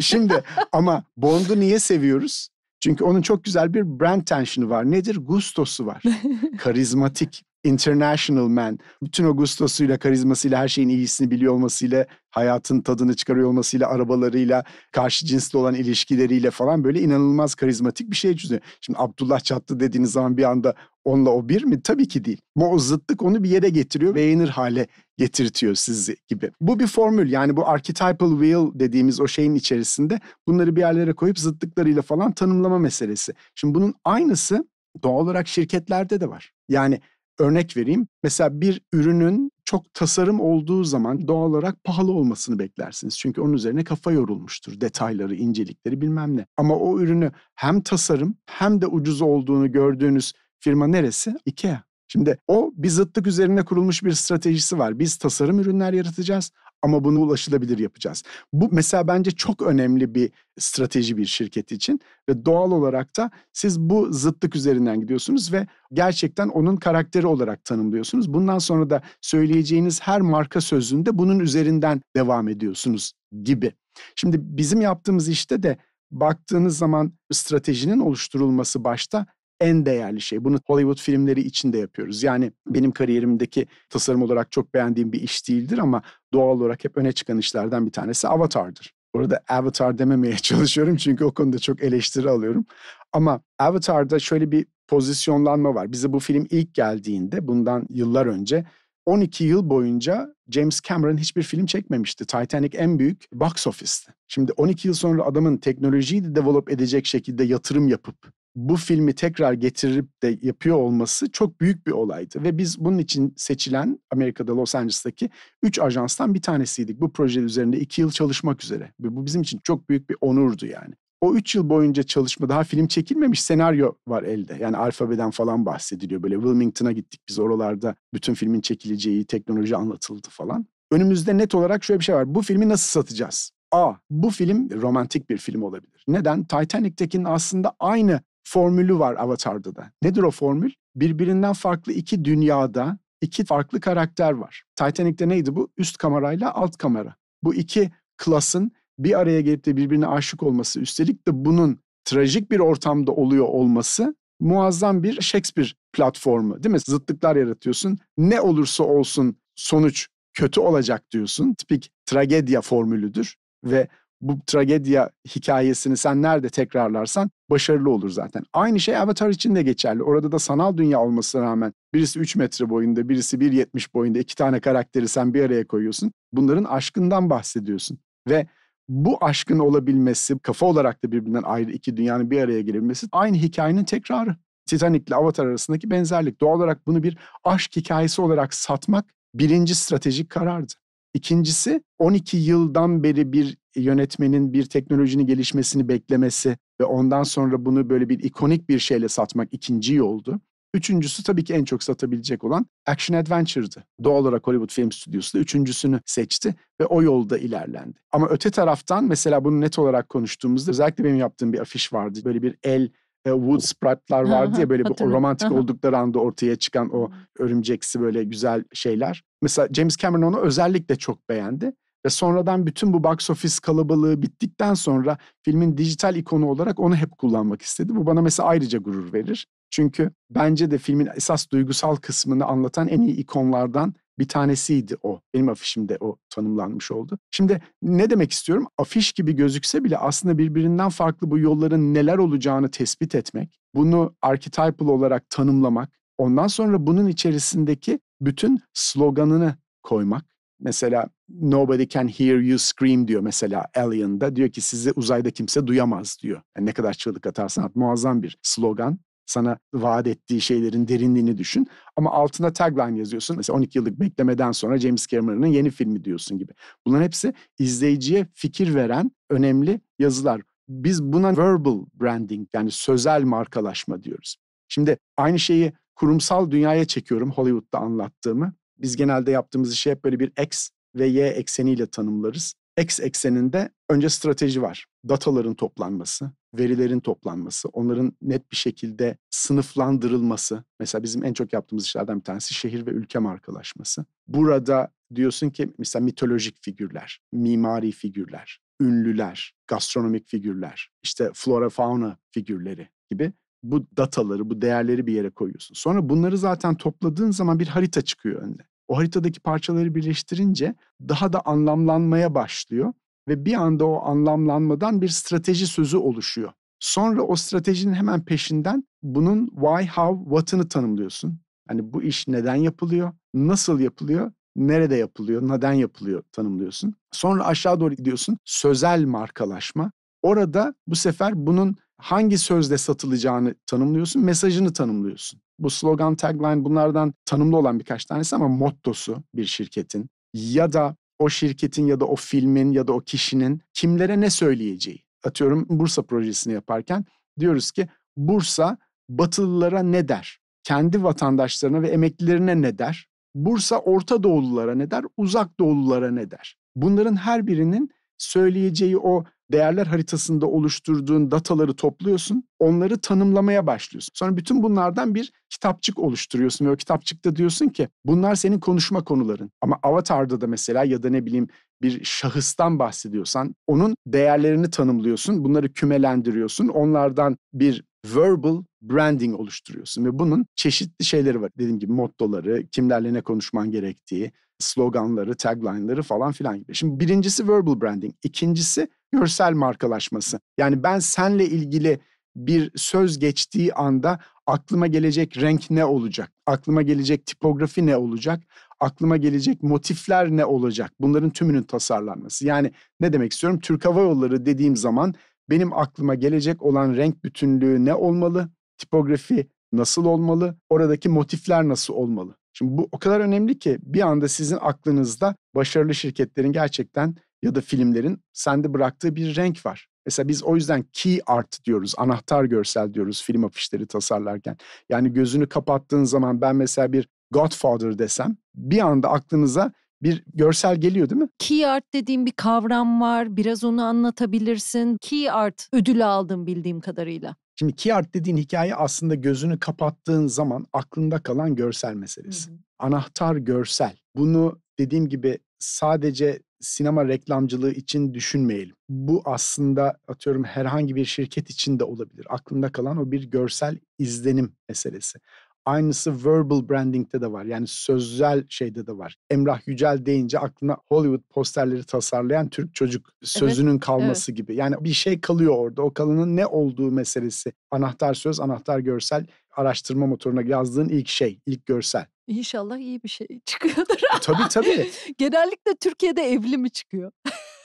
Şimdi ama Bond'u niye seviyoruz? Çünkü onun çok güzel bir brand tension'ı var. Nedir? Gustosu var. Karizmatik, international man. Bütün o gustosuyla, karizmasıyla, her şeyin iyisini biliyor olmasıyla, hayatın tadını çıkarıyor olmasıyla, arabalarıyla, karşı cinsle olan ilişkileriyle falan böyle inanılmaz karizmatik bir şey çözüyor. Şimdi Abdullah Çatlı dediğiniz zaman bir anda onunla o bir mi? Tabii ki değil. Bu o zıtlık onu bir yere getiriyor, beğenir hale getirtiyor sizi gibi. Bu bir formül yani bu archetypal wheel dediğimiz o şeyin içerisinde bunları bir yerlere koyup zıtlıklarıyla falan tanımlama meselesi. Şimdi bunun aynısı doğal olarak şirketlerde de var. Yani örnek vereyim. Mesela bir ürünün çok tasarım olduğu zaman doğal olarak pahalı olmasını beklersiniz. Çünkü onun üzerine kafa yorulmuştur. Detayları, incelikleri bilmem ne. Ama o ürünü hem tasarım hem de ucuz olduğunu gördüğünüz firma neresi? IKEA. Şimdi o bir zıttık üzerine kurulmuş bir stratejisi var. Biz tasarım ürünler yaratacağız ama bunu ulaşılabilir yapacağız. Bu mesela bence çok önemli bir strateji bir şirket için ve doğal olarak da siz bu zıttık üzerinden gidiyorsunuz ve gerçekten onun karakteri olarak tanımlıyorsunuz. Bundan sonra da söyleyeceğiniz her marka sözünde bunun üzerinden devam ediyorsunuz gibi. Şimdi bizim yaptığımız işte de baktığınız zaman stratejinin oluşturulması başta en değerli şey. Bunu Hollywood filmleri için de yapıyoruz. Yani benim kariyerimdeki tasarım olarak çok beğendiğim bir iş değildir ama doğal olarak hep öne çıkan işlerden bir tanesi Avatar'dır. Burada Avatar dememeye çalışıyorum çünkü o konuda çok eleştiri alıyorum. Ama Avatar'da şöyle bir pozisyonlanma var. Bize bu film ilk geldiğinde bundan yıllar önce 12 yıl boyunca James Cameron hiçbir film çekmemişti. Titanic en büyük box office'ti. Şimdi 12 yıl sonra adamın teknolojiyi de develop edecek şekilde yatırım yapıp bu filmi tekrar getirip de yapıyor olması çok büyük bir olaydı. Ve biz bunun için seçilen Amerika'da Los Angeles'taki üç ajanstan bir tanesiydik. Bu proje üzerinde iki yıl çalışmak üzere. Ve bu bizim için çok büyük bir onurdu yani. O üç yıl boyunca çalışma daha film çekilmemiş senaryo var elde. Yani alfabeden falan bahsediliyor. Böyle Wilmington'a gittik biz oralarda bütün filmin çekileceği teknoloji anlatıldı falan. Önümüzde net olarak şöyle bir şey var. Bu filmi nasıl satacağız? A. Bu film romantik bir film olabilir. Neden? Titanic'tekinin aslında aynı formülü var Avatar'da da. Nedir o formül? Birbirinden farklı iki dünyada iki farklı karakter var. Titanic'te neydi bu? Üst kamerayla alt kamera. Bu iki klasın bir araya gelip de birbirine aşık olması, üstelik de bunun trajik bir ortamda oluyor olması muazzam bir Shakespeare platformu değil mi? Zıtlıklar yaratıyorsun. Ne olursa olsun sonuç kötü olacak diyorsun. Tipik tragedya formülüdür ve bu tragedya hikayesini sen nerede tekrarlarsan başarılı olur zaten. Aynı şey Avatar için de geçerli. Orada da sanal dünya olmasına rağmen birisi 3 metre boyunda, birisi 1.70 boyunda iki tane karakteri sen bir araya koyuyorsun. Bunların aşkından bahsediyorsun. Ve bu aşkın olabilmesi, kafa olarak da birbirinden ayrı iki dünyanın bir araya gelebilmesi aynı hikayenin tekrarı. Titanic ile Avatar arasındaki benzerlik. Doğal olarak bunu bir aşk hikayesi olarak satmak birinci stratejik karardı. İkincisi 12 yıldan beri bir yönetmenin bir teknolojinin gelişmesini beklemesi ve ondan sonra bunu böyle bir ikonik bir şeyle satmak ikinci yoldu. Üçüncüsü tabii ki en çok satabilecek olan Action Adventure'dı. Doğal olarak Hollywood Film Stüdyosu da üçüncüsünü seçti ve o yolda ilerlendi. Ama öte taraftan mesela bunu net olarak konuştuğumuzda özellikle benim yaptığım bir afiş vardı. Böyle bir el e, wood sprite'lar vardı ya böyle bir romantik oldukları anda ortaya çıkan o hmm. örümceksi böyle güzel şeyler. Mesela James Cameron onu özellikle çok beğendi. Ve sonradan bütün bu box office kalabalığı bittikten sonra filmin dijital ikonu olarak onu hep kullanmak istedi. Bu bana mesela ayrıca gurur verir. Çünkü bence de filmin esas duygusal kısmını anlatan en iyi ikonlardan bir tanesiydi o. Benim afişimde o tanımlanmış oldu. Şimdi ne demek istiyorum? Afiş gibi gözükse bile aslında birbirinden farklı bu yolların neler olacağını tespit etmek, bunu archetypal olarak tanımlamak, ondan sonra bunun içerisindeki bütün sloganını koymak. Mesela nobody can hear you scream diyor mesela Alien'da. Diyor ki sizi uzayda kimse duyamaz diyor. Yani ne kadar çığlık atarsan at muazzam bir slogan sana vaat ettiği şeylerin derinliğini düşün. Ama altına tagline yazıyorsun. Mesela 12 yıllık beklemeden sonra James Cameron'ın yeni filmi diyorsun gibi. Bunların hepsi izleyiciye fikir veren önemli yazılar. Biz buna verbal branding yani sözel markalaşma diyoruz. Şimdi aynı şeyi kurumsal dünyaya çekiyorum Hollywood'da anlattığımı. Biz genelde yaptığımız işi hep böyle bir X ve Y ekseniyle tanımlarız. X ekseninde önce strateji var. Dataların toplanması, verilerin toplanması, onların net bir şekilde sınıflandırılması. Mesela bizim en çok yaptığımız işlerden bir tanesi şehir ve ülke markalaşması. Burada diyorsun ki mesela mitolojik figürler, mimari figürler, ünlüler, gastronomik figürler, işte flora fauna figürleri gibi bu dataları, bu değerleri bir yere koyuyorsun. Sonra bunları zaten topladığın zaman bir harita çıkıyor önüne. O haritadaki parçaları birleştirince daha da anlamlanmaya başlıyor ve bir anda o anlamlanmadan bir strateji sözü oluşuyor. Sonra o stratejinin hemen peşinden bunun why, how, what'ını tanımlıyorsun. Yani bu iş neden yapılıyor, nasıl yapılıyor, nerede yapılıyor, neden yapılıyor tanımlıyorsun. Sonra aşağı doğru gidiyorsun sözel markalaşma. Orada bu sefer bunun hangi sözle satılacağını tanımlıyorsun, mesajını tanımlıyorsun. Bu slogan, tagline bunlardan tanımlı olan birkaç tanesi ama mottosu bir şirketin ya da o şirketin ya da o filmin ya da o kişinin kimlere ne söyleyeceği. Atıyorum Bursa projesini yaparken diyoruz ki Bursa Batılılara ne der? Kendi vatandaşlarına ve emeklilerine ne der? Bursa Orta Doğululara ne der? Uzak Doğululara ne der? Bunların her birinin söyleyeceği o değerler haritasında oluşturduğun dataları topluyorsun. Onları tanımlamaya başlıyorsun. Sonra bütün bunlardan bir kitapçık oluşturuyorsun ve o kitapçıkta diyorsun ki bunlar senin konuşma konuların. Ama avatarda da mesela ya da ne bileyim bir şahıstan bahsediyorsan onun değerlerini tanımlıyorsun. Bunları kümelendiriyorsun. Onlardan bir verbal branding oluşturuyorsun ve bunun çeşitli şeyleri var. Dediğim gibi mottoları, kimlerle ne konuşman gerektiği, sloganları, tagline'ları falan filan gibi. Şimdi birincisi verbal branding, ikincisi görsel markalaşması. Yani ben senle ilgili bir söz geçtiği anda aklıma gelecek renk ne olacak? Aklıma gelecek tipografi ne olacak? Aklıma gelecek motifler ne olacak? Bunların tümünün tasarlanması. Yani ne demek istiyorum? Türk Hava Yolları dediğim zaman benim aklıma gelecek olan renk bütünlüğü ne olmalı? Tipografi nasıl olmalı? Oradaki motifler nasıl olmalı? Şimdi bu o kadar önemli ki bir anda sizin aklınızda başarılı şirketlerin gerçekten ya da filmlerin sende bıraktığı bir renk var. Mesela biz o yüzden key art diyoruz, anahtar görsel diyoruz film afişleri tasarlarken. Yani gözünü kapattığın zaman ben mesela bir Godfather desem bir anda aklınıza bir görsel geliyor değil mi? Key art dediğim bir kavram var. Biraz onu anlatabilirsin. Key art ödül aldım bildiğim kadarıyla. Şimdi key art dediğin hikaye aslında gözünü kapattığın zaman aklında kalan görsel meselesi. Hı hı. Anahtar görsel. Bunu dediğim gibi sadece sinema reklamcılığı için düşünmeyelim. Bu aslında atıyorum herhangi bir şirket için de olabilir. Aklında kalan o bir görsel izlenim meselesi. Aynısı verbal branding'de de var. Yani sözel şeyde de var. Emrah Yücel deyince aklına Hollywood posterleri tasarlayan Türk çocuk sözünün evet, kalması evet. gibi. Yani bir şey kalıyor orada. O kalanın ne olduğu meselesi. Anahtar söz, anahtar görsel araştırma motoruna yazdığın ilk şey, ilk görsel. İnşallah iyi bir şey çıkıyordur. E, tabii tabii. Genellikle Türkiye'de evli mi çıkıyor?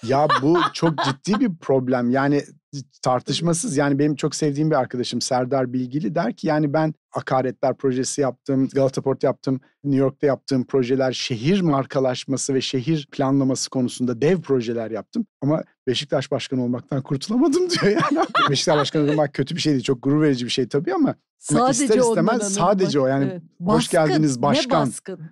ya bu çok ciddi bir problem. Yani tartışmasız yani benim çok sevdiğim bir arkadaşım Serdar Bilgili der ki yani ben Akaretler projesi yaptım, Galataport yaptım, New York'ta yaptığım projeler, şehir markalaşması ve şehir planlaması konusunda dev projeler yaptım. Ama Beşiktaş başkanı olmaktan kurtulamadım diyor yani. Beşiktaş başkanı olmak kötü bir şey değil, çok gurur verici bir şey tabii ama sadece ister istemez sadece o yani evet. hoş geldiniz başkan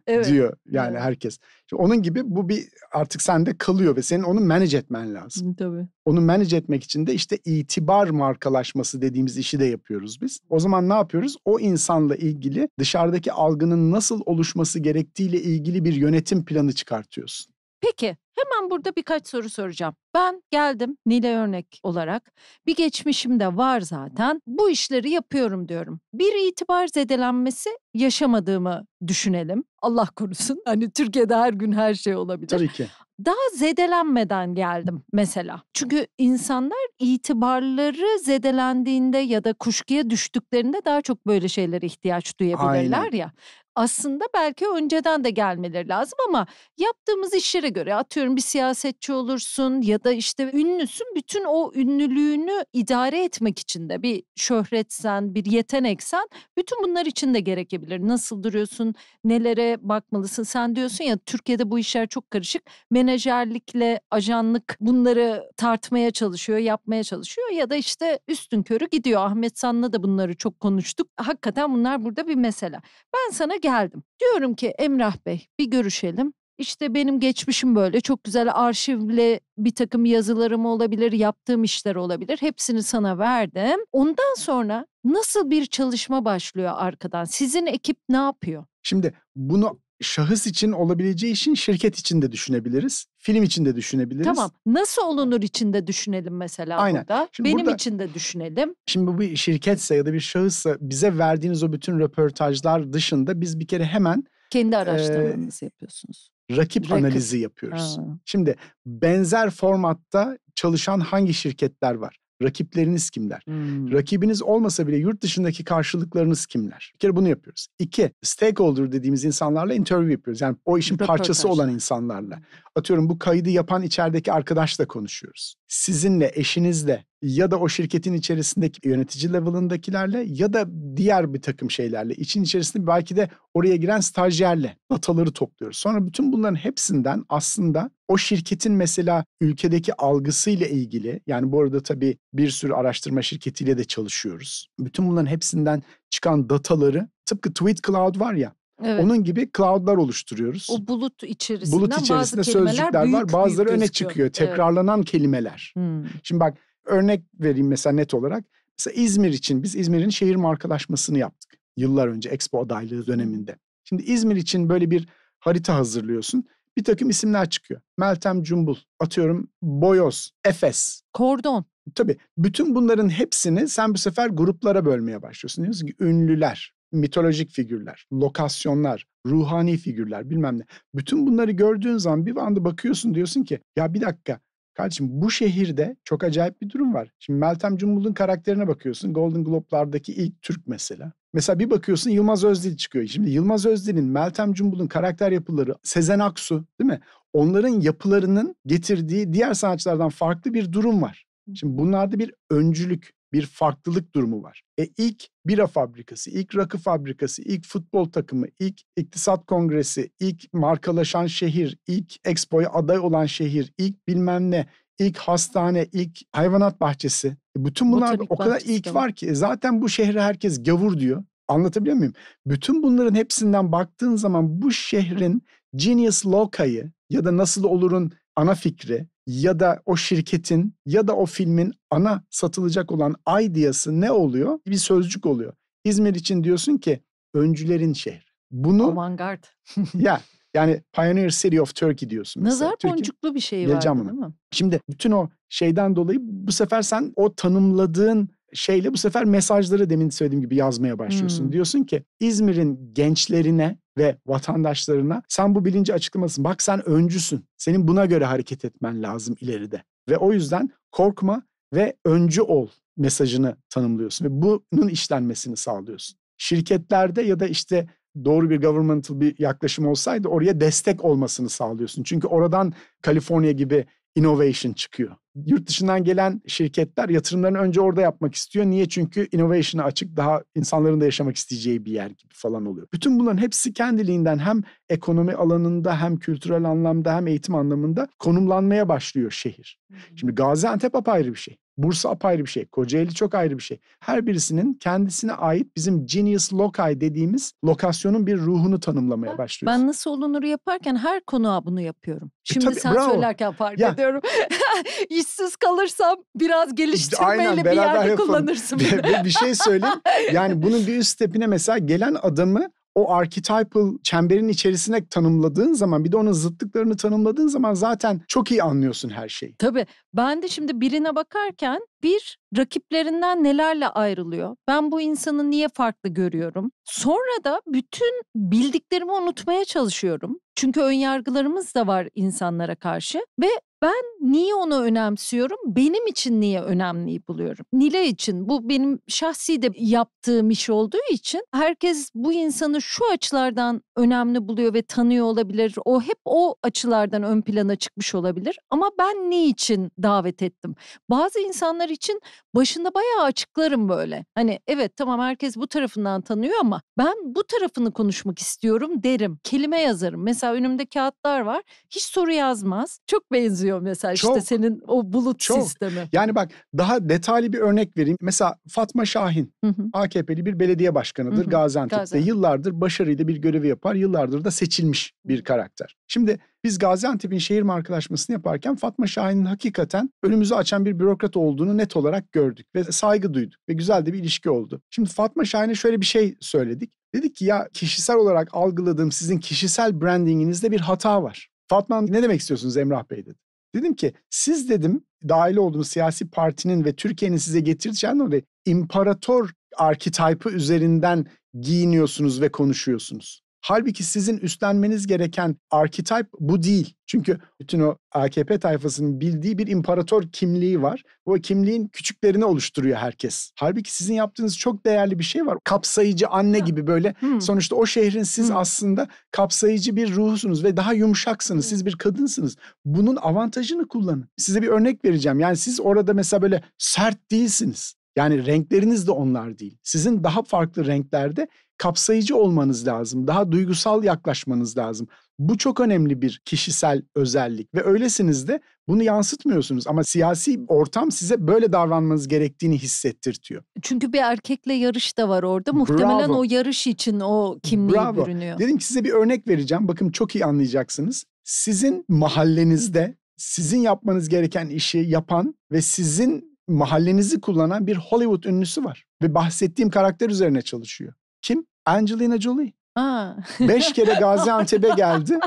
Evet. diyor yani evet. herkes. Şimdi onun gibi bu bir artık sende kalıyor ve senin onu manage etmen lazım. Tabii. Onu manage etmek için de işte itibar markalaşması dediğimiz işi de yapıyoruz biz. O zaman ne yapıyoruz? O insanla ilgili dışarıdaki algının nasıl oluşması gerektiğiyle ilgili bir yönetim planı çıkartıyorsun. Peki hemen burada birkaç soru soracağım. Ben geldim Nile örnek olarak bir geçmişim de var zaten bu işleri yapıyorum diyorum. Bir itibar zedelenmesi yaşamadığımı düşünelim. Allah korusun hani Türkiye'de her gün her şey olabilir. Tabii ki daha zedelenmeden geldim mesela. Çünkü insanlar itibarları zedelendiğinde ya da kuşkuya düştüklerinde daha çok böyle şeylere ihtiyaç duyabilirler Aynen. ya aslında belki önceden de gelmeleri lazım ama yaptığımız işlere göre atıyorum bir siyasetçi olursun ya da işte ünlüsün bütün o ünlülüğünü idare etmek için de bir şöhretsen, bir yeteneksen bütün bunlar için de gerekebilir. Nasıl duruyorsun, nelere bakmalısın? Sen diyorsun ya Türkiye'de bu işler çok karışık. Menajerlikle ajanlık bunları tartmaya çalışıyor, yapmaya çalışıyor ya da işte üstün körü gidiyor. Ahmet San'la da bunları çok konuştuk. Hakikaten bunlar burada bir mesele. Ben sana geldim. Diyorum ki Emrah Bey bir görüşelim. İşte benim geçmişim böyle çok güzel arşivle bir takım yazılarım olabilir, yaptığım işler olabilir. Hepsini sana verdim. Ondan sonra nasıl bir çalışma başlıyor arkadan? Sizin ekip ne yapıyor? Şimdi bunu şahıs için olabileceği için şirket için de düşünebiliriz. Film için de düşünebiliriz. Tamam. Nasıl olunur için de düşünelim mesela Aynen. burada. Şimdi Benim burada, için de düşünelim. Şimdi bu bir şirketse ya da bir şahıssa bize verdiğiniz o bütün röportajlar dışında biz bir kere hemen kendi araştırmanızı e, yapıyorsunuz. Rakip, rakip analizi yapıyoruz. Ha. Şimdi benzer formatta çalışan hangi şirketler var? Rakipleriniz kimler? Hmm. Rakibiniz olmasa bile yurt dışındaki karşılıklarınız kimler? Bir kere bunu yapıyoruz. İki, stakeholder dediğimiz insanlarla interview yapıyoruz. Yani o işin parçası olan insanlarla atıyorum bu kaydı yapan içerideki arkadaşla konuşuyoruz. Sizinle, eşinizle ya da o şirketin içerisindeki yönetici level'ındakilerle ya da diğer bir takım şeylerle, için içerisinde belki de oraya giren stajyerle dataları topluyoruz. Sonra bütün bunların hepsinden aslında o şirketin mesela ülkedeki algısıyla ilgili yani bu arada tabii bir sürü araştırma şirketiyle de çalışıyoruz. Bütün bunların hepsinden çıkan dataları tıpkı Tweet Cloud var ya Evet. Onun gibi cloud'lar oluşturuyoruz. O bulut içerisinde, bulut içerisinde bazı sözcükler büyük, var. Bazıları büyük öne gözüküyor. çıkıyor. Tekrarlanan evet. kelimeler. Hmm. Şimdi bak örnek vereyim mesela net olarak. Mesela İzmir için biz İzmir'in şehir markalaşmasını yaptık. Yıllar önce Expo adaylığı döneminde. Şimdi İzmir için böyle bir harita hazırlıyorsun. Bir takım isimler çıkıyor. Meltem Cumbul, atıyorum Boyoz, Efes. Kordon. Tabii bütün bunların hepsini sen bu sefer gruplara bölmeye başlıyorsun. Diyorsun ki ünlüler, mitolojik figürler, lokasyonlar, ruhani figürler bilmem ne. Bütün bunları gördüğün zaman bir anda bakıyorsun diyorsun ki ya bir dakika Kardeşim bu şehirde çok acayip bir durum var. Şimdi Meltem Cumbul'un karakterine bakıyorsun. Golden Globe'lardaki ilk Türk mesela. Mesela bir bakıyorsun Yılmaz Özdil çıkıyor. Şimdi Yılmaz Özdil'in, Meltem Cumbul'un karakter yapıları, Sezen Aksu değil mi? Onların yapılarının getirdiği diğer sanatçılardan farklı bir durum var. Şimdi bunlarda bir öncülük, bir farklılık durumu var. E ilk bira fabrikası, ilk rakı fabrikası, ilk futbol takımı, ilk iktisat kongresi, ilk markalaşan şehir, ilk expoya aday olan şehir, ilk bilmem ne, ilk hastane, ilk hayvanat bahçesi. E bütün bunlar o kadar ilk var ki e, zaten bu şehre herkes gavur diyor. Anlatabiliyor muyum? Bütün bunların hepsinden baktığın zaman bu şehrin Genius Loca'yı ya da nasıl olurun ana fikri ya da o şirketin ya da o filmin ana satılacak olan ideası ne oluyor? Bir sözcük oluyor. İzmir için diyorsun ki öncülerin şehri. Bunu avantgard. ya yani Pioneer City of Turkey diyorsun. Mesela. Nazar boncuklu bir şey var değil mi? Şimdi bütün o şeyden dolayı bu sefer sen o tanımladığın şeyle bu sefer mesajları demin söylediğim gibi yazmaya başlıyorsun. Hmm. Diyorsun ki İzmir'in gençlerine ve vatandaşlarına sen bu bilinci açıklamasın. Bak sen öncüsün. Senin buna göre hareket etmen lazım ileride. Ve o yüzden korkma ve öncü ol mesajını tanımlıyorsun ve bunun işlenmesini sağlıyorsun. Şirketlerde ya da işte doğru bir governmental bir yaklaşım olsaydı oraya destek olmasını sağlıyorsun. Çünkü oradan Kaliforniya gibi innovation çıkıyor. Yurt dışından gelen şirketler yatırımlarını önce orada yapmak istiyor. Niye? Çünkü innovation'a açık daha insanların da yaşamak isteyeceği bir yer gibi falan oluyor. Bütün bunların hepsi kendiliğinden hem ekonomi alanında hem kültürel anlamda hem eğitim anlamında konumlanmaya başlıyor şehir. Şimdi Gaziantep apayrı bir şey. Bursa apayrı bir şey. Kocaeli çok ayrı bir şey. Her birisinin kendisine ait bizim genius loci dediğimiz lokasyonun bir ruhunu tanımlamaya başlıyoruz. Ben nasıl olunur yaparken her konuğa bunu yapıyorum. E, Şimdi e tabii, sen bravo. söylerken fark ya. ediyorum. İşsiz kalırsam biraz geliştirmeyle Aynen, bir yerde yapalım. kullanırsın. bir, bir şey söyleyeyim. Yani bunun bir üst stepine mesela gelen adamı o archetypal çemberin içerisine tanımladığın zaman bir de onun zıtlıklarını tanımladığın zaman zaten çok iyi anlıyorsun her şeyi. Tabii ben de şimdi birine bakarken bir, rakiplerinden nelerle ayrılıyor? Ben bu insanı niye farklı görüyorum? Sonra da bütün bildiklerimi unutmaya çalışıyorum. Çünkü önyargılarımız da var insanlara karşı ve ben niye onu önemsiyorum? Benim için niye önemli buluyorum? Nile için bu benim şahsi de yaptığım iş olduğu için herkes bu insanı şu açılardan önemli buluyor ve tanıyor olabilir. O hep o açılardan ön plana çıkmış olabilir. Ama ben niçin davet ettim? Bazı insanlar insanlar için başında bayağı açıklarım böyle. Hani evet tamam herkes bu tarafından tanıyor ama ben bu tarafını konuşmak istiyorum derim. Kelime yazarım. Mesela önümde kağıtlar var. Hiç soru yazmaz. Çok benziyor mesela çok, işte senin o bulut çok. sistemi. Yani bak daha detaylı bir örnek vereyim. Mesela Fatma Şahin hı hı. AKP'li bir belediye başkanıdır hı hı. Gaziantep'te. Gaziantep. Yıllardır başarıyla bir görevi yapar. Yıllardır da seçilmiş bir karakter. Şimdi biz Gaziantep'in şehir markalaşmasını yaparken Fatma Şahin'in hakikaten önümüzü açan bir bürokrat olduğunu net olarak gördük ve saygı duyduk ve güzel de bir ilişki oldu. Şimdi Fatma Şahin'e şöyle bir şey söyledik. Dedik ki ya kişisel olarak algıladığım sizin kişisel brandinginizde bir hata var. Fatma ne demek istiyorsunuz Emrah Bey dedi. Dedim ki siz dedim dahil olduğunuz siyasi partinin ve Türkiye'nin size getireceğini orada imparator arketipı üzerinden giyiniyorsunuz ve konuşuyorsunuz. Halbuki sizin üstlenmeniz gereken arketip bu değil. Çünkü bütün o AKP tayfasının bildiği bir imparator kimliği var. Bu kimliğin küçüklerini oluşturuyor herkes. Halbuki sizin yaptığınız çok değerli bir şey var. Kapsayıcı anne gibi böyle. Hmm. Sonuçta o şehrin siz hmm. aslında kapsayıcı bir ruhusunuz ve daha yumuşaksınız. Hmm. Siz bir kadınsınız. Bunun avantajını kullanın. Size bir örnek vereceğim. Yani siz orada mesela böyle sert değilsiniz. Yani renkleriniz de onlar değil. Sizin daha farklı renklerde kapsayıcı olmanız lazım. Daha duygusal yaklaşmanız lazım. Bu çok önemli bir kişisel özellik ve öylesiniz de bunu yansıtmıyorsunuz ama siyasi ortam size böyle davranmanız gerektiğini hissettirtiyor. Çünkü bir erkekle yarış da var orada. Bravo. Muhtemelen o yarış için o kimliği Bravo. bürünüyor. Dedim ki size bir örnek vereceğim. Bakın çok iyi anlayacaksınız. Sizin mahallenizde sizin yapmanız gereken işi yapan ve sizin mahallenizi kullanan bir Hollywood ünlüsü var. Ve bahsettiğim karakter üzerine çalışıyor. Kim? Angelina Jolie. Aa. Beş kere Gaziantep'e geldi.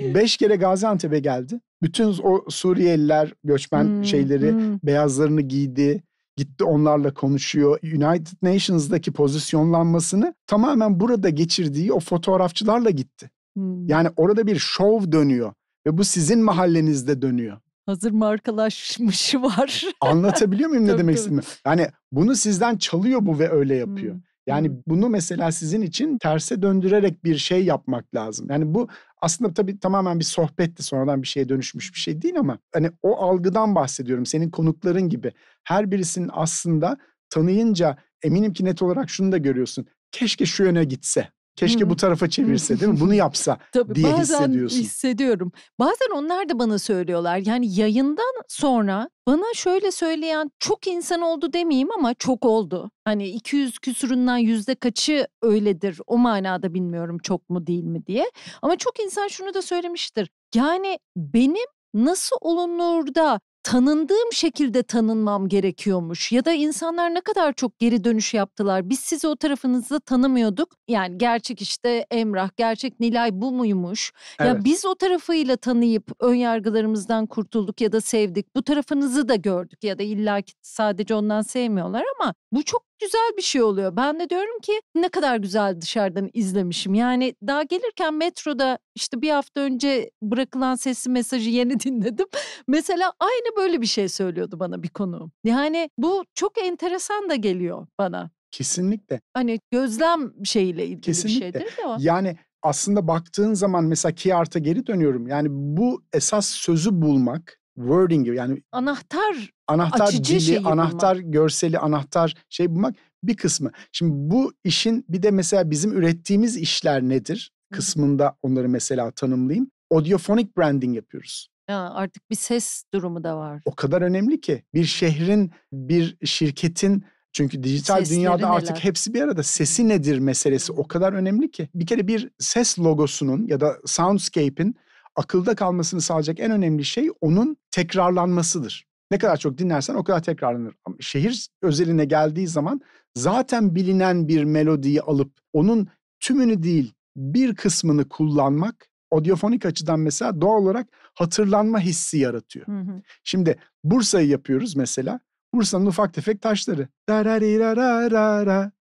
Beş kere Gaziantep'e geldi. Bütün o Suriyeliler göçmen hmm, şeyleri hmm. beyazlarını giydi. Gitti onlarla konuşuyor. United Nations'daki pozisyonlanmasını tamamen burada geçirdiği o fotoğrafçılarla gitti. Hmm. Yani orada bir şov dönüyor ve bu sizin mahallenizde dönüyor hazır markalaşmışı var. Anlatabiliyor muyum ne demek istediğimi? Yani bunu sizden çalıyor bu ve öyle yapıyor. Hmm. Yani hmm. bunu mesela sizin için terse döndürerek bir şey yapmak lazım. Yani bu aslında tabii tamamen bir sohbetti sonradan bir şeye dönüşmüş bir şey değil ama hani o algıdan bahsediyorum senin konukların gibi. Her birisinin aslında tanıyınca eminim ki net olarak şunu da görüyorsun. Keşke şu yöne gitse. Keşke bu tarafa çevirse değil mi? Bunu yapsa Tabii, diye bazen hissediyorsun. hissediyorum. Bazen onlar da bana söylüyorlar. Yani yayından sonra bana şöyle söyleyen çok insan oldu demeyeyim ama çok oldu. Hani 200 küsurundan yüzde kaçı öyledir o manada bilmiyorum çok mu değil mi diye. Ama çok insan şunu da söylemiştir. Yani benim nasıl olunur da tanındığım şekilde tanınmam gerekiyormuş ya da insanlar ne kadar çok geri dönüş yaptılar. Biz sizi o tarafınızda tanımıyorduk. Yani gerçek işte Emrah, gerçek Nilay bu muymuş? Evet. Ya biz o tarafıyla tanıyıp ön yargılarımızdan kurtulduk ya da sevdik. Bu tarafınızı da gördük ya da illaki sadece ondan sevmiyorlar ama bu çok güzel bir şey oluyor. Ben de diyorum ki ne kadar güzel dışarıdan izlemişim. Yani daha gelirken metroda işte bir hafta önce bırakılan sesli mesajı yeni dinledim. Mesela aynı böyle bir şey söylüyordu bana bir konuğum. Yani bu çok enteresan da geliyor bana. Kesinlikle. Hani gözlem şeyiyle ilgili Kesinlikle. bir şeydir de o. Yani aslında baktığın zaman mesela Keyart'a geri dönüyorum. Yani bu esas sözü bulmak, wording yani anahtar anahtar Açıcı dili, anahtar bulmak. görseli, anahtar şey bulmak bir kısmı. Şimdi bu işin bir de mesela bizim ürettiğimiz işler nedir kısmında onları mesela tanımlayayım. Audiofonic branding yapıyoruz. Ya artık bir ses durumu da var. O kadar önemli ki bir şehrin, bir şirketin çünkü dijital Sesleri dünyada neler? artık hepsi bir arada. Sesi nedir meselesi o kadar önemli ki. Bir kere bir ses logosunun ya da soundscape'in akılda kalmasını sağlayacak en önemli şey onun tekrarlanmasıdır. Ne kadar çok dinlersen o kadar tekrarlanır. Ama şehir özeline geldiği zaman zaten bilinen bir melodiyi alıp onun tümünü değil bir kısmını kullanmak audiyofonik açıdan mesela doğal olarak hatırlanma hissi yaratıyor. Hı hı. Şimdi Bursa'yı yapıyoruz mesela. Bursa'nın ufak tefek taşları.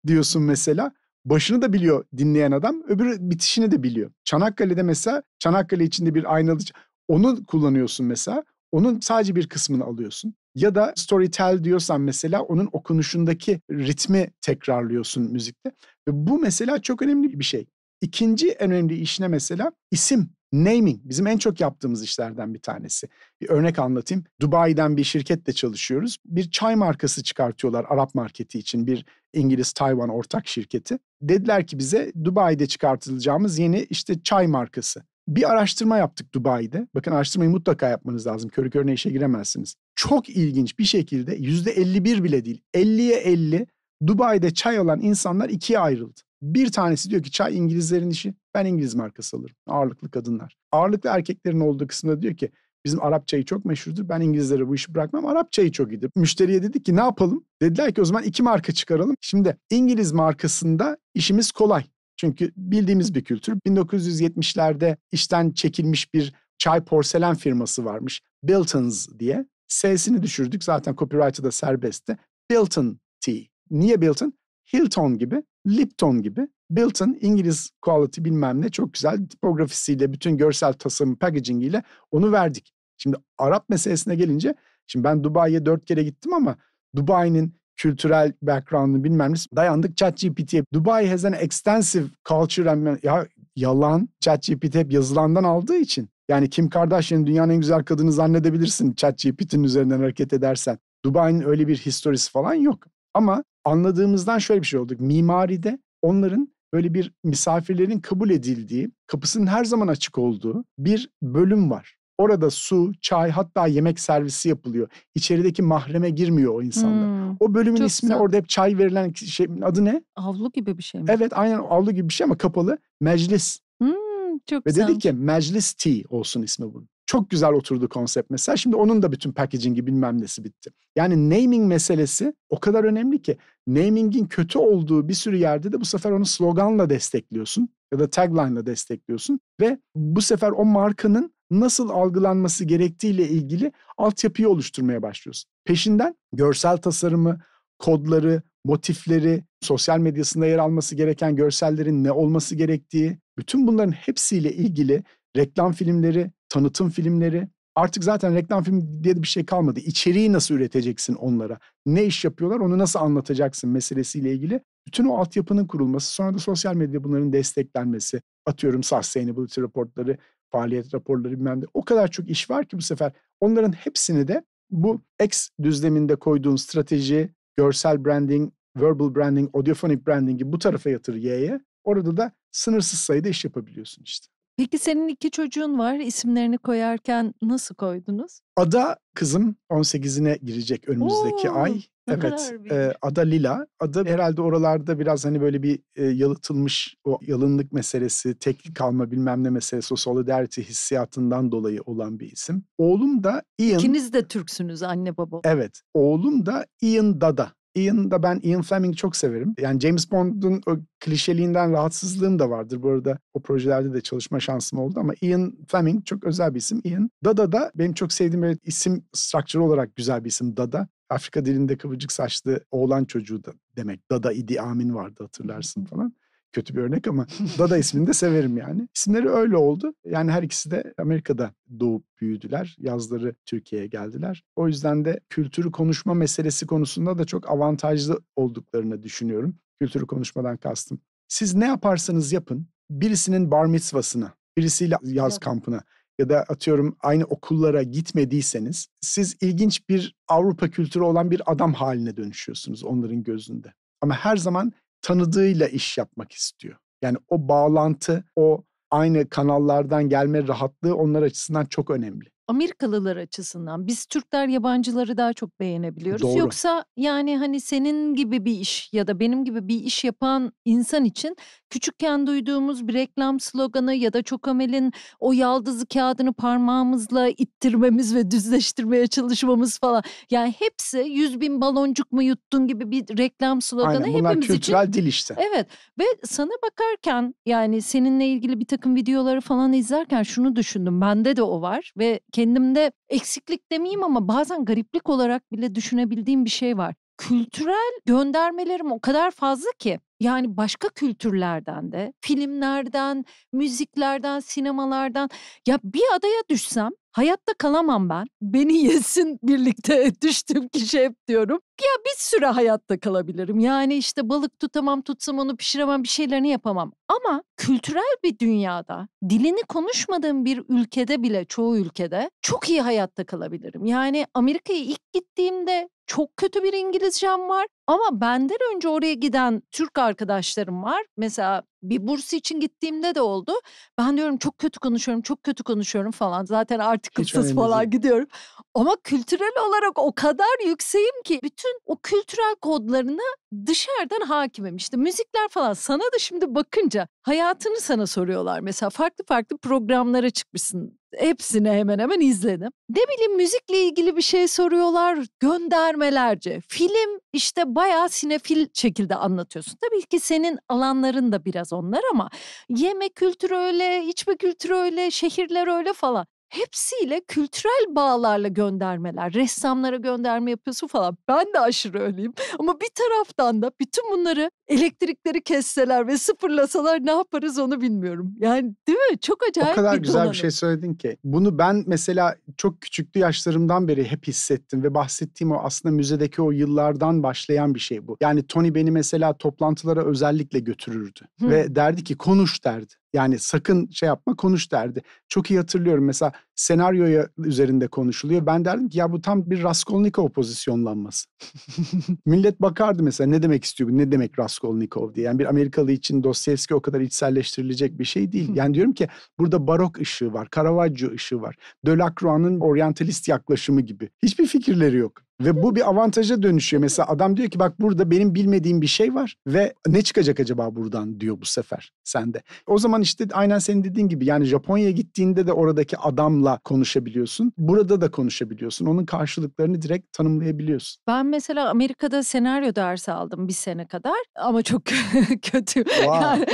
diyorsun mesela. Başını da biliyor dinleyen adam, öbür bitişini de biliyor. Çanakkale'de mesela Çanakkale içinde bir aynalı onu kullanıyorsun mesela. Onun sadece bir kısmını alıyorsun. Ya da storytell diyorsan mesela onun okunuşundaki ritmi tekrarlıyorsun müzikte. Ve bu mesela çok önemli bir şey. İkinci en önemli işine mesela isim Naming bizim en çok yaptığımız işlerden bir tanesi. Bir örnek anlatayım. Dubai'den bir şirketle çalışıyoruz. Bir çay markası çıkartıyorlar Arap marketi için bir İngiliz-Tayvan ortak şirketi. Dediler ki bize Dubai'de çıkartılacağımız yeni işte çay markası. Bir araştırma yaptık Dubai'de. Bakın araştırmayı mutlaka yapmanız lazım. Körü körüne işe giremezsiniz. Çok ilginç bir şekilde yüzde %51 bile değil. 50'ye 50 Dubai'de çay alan insanlar ikiye ayrıldı. Bir tanesi diyor ki çay İngilizlerin işi. Ben İngiliz markası alırım. Ağırlıklı kadınlar. Ağırlıklı erkeklerin olduğu kısımda diyor ki Bizim Arap çayı çok meşhurdur. Ben İngilizlere bu işi bırakmam. Arap çayı çok iyidir. Müşteriye dedik ki ne yapalım? Dediler ki o zaman iki marka çıkaralım. Şimdi İngiliz markasında işimiz kolay. Çünkü bildiğimiz bir kültür. 1970'lerde işten çekilmiş bir çay porselen firması varmış. Biltons diye. S'sini düşürdük zaten copyright'ı da serbestti. Bilton Tea. Niye Bilton? Hilton gibi, Lipton gibi. Bilton İngiliz quality bilmem ne çok güzel tipografisiyle, bütün görsel tasarım, packaging ile onu verdik. Şimdi Arap meselesine gelince, şimdi ben Dubai'ye dört kere gittim ama Dubai'nin kültürel background'u bilmem ne dayandık ChatGPT'ye. Dubai has an extensive culture Ya yalan ChatGPT hep yazılandan aldığı için. Yani Kim kardeş Kardashian'ın dünyanın en güzel kadını zannedebilirsin ChatGPT'nin üzerinden hareket edersen. Dubai'nin öyle bir historisi falan yok. Ama anladığımızdan şöyle bir şey olduk. Mimaride onların böyle bir misafirlerin kabul edildiği, kapısının her zaman açık olduğu bir bölüm var. Orada su, çay hatta yemek servisi yapılıyor. İçerideki mahreme girmiyor o insanlar. Hmm. O bölümün Çok ismini güzel. orada hep çay verilen şey adı ne? Avlu gibi bir şey mi? Evet aynen avlu gibi bir şey ama kapalı. Meclis. Hmm, çok Ve güzel. dedik ki meclis tea olsun ismi bunun. Çok güzel oturdu konsept mesela. Şimdi onun da bütün packaging'i bilmem nesi bitti. Yani naming meselesi o kadar önemli ki. Naming'in kötü olduğu bir sürü yerde de bu sefer onu sloganla destekliyorsun. Ya da tagline'la destekliyorsun. Ve bu sefer o markanın nasıl algılanması gerektiğiyle ilgili altyapıyı oluşturmaya başlıyorsun. Peşinden görsel tasarımı, kodları, motifleri, sosyal medyasında yer alması gereken görsellerin ne olması gerektiği, bütün bunların hepsiyle ilgili reklam filmleri, tanıtım filmleri, artık zaten reklam filmi diye bir şey kalmadı. İçeriği nasıl üreteceksin onlara? Ne iş yapıyorlar? Onu nasıl anlatacaksın meselesiyle ilgili? Bütün o altyapının kurulması, sonra da sosyal medya bunların desteklenmesi, atıyorum sustainability raportları faaliyet raporları bilmem de o kadar çok iş var ki bu sefer onların hepsini de bu X düzleminde koyduğun strateji, görsel branding, verbal branding, audiofonic brandingi bu tarafa yatır Y'ye. Orada da sınırsız sayıda iş yapabiliyorsun işte. Peki senin iki çocuğun var. İsimlerini koyarken nasıl koydunuz? Ada kızım 18'ine girecek önümüzdeki Oo, ay. Evet. E, ada Lila. Adı herhalde oralarda biraz hani böyle bir e, yalıtılmış o yalınlık meselesi, tek kalma bilmem ne meselesi, o solidarity hissiyatından dolayı olan bir isim. Oğlum da Ian. İkiniz de Türksünüz anne baba. Evet. Oğlum da Ian Dada Ian da ben Ian Fleming'i çok severim. Yani James Bond'un o klişeliğinden rahatsızlığım da vardır. Bu arada o projelerde de çalışma şansım oldu ama Ian Fleming çok özel bir isim. Ian. Dada da benim çok sevdiğim bir isim structure olarak güzel bir isim Dada. Afrika dilinde kıvırcık saçlı oğlan çocuğu da demek. Dada idi Amin vardı hatırlarsın falan kötü bir örnek ama Dada ismini de severim yani. İsimleri öyle oldu. Yani her ikisi de Amerika'da doğup büyüdüler. Yazları Türkiye'ye geldiler. O yüzden de kültürü konuşma meselesi konusunda da çok avantajlı olduklarını düşünüyorum. Kültürü konuşmadan kastım. Siz ne yaparsanız yapın birisinin bar mitzvasına, birisiyle yaz kampına ya da atıyorum aynı okullara gitmediyseniz siz ilginç bir Avrupa kültürü olan bir adam haline dönüşüyorsunuz onların gözünde. Ama her zaman tanıdığıyla iş yapmak istiyor. Yani o bağlantı, o aynı kanallardan gelme rahatlığı onlar açısından çok önemli. Amerikalılar açısından biz Türkler yabancıları daha çok beğenebiliyoruz. Doğru. Yoksa yani hani senin gibi bir iş ya da benim gibi bir iş yapan insan için küçükken duyduğumuz bir reklam sloganı ya da Çokamel'in o yaldızı kağıdını parmağımızla ittirmemiz ve düzleştirmeye çalışmamız falan. Yani hepsi yüz bin baloncuk mu yuttun gibi bir reklam sloganı Aynen, hepimiz için. kültürel dil işte. Evet ve sana bakarken yani seninle ilgili bir takım videoları falan izlerken şunu düşündüm. Bende de o var ve kendi kendimde eksiklik demeyeyim ama bazen gariplik olarak bile düşünebildiğim bir şey var. Kültürel göndermelerim o kadar fazla ki yani başka kültürlerden de, filmlerden, müziklerden, sinemalardan ya bir adaya düşsem hayatta kalamam ben. Beni yesin birlikte düştüğüm kişi hep diyorum. Ya bir süre hayatta kalabilirim. Yani işte balık tutamam, tutsam onu pişiremem, bir şeylerini yapamam. Ama kültürel bir dünyada, dilini konuşmadığım bir ülkede bile, çoğu ülkede çok iyi hayatta kalabilirim. Yani Amerika'ya ilk gittiğimde çok kötü bir İngilizcem var. Ama benden önce oraya giden Türk arkadaşlarım var. Mesela bir burs için gittiğimde de oldu. Ben diyorum çok kötü konuşuyorum, çok kötü konuşuyorum falan. Zaten artık kılsız falan değil. gidiyorum. Ama kültürel olarak o kadar yükseğim ki bütün o kültürel kodlarına dışarıdan hakimim. İşte müzikler falan sana da şimdi bakınca hayatını sana soruyorlar. Mesela farklı farklı programlara çıkmışsın. Hepsini hemen hemen izledim. Ne bileyim müzikle ilgili bir şey soruyorlar göndermelerce. Film işte bayağı sinefil şekilde anlatıyorsun. Tabii ki senin alanların da biraz onlar ama yemek kültürü öyle, içme kültürü öyle, şehirler öyle falan hepsiyle kültürel bağlarla göndermeler. Ressamlara gönderme yapıyorsun falan. Ben de aşırı öyleyim. Ama bir taraftan da bütün bunları elektrikleri kesseler ve sıfırlasalar ne yaparız onu bilmiyorum. Yani değil mi? Çok acayip bir O kadar bir güzel donanım. bir şey söyledin ki. Bunu ben mesela çok küçüklü yaşlarımdan beri hep hissettim ve bahsettiğim o aslında müzedeki o yıllardan başlayan bir şey bu. Yani Tony beni mesela toplantılara özellikle götürürdü. Hı. Ve derdi ki konuş derdi. Yani sakın şey yapma konuş derdi. Çok iyi hatırlıyorum mesela senaryoya üzerinde konuşuluyor. Ben derdim ki ya bu tam bir Raskolnikov pozisyonlanması. Millet bakardı mesela ne demek istiyor bu ne demek Raskolnikov diye. Yani bir Amerikalı için Dostoyevski o kadar içselleştirilecek bir şey değil. Yani diyorum ki burada barok ışığı var, Caravaggio ışığı var. Delacroix'ın oryantalist yaklaşımı gibi. Hiçbir fikirleri yok. Ve bu bir avantaja dönüşüyor. Mesela adam diyor ki bak burada benim bilmediğim bir şey var ve ne çıkacak acaba buradan diyor bu sefer sende. O zaman işte aynen senin dediğin gibi yani Japonya'ya gittiğinde de oradaki adamla konuşabiliyorsun. Burada da konuşabiliyorsun. Onun karşılıklarını direkt tanımlayabiliyorsun. Ben mesela Amerika'da senaryo dersi aldım bir sene kadar ama çok kötü. Wow. Yani,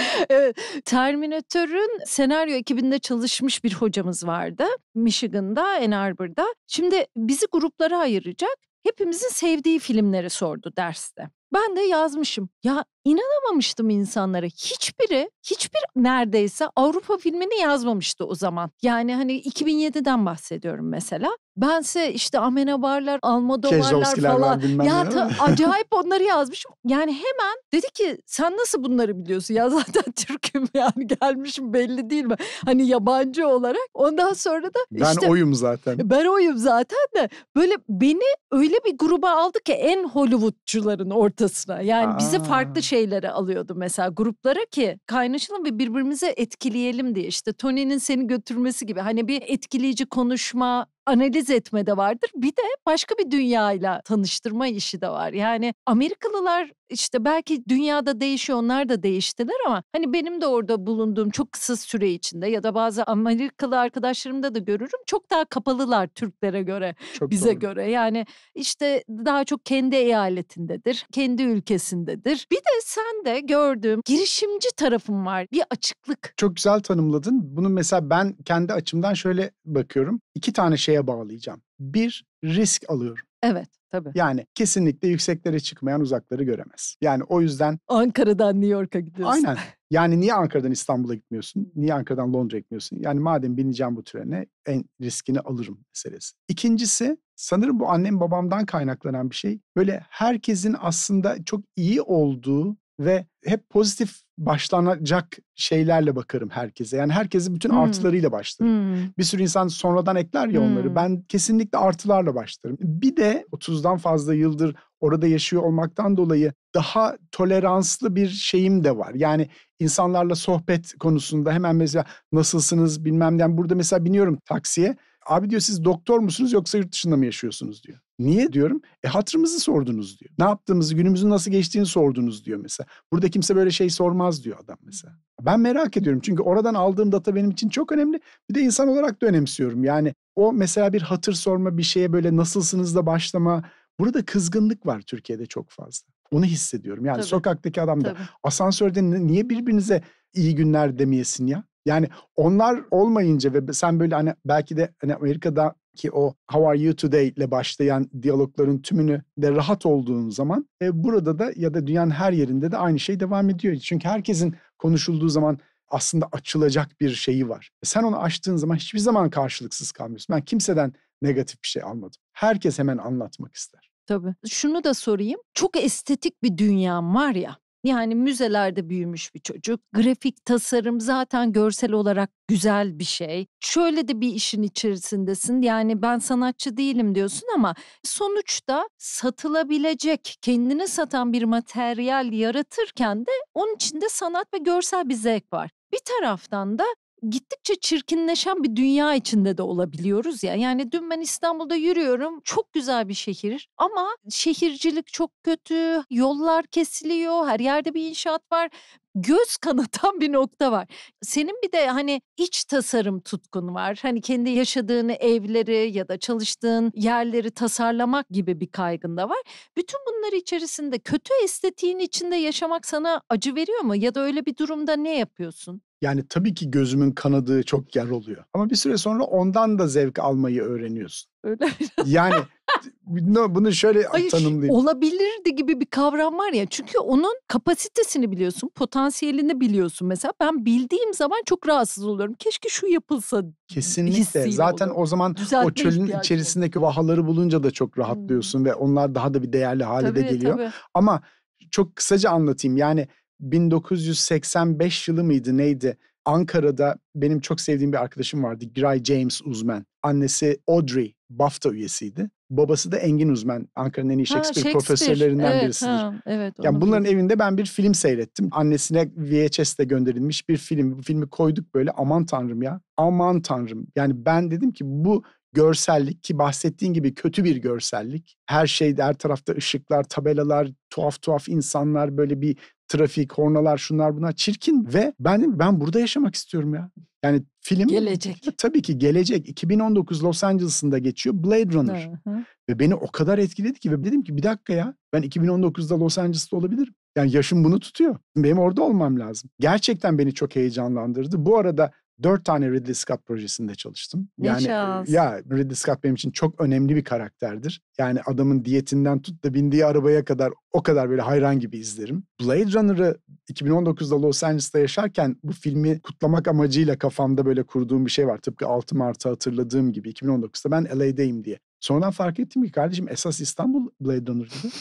Terminatör'ün senaryo ekibinde çalışmış bir hocamız vardı. Michigan'da, Ann Arbor'da. Şimdi bizi gruplara ayıracak hepimizin sevdiği filmleri sordu derste. Ben de yazmışım. Ya İnanamamıştım insanlara. Hiçbiri, hiçbir neredeyse Avrupa filmini yazmamıştı o zaman. Yani hani 2007'den bahsediyorum mesela. Bense işte Amenabarlar, Almodovarlar falan. Ya ta, acayip onları yazmışım. Yani hemen dedi ki sen nasıl bunları biliyorsun? Ya zaten Türk'üm yani gelmişim belli değil mi? Hani yabancı olarak. Ondan sonra da işte. Ben oyum zaten. Ben oyum zaten de böyle beni öyle bir gruba aldı ki en Hollywoodcuların ortasına. Yani Aa. bizi farklı şey şeylere alıyordu mesela gruplara ki kaynaşalım ve birbirimizi etkileyelim diye işte Tony'nin seni götürmesi gibi hani bir etkileyici konuşma analiz etme de vardır. Bir de başka bir dünyayla tanıştırma işi de var. Yani Amerikalılar işte belki dünyada değişiyor onlar da değiştiler ama hani benim de orada bulunduğum çok kısa süre içinde ya da bazı Amerikalı arkadaşlarımda da görürüm çok daha kapalılar Türklere göre çok bize doğru. göre yani işte daha çok kendi eyaletindedir kendi ülkesindedir bir de sen de gördüğüm girişimci tarafım var bir açıklık. Çok güzel tanımladın bunu mesela ben kendi açımdan şöyle bakıyorum iki tane şeye bağlayacağım bir risk alıyorum. Evet. Tabii. Yani kesinlikle yükseklere çıkmayan uzakları göremez. Yani o yüzden... Ankara'dan New York'a gidiyorsun. Aynen. Yani niye Ankara'dan İstanbul'a gitmiyorsun? Niye Ankara'dan Londra'ya gitmiyorsun? Yani madem bineceğim bu trene en riskini alırım meselesi. İkincisi sanırım bu annem babamdan kaynaklanan bir şey. Böyle herkesin aslında çok iyi olduğu ve hep pozitif başlanacak şeylerle bakarım herkese. Yani herkesi bütün hmm. artılarıyla başlarım. Hmm. Bir sürü insan sonradan ekler ya onları. Hmm. Ben kesinlikle artılarla başlarım. Bir de 30'dan fazla yıldır orada yaşıyor olmaktan dolayı daha toleranslı bir şeyim de var. Yani insanlarla sohbet konusunda hemen mesela nasılsınız bilmem yani burada mesela biniyorum taksiye. Abi diyor siz doktor musunuz yoksa yurt dışında mı yaşıyorsunuz diyor. Niye diyorum? E hatırımızı sordunuz diyor. Ne yaptığımızı, günümüzün nasıl geçtiğini sordunuz diyor mesela. Burada kimse böyle şey sormaz diyor adam mesela. Ben merak ediyorum çünkü oradan aldığım data benim için çok önemli. Bir de insan olarak da önemsiyorum. Yani o mesela bir hatır sorma, bir şeye böyle nasılsınız da başlama. Burada kızgınlık var Türkiye'de çok fazla. Onu hissediyorum. Yani Tabii. sokaktaki adam da Tabii. asansörde niye birbirinize iyi günler demeyesin ya? Yani onlar olmayınca ve sen böyle hani belki de hani Amerika'da ki o How are you today ile başlayan diyalogların tümünü de rahat olduğun zaman e, burada da ya da dünyanın her yerinde de aynı şey devam ediyor. Çünkü herkesin konuşulduğu zaman aslında açılacak bir şeyi var. E, sen onu açtığın zaman hiçbir zaman karşılıksız kalmıyorsun. Ben kimseden negatif bir şey almadım. Herkes hemen anlatmak ister. Tabii. Şunu da sorayım. Çok estetik bir dünyam var ya. Yani müzelerde büyümüş bir çocuk. Grafik tasarım zaten görsel olarak güzel bir şey. Şöyle de bir işin içerisindesin. Yani ben sanatçı değilim diyorsun ama sonuçta satılabilecek, kendini satan bir materyal yaratırken de onun içinde sanat ve görsel bir zevk var. Bir taraftan da gittikçe çirkinleşen bir dünya içinde de olabiliyoruz ya. Yani dün ben İstanbul'da yürüyorum. Çok güzel bir şehir ama şehircilik çok kötü. Yollar kesiliyor. Her yerde bir inşaat var göz kanatan bir nokta var. Senin bir de hani iç tasarım tutkun var. Hani kendi yaşadığını evleri ya da çalıştığın yerleri tasarlamak gibi bir kaygın da var. Bütün bunlar içerisinde kötü estetiğin içinde yaşamak sana acı veriyor mu? Ya da öyle bir durumda ne yapıyorsun? Yani tabii ki gözümün kanadığı çok yer oluyor. Ama bir süre sonra ondan da zevk almayı öğreniyorsun. Öyle. Yani bunu, bunu şöyle Hayır, tanımlayayım. Olabilirdi gibi bir kavram var ya. Çünkü onun kapasitesini biliyorsun, potansiyelini biliyorsun. Mesela ben bildiğim zaman çok rahatsız oluyorum. Keşke şu yapılsa. Kesinlikle. Zaten olur. o zaman Düzeltme o çölün içerisindeki vahaları bulunca da çok rahatlıyorsun hmm. ve onlar daha da bir değerli hale tabii, de geliyor. Tabii. Ama çok kısaca anlatayım. Yani 1985 yılı mıydı neydi? Ankara'da benim çok sevdiğim bir arkadaşım vardı. Gray James Uzman. Annesi Audrey BAFTA üyesiydi. Babası da Engin Uzman. Ankara'nın en iyi Shakespeare, ha, Shakespeare. profesörlerinden evet, birisidir. Ha, evet, yani bunların biliyorum. evinde ben bir film seyrettim. Annesine VHS'te gönderilmiş bir film. Bu filmi koyduk böyle aman tanrım ya. Aman tanrım. Yani ben dedim ki bu görsellik ki bahsettiğin gibi kötü bir görsellik. Her şeyde her tarafta ışıklar, tabelalar, tuhaf tuhaf insanlar böyle bir trafik, hornalar, şunlar bunlar çirkin ve ben ben burada yaşamak istiyorum ya. Yani film gelecek. Tabii ki gelecek. 2019 Los Angeles'ında geçiyor Blade Runner. Hı hı. Ve beni o kadar etkiledi ki ve dedim ki bir dakika ya ben 2019'da Los Angeles'ta olabilirim. Yani yaşım bunu tutuyor. Benim orada olmam lazım. Gerçekten beni çok heyecanlandırdı. Bu arada Dört tane Ridley Scott projesinde çalıştım. Yani Yaşaz. ya Ridley Scott benim için çok önemli bir karakterdir. Yani adamın diyetinden tut da bindiği arabaya kadar o kadar böyle hayran gibi izlerim. Blade Runner'ı 2019'da Los Angeles'ta yaşarken bu filmi kutlamak amacıyla kafamda böyle kurduğum bir şey var. Tıpkı 6 Mart'ı hatırladığım gibi 2019'da ben LA'deyim diye. Sonradan fark ettim ki kardeşim esas İstanbul Blade Runner dedi.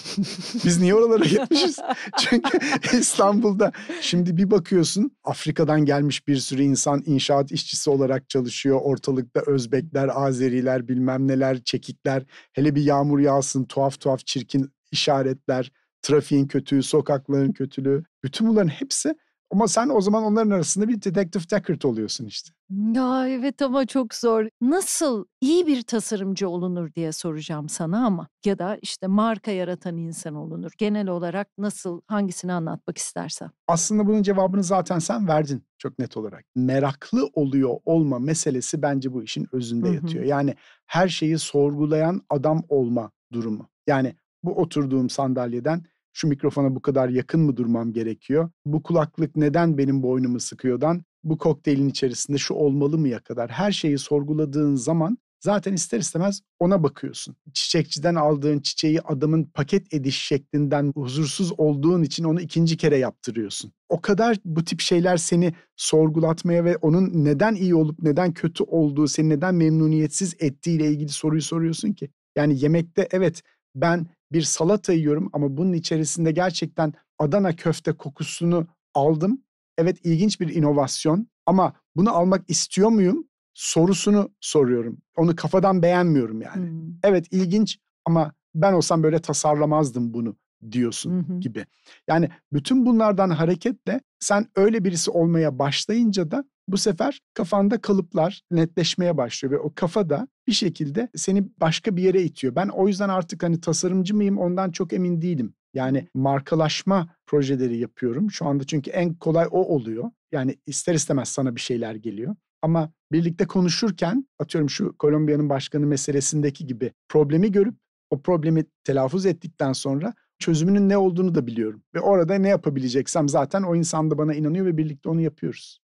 Biz niye oralara gitmişiz? Çünkü İstanbul'da şimdi bir bakıyorsun Afrika'dan gelmiş bir sürü insan inşaat işçisi olarak çalışıyor. Ortalıkta Özbekler, Azeriler bilmem neler, Çekikler. Hele bir yağmur yağsın tuhaf tuhaf çirkin işaretler, trafiğin kötüyü, sokakların kötülüğü. Bütün bunların hepsi ama sen o zaman onların arasında bir dedektif Deckard oluyorsun işte. Ya evet ama çok zor. Nasıl iyi bir tasarımcı olunur diye soracağım sana ama ya da işte marka yaratan insan olunur. Genel olarak nasıl hangisini anlatmak istersen. Aslında bunun cevabını zaten sen verdin çok net olarak. Meraklı oluyor olma meselesi bence bu işin özünde Hı-hı. yatıyor. Yani her şeyi sorgulayan adam olma durumu. Yani bu oturduğum sandalyeden şu mikrofona bu kadar yakın mı durmam gerekiyor? Bu kulaklık neden benim boynumu sıkıyordan bu kokteylin içerisinde şu olmalı mı ya kadar her şeyi sorguladığın zaman zaten ister istemez ona bakıyorsun. Çiçekçiden aldığın çiçeği adamın paket ediş şeklinden huzursuz olduğun için onu ikinci kere yaptırıyorsun. O kadar bu tip şeyler seni sorgulatmaya ve onun neden iyi olup neden kötü olduğu, seni neden memnuniyetsiz ettiğiyle ilgili soruyu soruyorsun ki. Yani yemekte evet ben bir salata yiyorum ama bunun içerisinde gerçekten Adana köfte kokusunu aldım. Evet ilginç bir inovasyon ama bunu almak istiyor muyum sorusunu soruyorum. Onu kafadan beğenmiyorum yani. Hmm. Evet ilginç ama ben olsam böyle tasarlamazdım bunu diyorsun hı hı. gibi. Yani bütün bunlardan hareketle sen öyle birisi olmaya başlayınca da bu sefer kafanda kalıplar netleşmeye başlıyor ve o kafa da bir şekilde seni başka bir yere itiyor. Ben o yüzden artık hani tasarımcı mıyım ondan çok emin değilim. Yani markalaşma projeleri yapıyorum şu anda çünkü en kolay o oluyor. Yani ister istemez sana bir şeyler geliyor. Ama birlikte konuşurken atıyorum şu Kolombiya'nın başkanı meselesindeki gibi problemi görüp o problemi telaffuz ettikten sonra çözümünün ne olduğunu da biliyorum. Ve orada ne yapabileceksem zaten o insan da bana inanıyor ve birlikte onu yapıyoruz.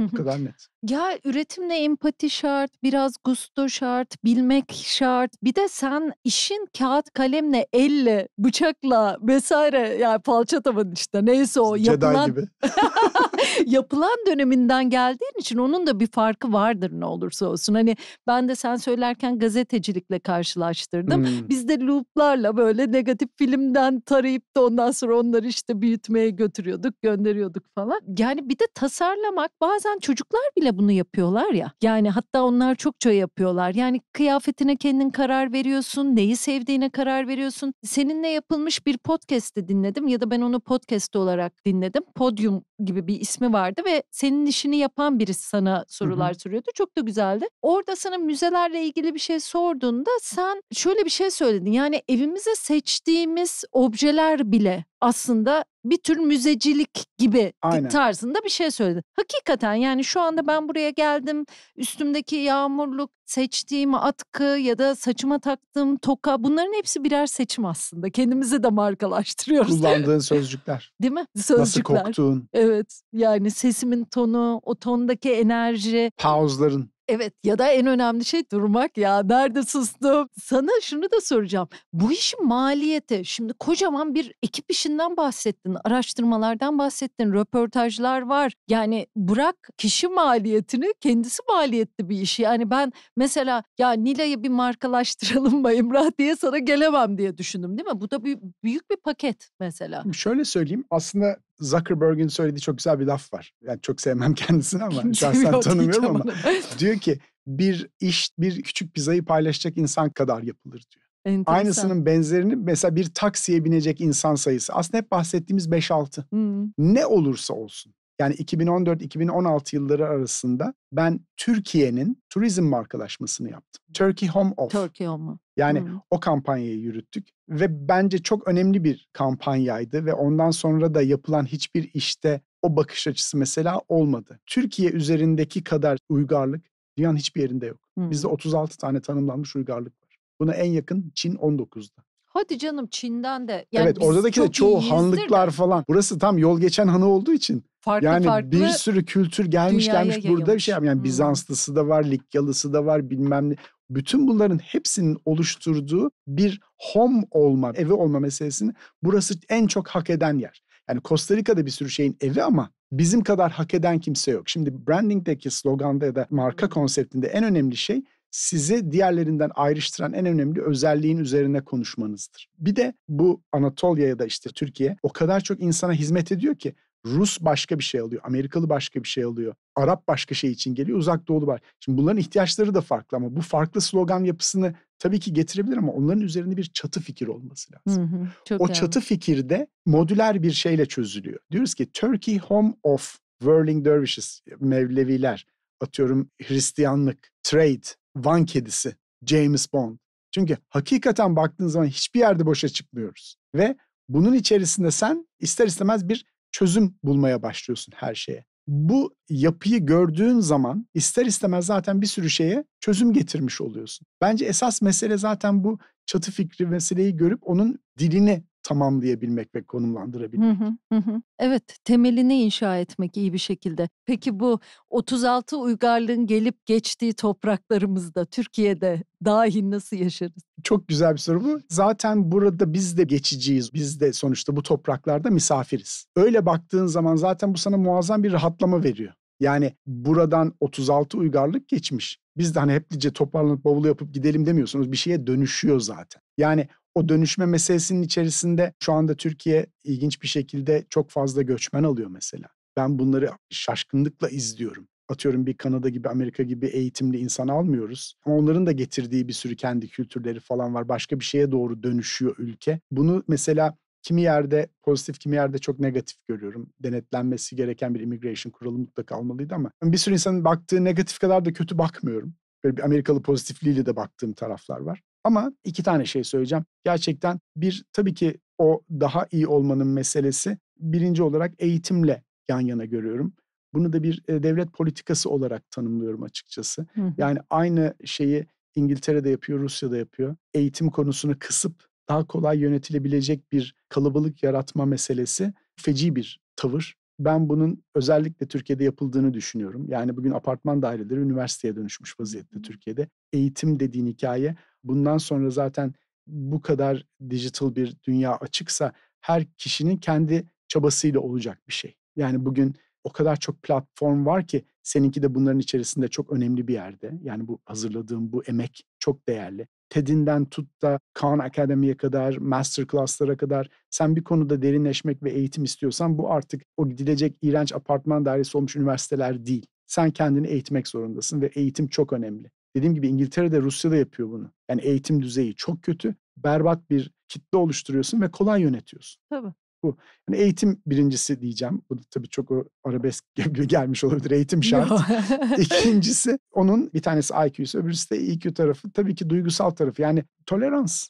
Bu kadar net. Ya üretimle empati şart, biraz gusto şart, bilmek şart. Bir de sen işin kağıt kalemle, elle, bıçakla vesaire yani palçataman işte neyse o Jedi gibi. yapılan döneminden geldiğin için onun da bir farkı vardır ne olursa olsun. Hani ben de sen söylerken gazetecilikle karşılaştırdım. Hmm. Biz de looplarla böyle negatif filmden tarayıp da ondan sonra onları işte büyütmeye götürüyorduk, gönderiyorduk falan. Yani bir de tasarlamak bazen çocuklar bile bunu yapıyorlar ya. Yani hatta onlar çokça yapıyorlar. Yani kıyafetine kendin karar veriyorsun, neyi sevdiğine karar veriyorsun. Seninle yapılmış bir podcast'i dinledim ya da ben onu podcast olarak dinledim. Podium gibi bir ismi vardı ve senin işini yapan birisi sana sorular Hı-hı. soruyordu. Çok da güzeldi. Orada sana müzelerle ilgili bir şey sorduğunda sen şöyle bir şey söyledin. Yani evimize seçtiğimiz objeler bile aslında bir tür müzecilik gibi Aynen. tarzında bir şey söyledi. Hakikaten yani şu anda ben buraya geldim üstümdeki yağmurluk, seçtiğim atkı ya da saçıma taktığım toka bunların hepsi birer seçim aslında. Kendimizi de markalaştırıyoruz. Kullandığın sözcükler. Değil mi? Sözcükler. Nasıl koktuğun. Evet yani sesimin tonu, o tondaki enerji. Pauzların. Evet ya da en önemli şey durmak ya. Nerede sustum? Sana şunu da soracağım. Bu işin maliyeti. Şimdi kocaman bir ekip işinden bahsettin. Araştırmalardan bahsettin. Röportajlar var. Yani bırak kişi maliyetini kendisi maliyetli bir işi. Yani ben mesela ya Nilay'ı bir markalaştıralım mı Emrah diye sana gelemem diye düşündüm değil mi? Bu da büyük bir paket mesela. Şöyle söyleyeyim. Aslında Zuckerberg'in söylediği çok güzel bir laf var. Yani çok sevmem kendisini ama Kim şahsen tanımıyorum ama. diyor ki bir iş bir küçük pizzayı paylaşacak insan kadar yapılır diyor. Enteresan. Aynısının benzerini mesela bir taksiye binecek insan sayısı. Aslında hep bahsettiğimiz 5-6. Hmm. Ne olursa olsun. Yani 2014-2016 yılları arasında ben Türkiye'nin turizm markalaşmasını yaptım. Turkey Home Off. Turkey Home. Yani hmm. o kampanyayı yürüttük ve bence çok önemli bir kampanyaydı ve ondan sonra da yapılan hiçbir işte o bakış açısı mesela olmadı. Türkiye üzerindeki kadar uygarlık dünyanın hiçbir yerinde yok. Hmm. Bizde 36 tane tanımlanmış uygarlık var. Buna en yakın Çin 19'da. Hadi canım Çin'den de. Yani evet oradaki de çoğu hanlıklar de. falan. Burası tam yol geçen hanı olduğu için. Farklı yani farklı bir sürü kültür gelmiş gelmiş yayılmış. burada bir şey yani hmm. Bizanslısı da var, Likyalısı da var bilmem ne. Bütün bunların hepsinin oluşturduğu bir home olma, evi olma meselesini burası en çok hak eden yer. Yani Costa Rica'da bir sürü şeyin evi ama bizim kadar hak eden kimse yok. Şimdi brandingdeki sloganda ya da marka konseptinde en önemli şey sizi diğerlerinden ayrıştıran en önemli özelliğin üzerine konuşmanızdır. Bir de bu Anatolia ya da işte Türkiye o kadar çok insana hizmet ediyor ki Rus başka bir şey alıyor, Amerikalı başka bir şey alıyor, Arap başka şey için geliyor, Uzak Doğulu var. Şimdi bunların ihtiyaçları da farklı ama bu farklı slogan yapısını tabii ki getirebilir ama onların üzerinde bir çatı fikir olması lazım. Hı hı, çok o yani. çatı fikirde modüler bir şeyle çözülüyor. Diyoruz ki Turkey home of whirling dervishes, Mevleviler, atıyorum Hristiyanlık, trade, Van kedisi James Bond. Çünkü hakikaten baktığın zaman hiçbir yerde boşa çıkmıyoruz. Ve bunun içerisinde sen ister istemez bir çözüm bulmaya başlıyorsun her şeye. Bu yapıyı gördüğün zaman ister istemez zaten bir sürü şeye çözüm getirmiş oluyorsun. Bence esas mesele zaten bu çatı fikri meseleyi görüp onun dilini tamamlayabilmek ve konumlandırabilmek. Hı hı hı. Evet, temelini inşa etmek iyi bir şekilde. Peki bu 36 uygarlığın gelip geçtiği topraklarımızda, Türkiye'de dahi nasıl yaşarız? Çok güzel bir soru bu. Zaten burada biz de geçiciyiz. Biz de sonuçta bu topraklarda misafiriz. Öyle baktığın zaman zaten bu sana muazzam bir rahatlama veriyor. Yani buradan 36 uygarlık geçmiş. Biz de hani hep toparlanıp bavulu yapıp gidelim demiyorsunuz. Bir şeye dönüşüyor zaten. Yani o dönüşme meselesinin içerisinde şu anda Türkiye ilginç bir şekilde çok fazla göçmen alıyor mesela. Ben bunları şaşkınlıkla izliyorum. Atıyorum bir Kanada gibi, Amerika gibi eğitimli insan almıyoruz. Ama onların da getirdiği bir sürü kendi kültürleri falan var. Başka bir şeye doğru dönüşüyor ülke. Bunu mesela kimi yerde pozitif, kimi yerde çok negatif görüyorum. Denetlenmesi gereken bir immigration kuralı mutlaka olmalıydı ama bir sürü insanın baktığı negatif kadar da kötü bakmıyorum. Böyle bir Amerikalı pozitifliğiyle de baktığım taraflar var. Ama iki tane şey söyleyeceğim. Gerçekten bir tabii ki o daha iyi olmanın meselesi birinci olarak eğitimle yan yana görüyorum. Bunu da bir e, devlet politikası olarak tanımlıyorum açıkçası. Hı Yani aynı şeyi İngiltere'de yapıyor, Rusya'da yapıyor. Eğitim konusunu kısıp daha kolay yönetilebilecek bir kalabalık yaratma meselesi feci bir tavır. Ben bunun özellikle Türkiye'de yapıldığını düşünüyorum. Yani bugün apartman daireleri üniversiteye dönüşmüş vaziyette Türkiye'de. Eğitim dediğin hikaye bundan sonra zaten bu kadar dijital bir dünya açıksa her kişinin kendi çabasıyla olacak bir şey. Yani bugün o kadar çok platform var ki seninki de bunların içerisinde çok önemli bir yerde. Yani bu hazırladığım bu emek çok değerli. TED'inden tut da Khan Akademi'ye kadar, masterclass'lara kadar sen bir konuda derinleşmek ve eğitim istiyorsan bu artık o gidilecek iğrenç apartman dairesi olmuş üniversiteler değil. Sen kendini eğitmek zorundasın ve eğitim çok önemli. Dediğim gibi İngiltere'de, Rusya'da yapıyor bunu. Yani eğitim düzeyi çok kötü. Berbat bir kitle oluşturuyorsun ve kolay yönetiyorsun. Tabii. Bu. Yani eğitim birincisi diyeceğim. Bu da tabii çok o arabesk gelmiş olabilir. Eğitim şart. İkincisi onun bir tanesi IQ'su öbürüsü de EQ tarafı. Tabii ki duygusal tarafı. Yani tolerans,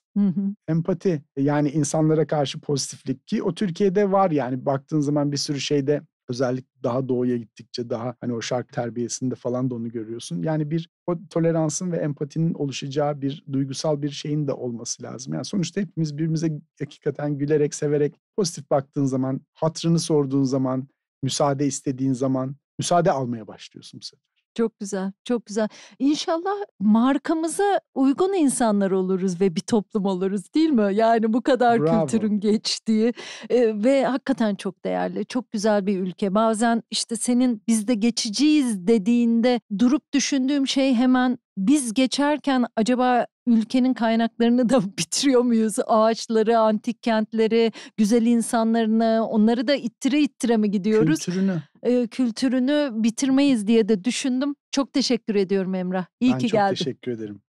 empati. Yani insanlara karşı pozitiflik ki o Türkiye'de var yani. Baktığın zaman bir sürü şeyde Özellikle daha doğuya gittikçe daha hani o şark terbiyesinde falan da onu görüyorsun. Yani bir o toleransın ve empatinin oluşacağı bir duygusal bir şeyin de olması lazım. Yani sonuçta hepimiz birbirimize hakikaten gülerek, severek, pozitif baktığın zaman, hatrını sorduğun zaman, müsaade istediğin zaman müsaade almaya başlıyorsun bu sefer. Çok güzel, çok güzel. İnşallah markamıza uygun insanlar oluruz ve bir toplum oluruz değil mi? Yani bu kadar Bravo. kültürün geçtiği e, ve hakikaten çok değerli, çok güzel bir ülke. Bazen işte senin biz de geçiciyiz dediğinde durup düşündüğüm şey hemen biz geçerken acaba ülkenin kaynaklarını da bitiriyor muyuz? Ağaçları, antik kentleri, güzel insanlarını onları da ittire ittire mi gidiyoruz? Kültürünü. E, kültürünü bitirmeyiz diye de düşündüm. Çok teşekkür ediyorum Emrah. İyi ben ki geldin. Ben çok teşekkür ederim.